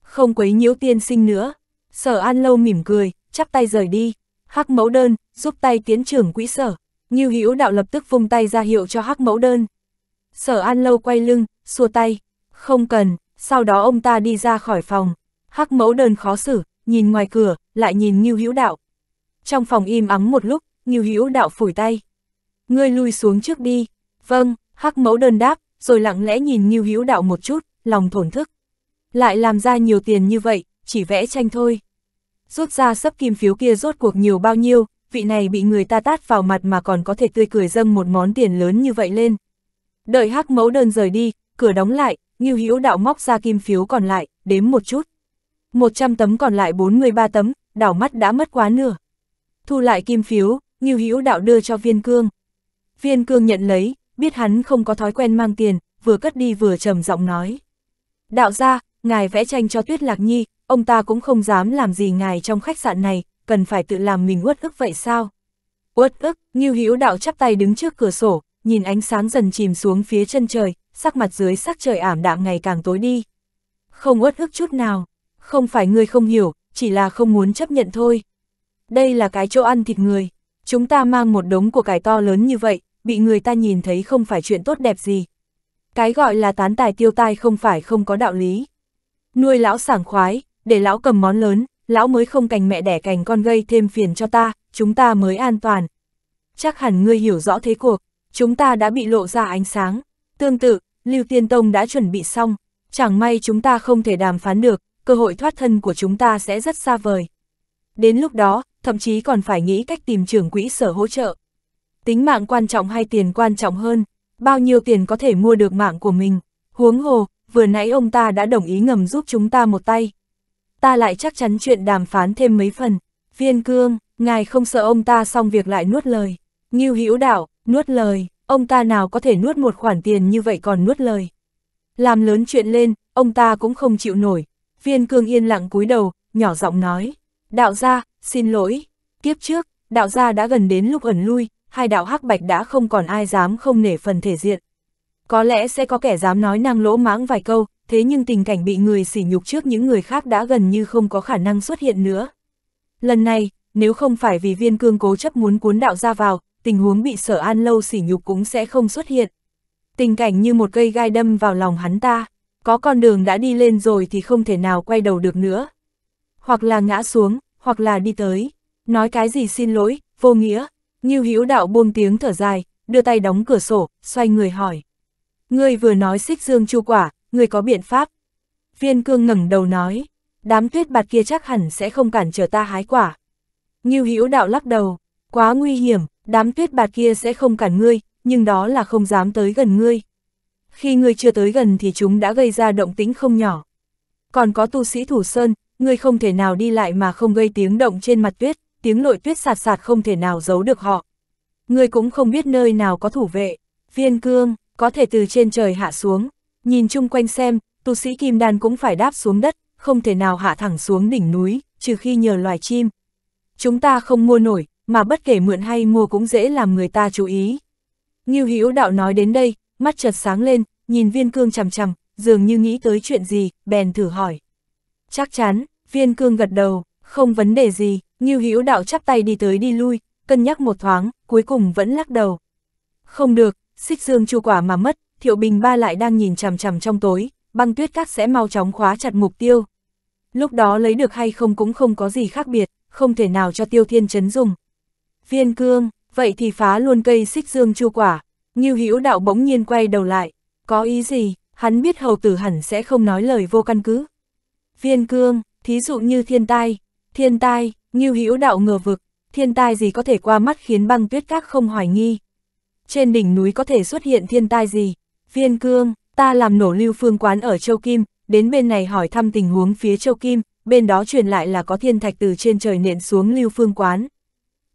Không quấy nhiễu tiên sinh nữa. Sở An Lâu mỉm cười, chắp tay rời đi. Hắc mẫu đơn, giúp tay tiến trưởng quỹ sở. Ngưu Hữu đạo lập tức vung tay ra hiệu cho Hắc mẫu đơn. Sở An Lâu quay lưng, xua tay, không cần, sau đó ông ta đi ra khỏi phòng. Hắc mẫu đơn khó xử, nhìn ngoài cửa, lại nhìn Ngưu Hữu Đạo. Trong phòng im ắng một lúc, Ngưu Hữu Đạo phủi tay. Ngươi lui xuống trước đi. Vâng, Hắc mẫu đơn đáp, rồi lặng lẽ nhìn Ngưu Hữu Đạo một chút, lòng thổn thức. Lại làm ra nhiều tiền như vậy, chỉ vẽ tranh thôi. Rút ra sấp kim phiếu kia rốt cuộc nhiều bao nhiêu, vị này bị người ta tát vào mặt mà còn có thể tươi cười dâng một món tiền lớn như vậy lên, Đợi hắc mẫu đơn rời đi, cửa đóng lại, Ngưu Hữu đạo móc ra kim phiếu còn lại, đếm một chút. 100 tấm còn lại 43 tấm, đảo mắt đã mất quá nửa. Thu lại kim phiếu, Ngưu Hữu đạo đưa cho Viên Cương. Viên Cương nhận lấy, biết hắn không có thói quen mang tiền, vừa cất đi vừa trầm giọng nói. Đạo gia, ngài vẽ tranh cho Tuyết Lạc Nhi, ông ta cũng không dám làm gì ngài trong khách sạn này, cần phải tự làm mình uất ức vậy sao? Uất ức, Ngưu Hữu đạo chắp tay đứng trước cửa sổ, nhìn ánh sáng dần chìm xuống phía chân trời, sắc mặt dưới sắc trời ảm đạm ngày càng tối đi. Không uất ức chút nào, không phải ngươi không hiểu, chỉ là không muốn chấp nhận thôi. Đây là cái chỗ ăn thịt người, chúng ta mang một đống của cải to lớn như vậy, bị người ta nhìn thấy không phải chuyện tốt đẹp gì. Cái gọi là tán tài tiêu tai không phải không có đạo lý. Nuôi lão sảng khoái, để lão cầm món lớn, lão mới không cành mẹ đẻ cành con gây thêm phiền cho ta, chúng ta mới an toàn. Chắc hẳn ngươi hiểu rõ thế cuộc chúng ta đã bị lộ ra ánh sáng. Tương tự, Lưu Tiên Tông đã chuẩn bị xong, chẳng may chúng ta không thể đàm phán được, cơ hội thoát thân của chúng ta sẽ rất xa vời. Đến lúc đó, thậm chí còn phải nghĩ cách tìm trưởng quỹ sở hỗ trợ. Tính mạng quan trọng hay tiền quan trọng hơn, bao nhiêu tiền có thể mua được mạng của mình. Huống hồ, vừa nãy ông ta đã đồng ý ngầm giúp chúng ta một tay. Ta lại chắc chắn chuyện đàm phán thêm mấy phần. Viên cương, ngài không sợ ông ta xong việc lại nuốt lời. Nghiêu hữu đảo, Nuốt lời, ông ta nào có thể nuốt một khoản tiền như vậy còn nuốt lời. Làm lớn chuyện lên, ông ta cũng không chịu nổi. Viên cương yên lặng cúi đầu, nhỏ giọng nói. Đạo gia, xin lỗi. Kiếp trước, đạo gia đã gần đến lúc ẩn lui, hai đạo hắc bạch đã không còn ai dám không nể phần thể diện. Có lẽ sẽ có kẻ dám nói năng lỗ mãng vài câu, thế nhưng tình cảnh bị người sỉ nhục trước những người khác đã gần như không có khả năng xuất hiện nữa. Lần này, nếu không phải vì viên cương cố chấp muốn cuốn đạo ra vào, tình huống bị sở an lâu sỉ nhục cũng sẽ không xuất hiện. Tình cảnh như một cây gai đâm vào lòng hắn ta, có con đường đã đi lên rồi thì không thể nào quay đầu được nữa. Hoặc là ngã xuống, hoặc là đi tới. Nói cái gì xin lỗi, vô nghĩa. Như hữu đạo buông tiếng thở dài, đưa tay đóng cửa sổ, xoay người hỏi. Ngươi vừa nói xích dương chu quả, ngươi có biện pháp. Viên cương ngẩng đầu nói, đám tuyết bạt kia chắc hẳn sẽ không cản trở ta hái quả. Như hữu đạo lắc đầu, Quá nguy hiểm, đám tuyết bạt kia sẽ không cản ngươi, nhưng đó là không dám tới gần ngươi. Khi ngươi chưa tới gần thì chúng đã gây ra động tĩnh không nhỏ. Còn có tu sĩ thủ sơn, ngươi không thể nào đi lại mà không gây tiếng động trên mặt tuyết, tiếng lội tuyết sạt sạt không thể nào giấu được họ. Ngươi cũng không biết nơi nào có thủ vệ, viên cương, có thể từ trên trời hạ xuống, nhìn chung quanh xem, tu sĩ kim đan cũng phải đáp xuống đất, không thể nào hạ thẳng xuống đỉnh núi, trừ khi nhờ loài chim. Chúng ta không mua nổi, mà bất kể mượn hay mua cũng dễ làm người ta chú ý. Ngưu Hữu Đạo nói đến đây, mắt chợt sáng lên, nhìn Viên Cương chằm chằm, dường như nghĩ tới chuyện gì, bèn thử hỏi. Chắc chắn, Viên Cương gật đầu, không vấn đề gì, Ngưu Hữu Đạo chắp tay đi tới đi lui, cân nhắc một thoáng, cuối cùng vẫn lắc đầu. Không được, xích dương chu quả mà mất, Thiệu Bình Ba lại đang nhìn chằm chằm trong tối, băng tuyết cát sẽ mau chóng khóa chặt mục tiêu. Lúc đó lấy được hay không cũng không có gì khác biệt, không thể nào cho Tiêu Thiên Trấn dùng viên cương, vậy thì phá luôn cây xích dương chu quả. Ngưu Hữu đạo bỗng nhiên quay đầu lại, có ý gì, hắn biết hầu tử hẳn sẽ không nói lời vô căn cứ. Viên cương, thí dụ như thiên tai, thiên tai, Ngưu Hữu đạo ngờ vực, thiên tai gì có thể qua mắt khiến băng tuyết các không hoài nghi. Trên đỉnh núi có thể xuất hiện thiên tai gì? Viên cương, ta làm nổ lưu phương quán ở Châu Kim, đến bên này hỏi thăm tình huống phía Châu Kim, bên đó truyền lại là có thiên thạch từ trên trời nện xuống lưu phương quán.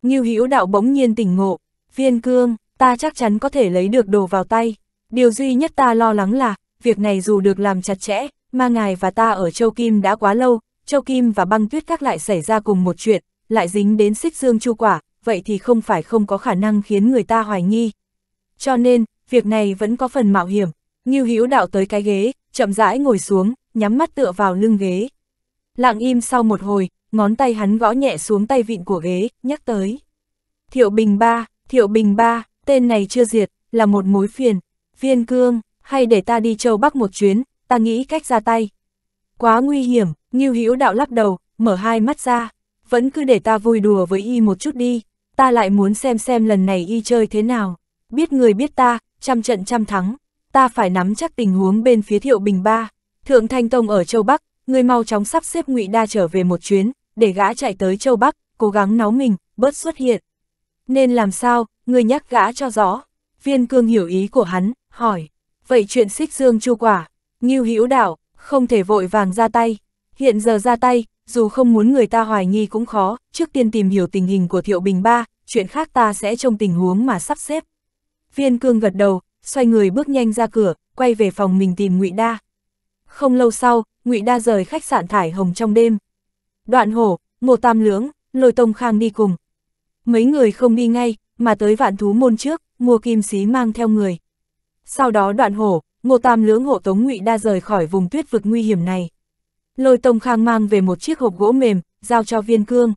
Ngưu Hữu Đạo bỗng nhiên tỉnh ngộ, viên cương, ta chắc chắn có thể lấy được đồ vào tay. Điều duy nhất ta lo lắng là, việc này dù được làm chặt chẽ, mà ngài và ta ở Châu Kim đã quá lâu, Châu Kim và băng tuyết các lại xảy ra cùng một chuyện, lại dính đến xích dương chu quả, vậy thì không phải không có khả năng khiến người ta hoài nghi. Cho nên, việc này vẫn có phần mạo hiểm. Ngưu Hữu Đạo tới cái ghế, chậm rãi ngồi xuống, nhắm mắt tựa vào lưng ghế. Lặng im sau một hồi, ngón tay hắn gõ nhẹ xuống tay vịn của ghế, nhắc tới. Thiệu Bình Ba, Thiệu Bình Ba, tên này chưa diệt, là một mối phiền, viên cương, hay để ta đi châu Bắc một chuyến, ta nghĩ cách ra tay. Quá nguy hiểm, Ngưu Hữu đạo lắc đầu, mở hai mắt ra, vẫn cứ để ta vui đùa với y một chút đi, ta lại muốn xem xem lần này y chơi thế nào. Biết người biết ta, trăm trận trăm thắng, ta phải nắm chắc tình huống bên phía Thiệu Bình Ba. Thượng Thanh Tông ở châu Bắc, Người mau chóng sắp xếp ngụy Đa trở về một chuyến, để gã chạy tới châu Bắc, cố gắng náu mình, bớt xuất hiện. Nên làm sao, người nhắc gã cho rõ. Viên cương hiểu ý của hắn, hỏi. Vậy chuyện xích dương chu quả, Ngưu hữu đảo, không thể vội vàng ra tay. Hiện giờ ra tay, dù không muốn người ta hoài nghi cũng khó, trước tiên tìm hiểu tình hình của Thiệu Bình Ba, chuyện khác ta sẽ trông tình huống mà sắp xếp. Viên cương gật đầu, xoay người bước nhanh ra cửa, quay về phòng mình tìm ngụy Đa. Không lâu sau, Ngụy Đa rời khách sạn thải hồng trong đêm. Đoạn hổ, Ngô Tam Lưỡng, Lôi Tông Khang đi cùng. Mấy người không đi ngay, mà tới vạn thú môn trước, mua kim xí mang theo người. Sau đó đoạn hổ, Ngô Tam Lưỡng hộ tống Ngụy Đa rời khỏi vùng tuyết vực nguy hiểm này. Lôi Tông Khang mang về một chiếc hộp gỗ mềm, giao cho viên cương.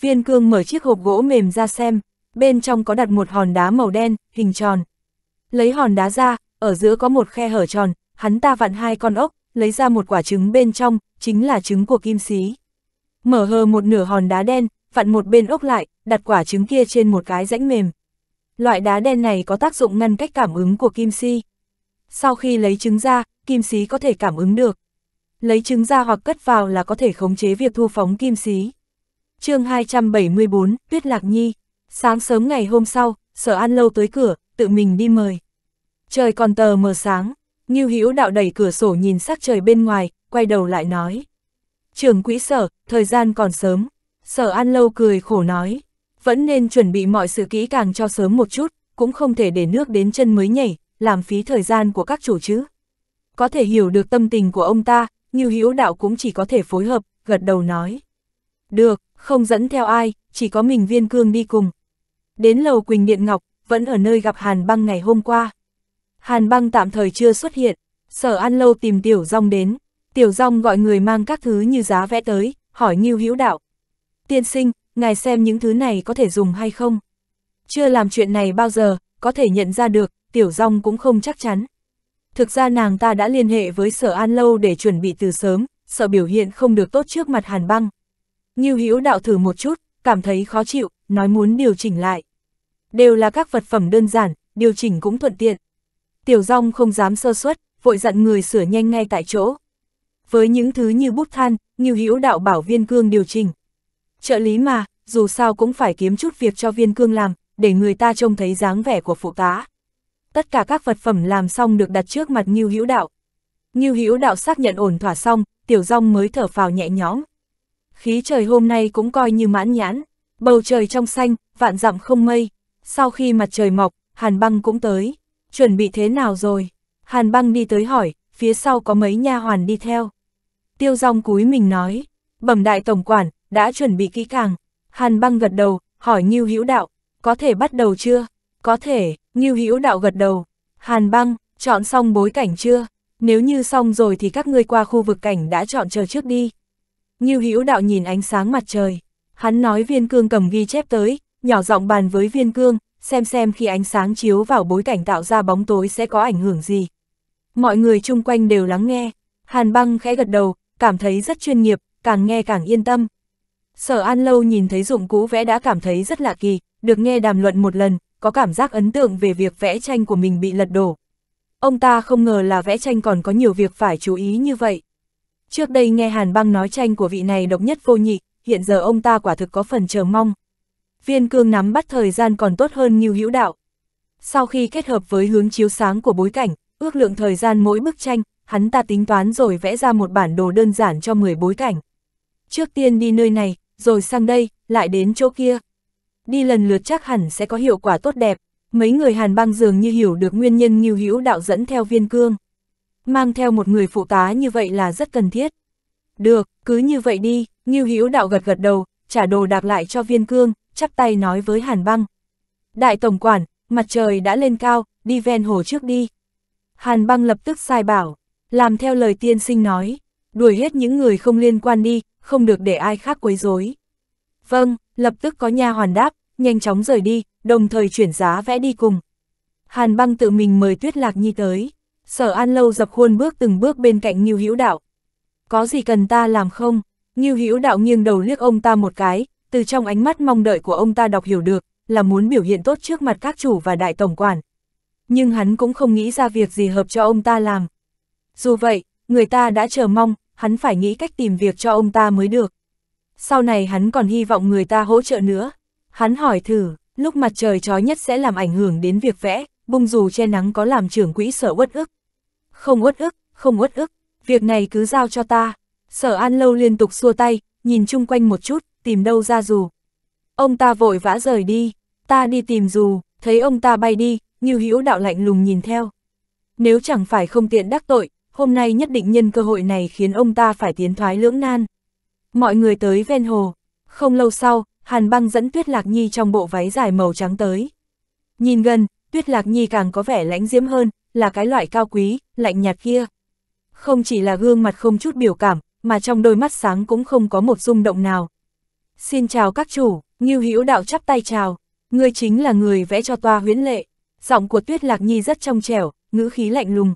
Viên cương mở chiếc hộp gỗ mềm ra xem, bên trong có đặt một hòn đá màu đen, hình tròn. Lấy hòn đá ra, ở giữa có một khe hở tròn, hắn ta vặn hai con ốc, lấy ra một quả trứng bên trong, chính là trứng của kim xí. Mở hờ một nửa hòn đá đen, vặn một bên ốc lại, đặt quả trứng kia trên một cái rãnh mềm. Loại đá đen này có tác dụng ngăn cách cảm ứng của kim si. Sau khi lấy trứng ra, kim xí có thể cảm ứng được. Lấy trứng ra hoặc cất vào là có thể khống chế việc thu phóng kim xí. chương 274, Tuyết Lạc Nhi. Sáng sớm ngày hôm sau, Sở An Lâu tới cửa, tự mình đi mời. Trời còn tờ mờ sáng, Ngưu Hữu đạo đẩy cửa sổ nhìn sắc trời bên ngoài, quay đầu lại nói. Trường quỹ sở, thời gian còn sớm. Sở An Lâu cười khổ nói. Vẫn nên chuẩn bị mọi sự kỹ càng cho sớm một chút, cũng không thể để nước đến chân mới nhảy, làm phí thời gian của các chủ chứ. Có thể hiểu được tâm tình của ông ta, Ngưu Hữu đạo cũng chỉ có thể phối hợp, gật đầu nói. Được, không dẫn theo ai, chỉ có mình viên cương đi cùng. Đến lầu Quỳnh Điện Ngọc, vẫn ở nơi gặp Hàn Băng ngày hôm qua. Hàn băng tạm thời chưa xuất hiện, sở ăn lâu tìm tiểu rong đến, tiểu rong gọi người mang các thứ như giá vẽ tới, hỏi Ngưu hữu đạo. Tiên sinh, ngài xem những thứ này có thể dùng hay không? Chưa làm chuyện này bao giờ, có thể nhận ra được, tiểu rong cũng không chắc chắn. Thực ra nàng ta đã liên hệ với sở an lâu để chuẩn bị từ sớm, sợ biểu hiện không được tốt trước mặt hàn băng. Ngưu hữu đạo thử một chút, cảm thấy khó chịu, nói muốn điều chỉnh lại. Đều là các vật phẩm đơn giản, điều chỉnh cũng thuận tiện. Tiểu Rong không dám sơ suất, vội dặn người sửa nhanh ngay tại chỗ. Với những thứ như bút than, như Hữu đạo bảo Viên Cương điều chỉnh. Trợ lý mà, dù sao cũng phải kiếm chút việc cho Viên Cương làm, để người ta trông thấy dáng vẻ của phụ tá. Tất cả các vật phẩm làm xong được đặt trước mặt Như Hữu đạo. Như Hữu đạo xác nhận ổn thỏa xong, Tiểu Rong mới thở phào nhẹ nhõm. Khí trời hôm nay cũng coi như mãn nhãn, bầu trời trong xanh, vạn dặm không mây. Sau khi mặt trời mọc, hàn băng cũng tới. Chuẩn bị thế nào rồi? Hàn băng đi tới hỏi, phía sau có mấy nha hoàn đi theo. Tiêu rong cúi mình nói, bẩm đại tổng quản, đã chuẩn bị kỹ càng. Hàn băng gật đầu, hỏi Ngưu Hữu Đạo, có thể bắt đầu chưa? Có thể, Ngưu Hữu Đạo gật đầu. Hàn băng, chọn xong bối cảnh chưa? Nếu như xong rồi thì các ngươi qua khu vực cảnh đã chọn chờ trước đi. Ngưu Hữu Đạo nhìn ánh sáng mặt trời. Hắn nói viên cương cầm ghi chép tới, nhỏ giọng bàn với viên cương, xem xem khi ánh sáng chiếu vào bối cảnh tạo ra bóng tối sẽ có ảnh hưởng gì. Mọi người chung quanh đều lắng nghe, Hàn băng khẽ gật đầu, cảm thấy rất chuyên nghiệp, càng nghe càng yên tâm. Sở An Lâu nhìn thấy dụng cũ vẽ đã cảm thấy rất lạ kỳ, được nghe đàm luận một lần, có cảm giác ấn tượng về việc vẽ tranh của mình bị lật đổ. Ông ta không ngờ là vẽ tranh còn có nhiều việc phải chú ý như vậy. Trước đây nghe Hàn băng nói tranh của vị này độc nhất vô nhị, hiện giờ ông ta quả thực có phần chờ mong, viên cương nắm bắt thời gian còn tốt hơn như hữu đạo. Sau khi kết hợp với hướng chiếu sáng của bối cảnh, ước lượng thời gian mỗi bức tranh, hắn ta tính toán rồi vẽ ra một bản đồ đơn giản cho 10 bối cảnh. Trước tiên đi nơi này, rồi sang đây, lại đến chỗ kia. Đi lần lượt chắc hẳn sẽ có hiệu quả tốt đẹp. Mấy người Hàn băng dường như hiểu được nguyên nhân Nghiêu Hữu Đạo dẫn theo viên cương. Mang theo một người phụ tá như vậy là rất cần thiết. Được, cứ như vậy đi, Nghiêu Hữu Đạo gật gật đầu, trả đồ đạc lại cho viên cương, chắp tay nói với Hàn Băng. Đại Tổng Quản, mặt trời đã lên cao, đi ven hồ trước đi. Hàn Băng lập tức sai bảo, làm theo lời tiên sinh nói, đuổi hết những người không liên quan đi, không được để ai khác quấy rối. Vâng, lập tức có nha hoàn đáp, nhanh chóng rời đi, đồng thời chuyển giá vẽ đi cùng. Hàn Băng tự mình mời Tuyết Lạc Nhi tới, Sở An Lâu dập khuôn bước từng bước bên cạnh Ngưu Hữu Đạo. Có gì cần ta làm không? Ngưu Hữu Đạo nghiêng đầu liếc ông ta một cái, từ trong ánh mắt mong đợi của ông ta đọc hiểu được, là muốn biểu hiện tốt trước mặt các chủ và đại tổng quản. Nhưng hắn cũng không nghĩ ra việc gì hợp cho ông ta làm. Dù vậy, người ta đã chờ mong, hắn phải nghĩ cách tìm việc cho ông ta mới được. Sau này hắn còn hy vọng người ta hỗ trợ nữa. Hắn hỏi thử, lúc mặt trời trói nhất sẽ làm ảnh hưởng đến việc vẽ, bung dù che nắng có làm trưởng quỹ sở uất ức. Không uất ức, không uất ức, việc này cứ giao cho ta. Sở An Lâu liên tục xua tay, nhìn chung quanh một chút, tìm đâu ra dù. Ông ta vội vã rời đi, ta đi tìm dù, thấy ông ta bay đi, Ngưu Hữu đạo lạnh lùng nhìn theo. Nếu chẳng phải không tiện đắc tội, hôm nay nhất định nhân cơ hội này khiến ông ta phải tiến thoái lưỡng nan. Mọi người tới ven hồ, không lâu sau, Hàn Băng dẫn Tuyết Lạc Nhi trong bộ váy dài màu trắng tới. Nhìn gần, Tuyết Lạc Nhi càng có vẻ lãnh diễm hơn, là cái loại cao quý, lạnh nhạt kia. Không chỉ là gương mặt không chút biểu cảm, mà trong đôi mắt sáng cũng không có một rung động nào, Xin chào các chủ, Ngưu Hữu Đạo chắp tay chào, ngươi chính là người vẽ cho toa huyễn lệ. Giọng của Tuyết Lạc Nhi rất trong trẻo, ngữ khí lạnh lùng.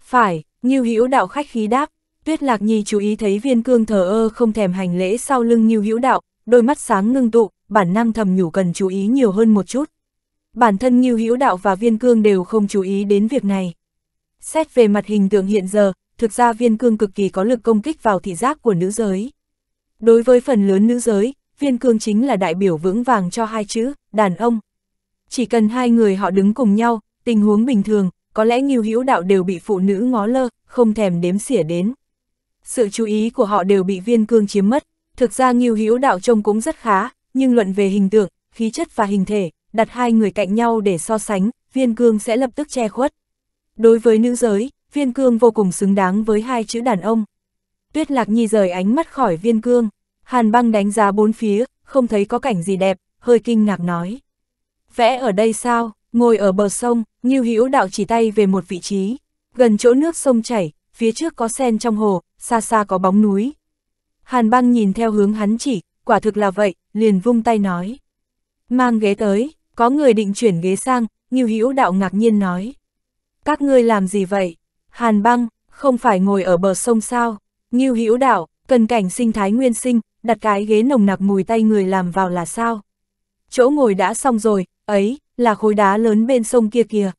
Phải, Ngưu Hữu Đạo khách khí đáp. Tuyết Lạc Nhi chú ý thấy viên cương thờ ơ không thèm hành lễ sau lưng Ngưu Hữu Đạo, đôi mắt sáng ngưng tụ, bản năng thầm nhủ cần chú ý nhiều hơn một chút. Bản thân Ngưu Hữu Đạo và Viên Cương đều không chú ý đến việc này. Xét về mặt hình tượng hiện giờ, thực ra Viên Cương cực kỳ có lực công kích vào thị giác của nữ giới. Đối với phần lớn nữ giới, viên cương chính là đại biểu vững vàng cho hai chữ, đàn ông. Chỉ cần hai người họ đứng cùng nhau, tình huống bình thường, có lẽ nhiều hữu đạo đều bị phụ nữ ngó lơ, không thèm đếm xỉa đến. Sự chú ý của họ đều bị viên cương chiếm mất, thực ra nhiều hữu đạo trông cũng rất khá, nhưng luận về hình tượng, khí chất và hình thể, đặt hai người cạnh nhau để so sánh, viên cương sẽ lập tức che khuất. Đối với nữ giới, viên cương vô cùng xứng đáng với hai chữ đàn ông. Tuyết Lạc Nhi rời ánh mắt khỏi viên cương, Hàn băng đánh giá bốn phía, không thấy có cảnh gì đẹp, hơi kinh ngạc nói. Vẽ ở đây sao, ngồi ở bờ sông, Ngưu Hữu đạo chỉ tay về một vị trí, gần chỗ nước sông chảy, phía trước có sen trong hồ, xa xa có bóng núi. Hàn băng nhìn theo hướng hắn chỉ, quả thực là vậy, liền vung tay nói. Mang ghế tới, có người định chuyển ghế sang, Ngưu Hữu đạo ngạc nhiên nói. Các ngươi làm gì vậy? Hàn băng, không phải ngồi ở bờ sông sao? Ngưu Hữu Đạo, cần cảnh sinh thái nguyên sinh, đặt cái ghế nồng nặc mùi tay người làm vào là sao? Chỗ ngồi đã xong rồi, ấy, là khối đá lớn bên sông kia kìa.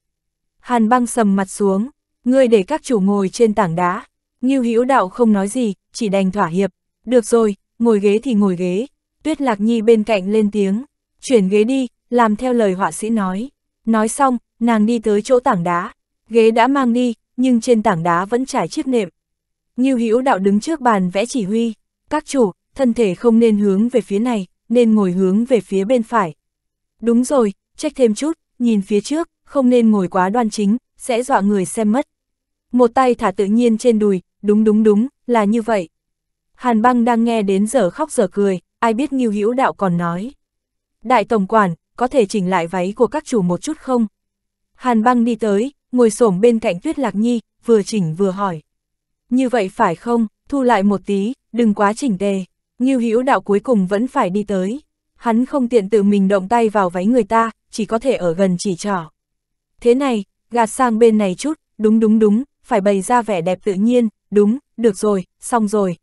Hàn băng sầm mặt xuống, ngươi để các chủ ngồi trên tảng đá. Ngưu Hữu Đạo không nói gì, chỉ đành thỏa hiệp. Được rồi, ngồi ghế thì ngồi ghế. Tuyết Lạc Nhi bên cạnh lên tiếng, chuyển ghế đi, làm theo lời họa sĩ nói. Nói xong, nàng đi tới chỗ tảng đá. Ghế đã mang đi, nhưng trên tảng đá vẫn trải chiếc nệm. Ngưu Hữu Đạo đứng trước bàn vẽ chỉ huy, các chủ, thân thể không nên hướng về phía này, nên ngồi hướng về phía bên phải. Đúng rồi, trách thêm chút, nhìn phía trước, không nên ngồi quá đoan chính, sẽ dọa người xem mất. Một tay thả tự nhiên trên đùi, đúng đúng đúng, là như vậy. Hàn băng đang nghe đến giờ khóc giờ cười, ai biết Ngưu Hữu Đạo còn nói. Đại Tổng Quản, có thể chỉnh lại váy của các chủ một chút không? Hàn băng đi tới, ngồi xổm bên cạnh Tuyết Lạc Nhi, vừa chỉnh vừa hỏi. Như vậy phải không, thu lại một tí, đừng quá chỉnh tề. Ngưu Hữu đạo cuối cùng vẫn phải đi tới. Hắn không tiện tự mình động tay vào váy người ta, chỉ có thể ở gần chỉ trỏ. Thế này, gạt sang bên này chút, đúng đúng đúng, phải bày ra vẻ đẹp tự nhiên, đúng, được rồi, xong rồi.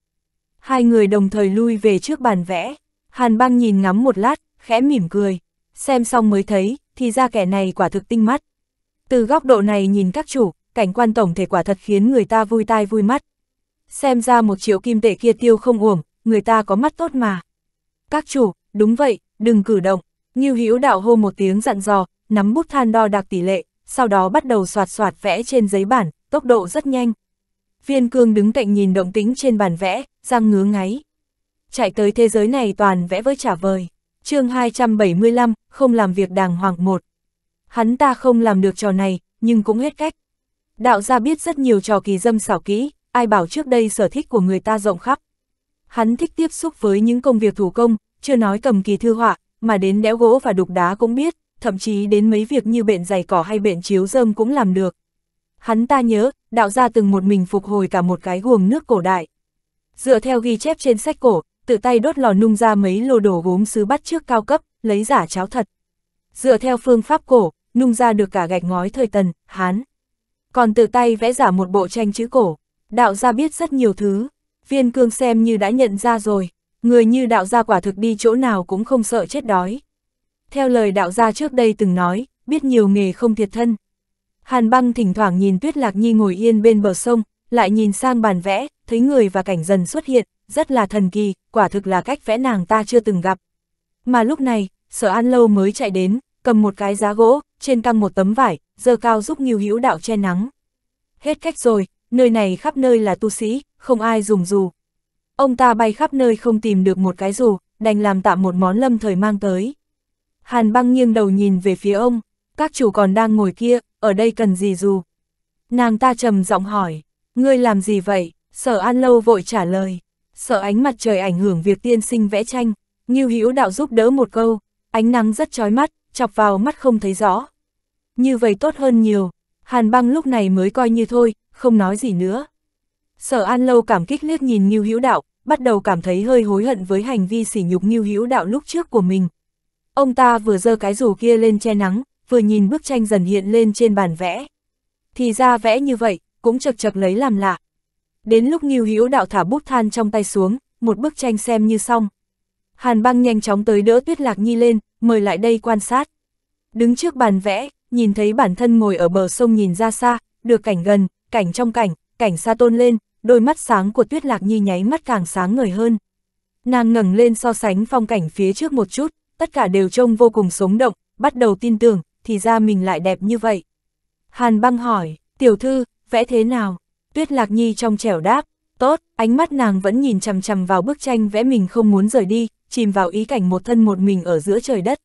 Hai người đồng thời lui về trước bàn vẽ. Hàn băng nhìn ngắm một lát, khẽ mỉm cười. Xem xong mới thấy, thì ra kẻ này quả thực tinh mắt. Từ góc độ này nhìn các chủ, cảnh quan tổng thể quả thật khiến người ta vui tai vui mắt. Xem ra một triệu kim tệ kia tiêu không uổng, người ta có mắt tốt mà. Các chủ, đúng vậy, đừng cử động. Như hữu đạo hô một tiếng dặn dò, nắm bút than đo đạc tỷ lệ, sau đó bắt đầu soạt soạt vẽ trên giấy bản, tốc độ rất nhanh. Viên cương đứng cạnh nhìn động tĩnh trên bản vẽ, răng ngứa ngáy. Chạy tới thế giới này toàn vẽ với trả vời. chương 275, không làm việc đàng hoàng một. Hắn ta không làm được trò này, nhưng cũng hết cách. Đạo gia biết rất nhiều trò kỳ dâm xảo kỹ, ai bảo trước đây sở thích của người ta rộng khắp. Hắn thích tiếp xúc với những công việc thủ công, chưa nói cầm kỳ thư họa, mà đến đẽo gỗ và đục đá cũng biết, thậm chí đến mấy việc như bện giày cỏ hay bện chiếu dơm cũng làm được. Hắn ta nhớ, đạo gia từng một mình phục hồi cả một cái guồng nước cổ đại. Dựa theo ghi chép trên sách cổ, tự tay đốt lò nung ra mấy lô đồ gốm sứ bắt trước cao cấp, lấy giả cháo thật. Dựa theo phương pháp cổ, nung ra được cả gạch ngói thời tần, hán còn từ tay vẽ giả một bộ tranh chữ cổ. Đạo gia biết rất nhiều thứ, viên cương xem như đã nhận ra rồi, người như đạo gia quả thực đi chỗ nào cũng không sợ chết đói. Theo lời đạo gia trước đây từng nói, biết nhiều nghề không thiệt thân. Hàn băng thỉnh thoảng nhìn Tuyết Lạc Nhi ngồi yên bên bờ sông, lại nhìn sang bàn vẽ, thấy người và cảnh dần xuất hiện, rất là thần kỳ, quả thực là cách vẽ nàng ta chưa từng gặp. Mà lúc này, sở an lâu mới chạy đến, cầm một cái giá gỗ, trên căng một tấm vải, dơ cao giúp nghiêu hữu đạo che nắng. Hết cách rồi, nơi này khắp nơi là tu sĩ, không ai dùng dù. Ông ta bay khắp nơi không tìm được một cái dù, đành làm tạm một món lâm thời mang tới. Hàn băng nghiêng đầu nhìn về phía ông, các chủ còn đang ngồi kia, ở đây cần gì dù? Nàng ta trầm giọng hỏi, ngươi làm gì vậy? Sở An Lâu vội trả lời, sợ ánh mặt trời ảnh hưởng việc tiên sinh vẽ tranh, Ngưu Hữu Đạo giúp đỡ một câu, ánh nắng rất chói mắt, chọc vào mắt không thấy rõ như vậy tốt hơn nhiều. Hàn băng lúc này mới coi như thôi, không nói gì nữa. Sở An Lâu cảm kích liếc nhìn Ngưu Hữu Đạo, bắt đầu cảm thấy hơi hối hận với hành vi sỉ nhục Ngưu Hữu Đạo lúc trước của mình. Ông ta vừa giơ cái dù kia lên che nắng, vừa nhìn bức tranh dần hiện lên trên bàn vẽ. Thì ra vẽ như vậy, cũng chật chật lấy làm lạ. Đến lúc Ngưu Hữu Đạo thả bút than trong tay xuống, một bức tranh xem như xong. Hàn Băng nhanh chóng tới đỡ Tuyết Lạc Nhi lên, mời lại đây quan sát. Đứng trước bàn vẽ, nhìn thấy bản thân ngồi ở bờ sông nhìn ra xa, được cảnh gần, cảnh trong cảnh, cảnh xa tôn lên, đôi mắt sáng của Tuyết Lạc Nhi nháy mắt càng sáng ngời hơn. Nàng ngẩng lên so sánh phong cảnh phía trước một chút, tất cả đều trông vô cùng sống động, bắt đầu tin tưởng, thì ra mình lại đẹp như vậy. Hàn băng hỏi, tiểu thư, vẽ thế nào? Tuyết Lạc Nhi trong trẻo đáp, tốt, ánh mắt nàng vẫn nhìn chằm chằm vào bức tranh vẽ mình không muốn rời đi, chìm vào ý cảnh một thân một mình ở giữa trời đất.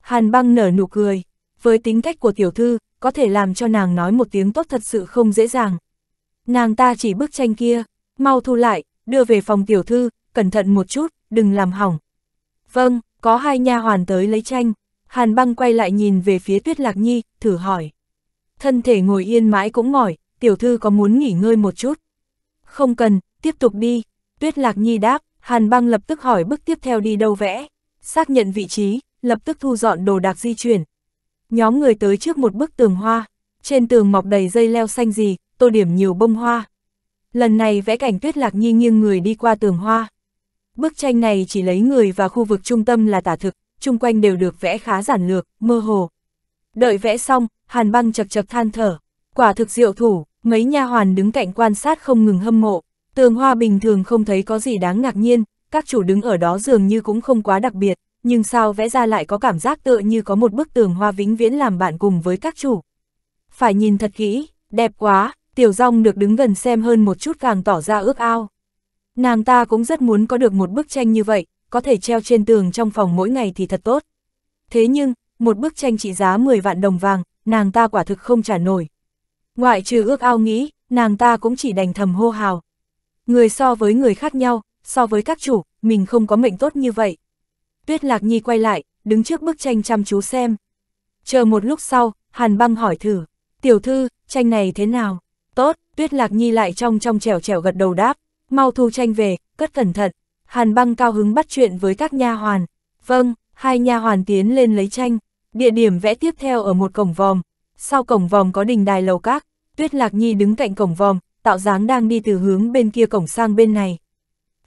Hàn băng nở nụ cười, với tính cách của tiểu thư, có thể làm cho nàng nói một tiếng tốt thật sự không dễ dàng. Nàng ta chỉ bức tranh kia, mau thu lại, đưa về phòng tiểu thư, cẩn thận một chút, đừng làm hỏng. Vâng, có hai nha hoàn tới lấy tranh, Hàn băng quay lại nhìn về phía Tuyết Lạc Nhi, thử hỏi. Thân thể ngồi yên mãi cũng mỏi, tiểu thư có muốn nghỉ ngơi một chút? Không cần, tiếp tục đi. Tuyết Lạc Nhi đáp, Hàn băng lập tức hỏi bước tiếp theo đi đâu vẽ. Xác nhận vị trí, lập tức thu dọn đồ đạc di chuyển, Nhóm người tới trước một bức tường hoa, trên tường mọc đầy dây leo xanh gì, tô điểm nhiều bông hoa. Lần này vẽ cảnh tuyết lạc nhi nghiêng người đi qua tường hoa. Bức tranh này chỉ lấy người và khu vực trung tâm là tả thực, chung quanh đều được vẽ khá giản lược, mơ hồ. Đợi vẽ xong, hàn băng chật chật than thở. Quả thực diệu thủ, mấy nha hoàn đứng cạnh quan sát không ngừng hâm mộ. Tường hoa bình thường không thấy có gì đáng ngạc nhiên, các chủ đứng ở đó dường như cũng không quá đặc biệt nhưng sao vẽ ra lại có cảm giác tựa như có một bức tường hoa vĩnh viễn làm bạn cùng với các chủ. Phải nhìn thật kỹ, đẹp quá, tiểu rong được đứng gần xem hơn một chút càng tỏ ra ước ao. Nàng ta cũng rất muốn có được một bức tranh như vậy, có thể treo trên tường trong phòng mỗi ngày thì thật tốt. Thế nhưng, một bức tranh trị giá 10 vạn đồng vàng, nàng ta quả thực không trả nổi. Ngoại trừ ước ao nghĩ, nàng ta cũng chỉ đành thầm hô hào. Người so với người khác nhau, so với các chủ, mình không có mệnh tốt như vậy. Tuyết Lạc Nhi quay lại, đứng trước bức tranh chăm chú xem. Chờ một lúc sau, Hàn băng hỏi thử, tiểu thư, tranh này thế nào? Tốt, Tuyết Lạc Nhi lại trong trong trẻo trẻo gật đầu đáp, mau thu tranh về, cất cẩn thận. Hàn băng cao hứng bắt chuyện với các nha hoàn. Vâng, hai nha hoàn tiến lên lấy tranh. Địa điểm vẽ tiếp theo ở một cổng vòm. Sau cổng vòm có đình đài lầu các, Tuyết Lạc Nhi đứng cạnh cổng vòm, tạo dáng đang đi từ hướng bên kia cổng sang bên này.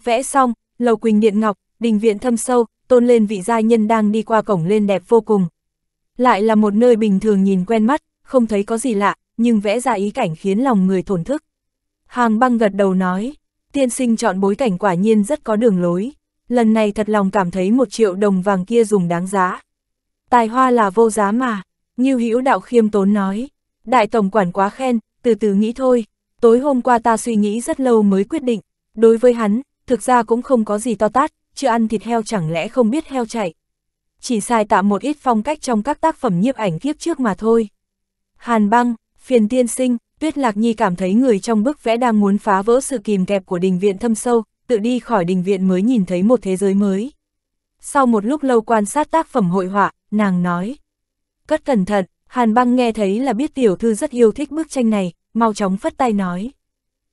Vẽ xong, lầu Quỳnh Điện Ngọc, đình viện thâm sâu, tôn lên vị giai nhân đang đi qua cổng lên đẹp vô cùng. Lại là một nơi bình thường nhìn quen mắt, không thấy có gì lạ, nhưng vẽ ra ý cảnh khiến lòng người thổn thức. Hàng băng gật đầu nói, tiên sinh chọn bối cảnh quả nhiên rất có đường lối, lần này thật lòng cảm thấy một triệu đồng vàng kia dùng đáng giá. Tài hoa là vô giá mà, như hữu đạo khiêm tốn nói, đại tổng quản quá khen, từ từ nghĩ thôi, tối hôm qua ta suy nghĩ rất lâu mới quyết định, đối với hắn, thực ra cũng không có gì to tát, chưa ăn thịt heo chẳng lẽ không biết heo chạy. Chỉ xài tạm một ít phong cách trong các tác phẩm nhiếp ảnh kiếp trước mà thôi. Hàn băng, phiền tiên sinh, Tuyết Lạc Nhi cảm thấy người trong bức vẽ đang muốn phá vỡ sự kìm kẹp của đình viện thâm sâu, tự đi khỏi đình viện mới nhìn thấy một thế giới mới. Sau một lúc lâu quan sát tác phẩm hội họa, nàng nói. Cất cẩn thận, Hàn băng nghe thấy là biết tiểu thư rất yêu thích bức tranh này, mau chóng phất tay nói.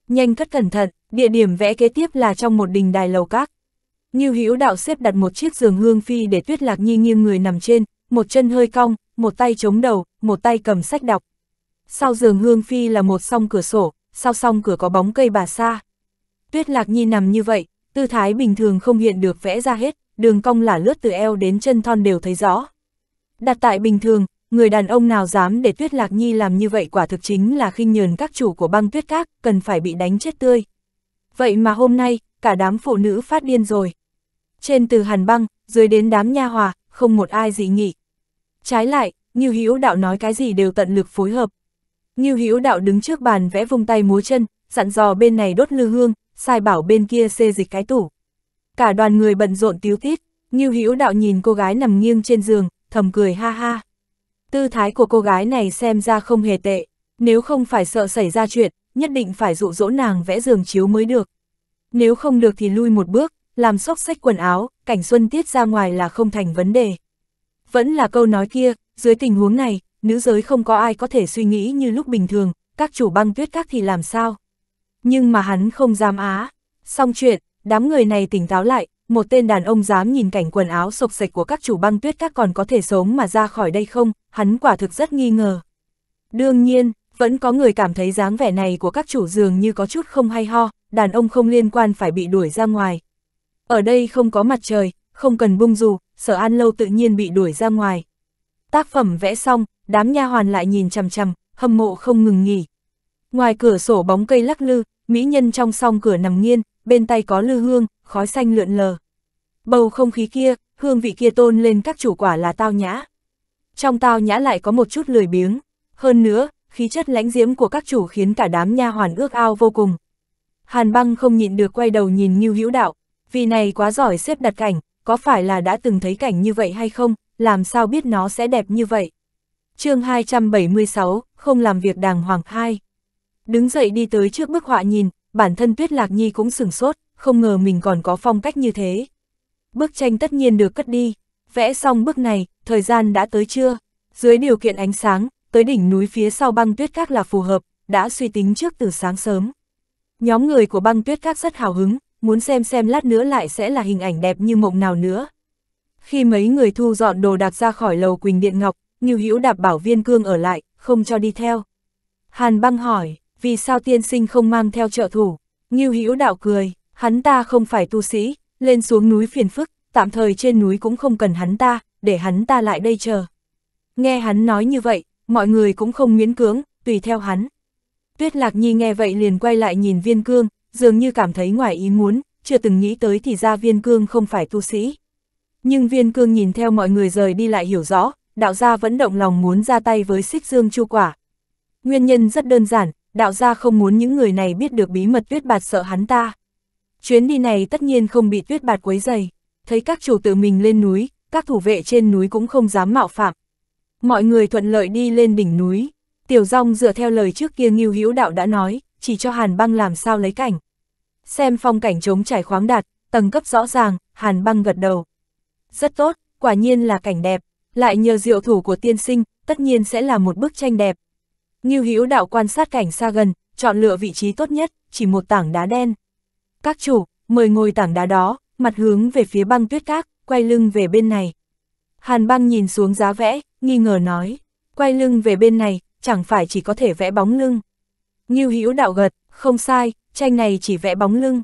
Nhanh cất cẩn thận, địa điểm vẽ kế tiếp là trong một đình đài lầu các. Như Hữu đạo xếp đặt một chiếc giường hương phi để Tuyết Lạc Nhi nghiêng người nằm trên, một chân hơi cong, một tay chống đầu, một tay cầm sách đọc. Sau giường hương phi là một song cửa sổ, sau song cửa có bóng cây bà sa. Tuyết Lạc Nhi nằm như vậy, tư thái bình thường không hiện được vẽ ra hết, đường cong lả lướt từ eo đến chân thon đều thấy rõ. Đặt tại bình thường, người đàn ông nào dám để Tuyết Lạc Nhi làm như vậy quả thực chính là khinh nhờn các chủ của băng tuyết các, cần phải bị đánh chết tươi. Vậy mà hôm nay, cả đám phụ nữ phát điên rồi trên từ hàn băng, dưới đến đám nha hòa, không một ai dị nghị. Trái lại, Ngưu Hữu Đạo nói cái gì đều tận lực phối hợp. Ngưu Hữu Đạo đứng trước bàn vẽ vung tay múa chân, dặn dò bên này đốt lư hương, sai bảo bên kia xê dịch cái tủ. Cả đoàn người bận rộn tíu tít, Ngưu Hữu Đạo nhìn cô gái nằm nghiêng trên giường, thầm cười ha ha. Tư thái của cô gái này xem ra không hề tệ, nếu không phải sợ xảy ra chuyện, nhất định phải dụ dỗ nàng vẽ giường chiếu mới được. Nếu không được thì lui một bước, làm xốc sách quần áo, cảnh xuân tiết ra ngoài là không thành vấn đề. Vẫn là câu nói kia, dưới tình huống này, nữ giới không có ai có thể suy nghĩ như lúc bình thường, các chủ băng tuyết các thì làm sao. Nhưng mà hắn không dám á. Xong chuyện, đám người này tỉnh táo lại, một tên đàn ông dám nhìn cảnh quần áo sộc sạch của các chủ băng tuyết các còn có thể sống mà ra khỏi đây không, hắn quả thực rất nghi ngờ. Đương nhiên, vẫn có người cảm thấy dáng vẻ này của các chủ dường như có chút không hay ho, đàn ông không liên quan phải bị đuổi ra ngoài, ở đây không có mặt trời, không cần bung dù, sở an lâu tự nhiên bị đuổi ra ngoài. Tác phẩm vẽ xong, đám nha hoàn lại nhìn chằm chằm, hâm mộ không ngừng nghỉ. Ngoài cửa sổ bóng cây lắc lư, mỹ nhân trong song cửa nằm nghiêng, bên tay có lư hương, khói xanh lượn lờ. Bầu không khí kia, hương vị kia tôn lên các chủ quả là tao nhã. Trong tao nhã lại có một chút lười biếng, hơn nữa, khí chất lãnh diễm của các chủ khiến cả đám nha hoàn ước ao vô cùng. Hàn Băng không nhịn được quay đầu nhìn Nưu Hữu Đạo, vì này quá giỏi xếp đặt cảnh, có phải là đã từng thấy cảnh như vậy hay không, làm sao biết nó sẽ đẹp như vậy. chương 276, không làm việc đàng hoàng hai. Đứng dậy đi tới trước bức họa nhìn, bản thân Tuyết Lạc Nhi cũng sửng sốt, không ngờ mình còn có phong cách như thế. Bức tranh tất nhiên được cất đi, vẽ xong bức này, thời gian đã tới chưa? Dưới điều kiện ánh sáng, tới đỉnh núi phía sau băng tuyết các là phù hợp, đã suy tính trước từ sáng sớm. Nhóm người của băng tuyết các rất hào hứng, muốn xem xem lát nữa lại sẽ là hình ảnh đẹp như mộng nào nữa. Khi mấy người thu dọn đồ đạc ra khỏi lầu Quỳnh Điện Ngọc, Ngưu Hữu đạp bảo viên cương ở lại, không cho đi theo. Hàn băng hỏi, vì sao tiên sinh không mang theo trợ thủ? Ngưu Hữu đạo cười, hắn ta không phải tu sĩ, lên xuống núi phiền phức, tạm thời trên núi cũng không cần hắn ta, để hắn ta lại đây chờ. Nghe hắn nói như vậy, mọi người cũng không miễn cưỡng, tùy theo hắn. Tuyết Lạc Nhi nghe vậy liền quay lại nhìn viên cương, dường như cảm thấy ngoài ý muốn, chưa từng nghĩ tới thì ra viên cương không phải tu sĩ. Nhưng viên cương nhìn theo mọi người rời đi lại hiểu rõ, đạo gia vẫn động lòng muốn ra tay với xích dương chu quả. Nguyên nhân rất đơn giản, đạo gia không muốn những người này biết được bí mật tuyết bạt sợ hắn ta. Chuyến đi này tất nhiên không bị tuyết bạt quấy dày, thấy các chủ tự mình lên núi, các thủ vệ trên núi cũng không dám mạo phạm. Mọi người thuận lợi đi lên đỉnh núi, tiểu rong dựa theo lời trước kia nghiêu hữu đạo đã nói, chỉ cho Hàn Băng làm sao lấy cảnh. Xem phong cảnh trống trải khoáng đạt, tầng cấp rõ ràng, Hàn Băng gật đầu. Rất tốt, quả nhiên là cảnh đẹp, lại nhờ diệu thủ của tiên sinh, tất nhiên sẽ là một bức tranh đẹp. Như hữu đạo quan sát cảnh xa gần, chọn lựa vị trí tốt nhất, chỉ một tảng đá đen. Các chủ, mời ngồi tảng đá đó, mặt hướng về phía băng tuyết các, quay lưng về bên này. Hàn băng nhìn xuống giá vẽ, nghi ngờ nói, quay lưng về bên này, chẳng phải chỉ có thể vẽ bóng lưng. Ngưu Hữu đạo gật, không sai, tranh này chỉ vẽ bóng lưng.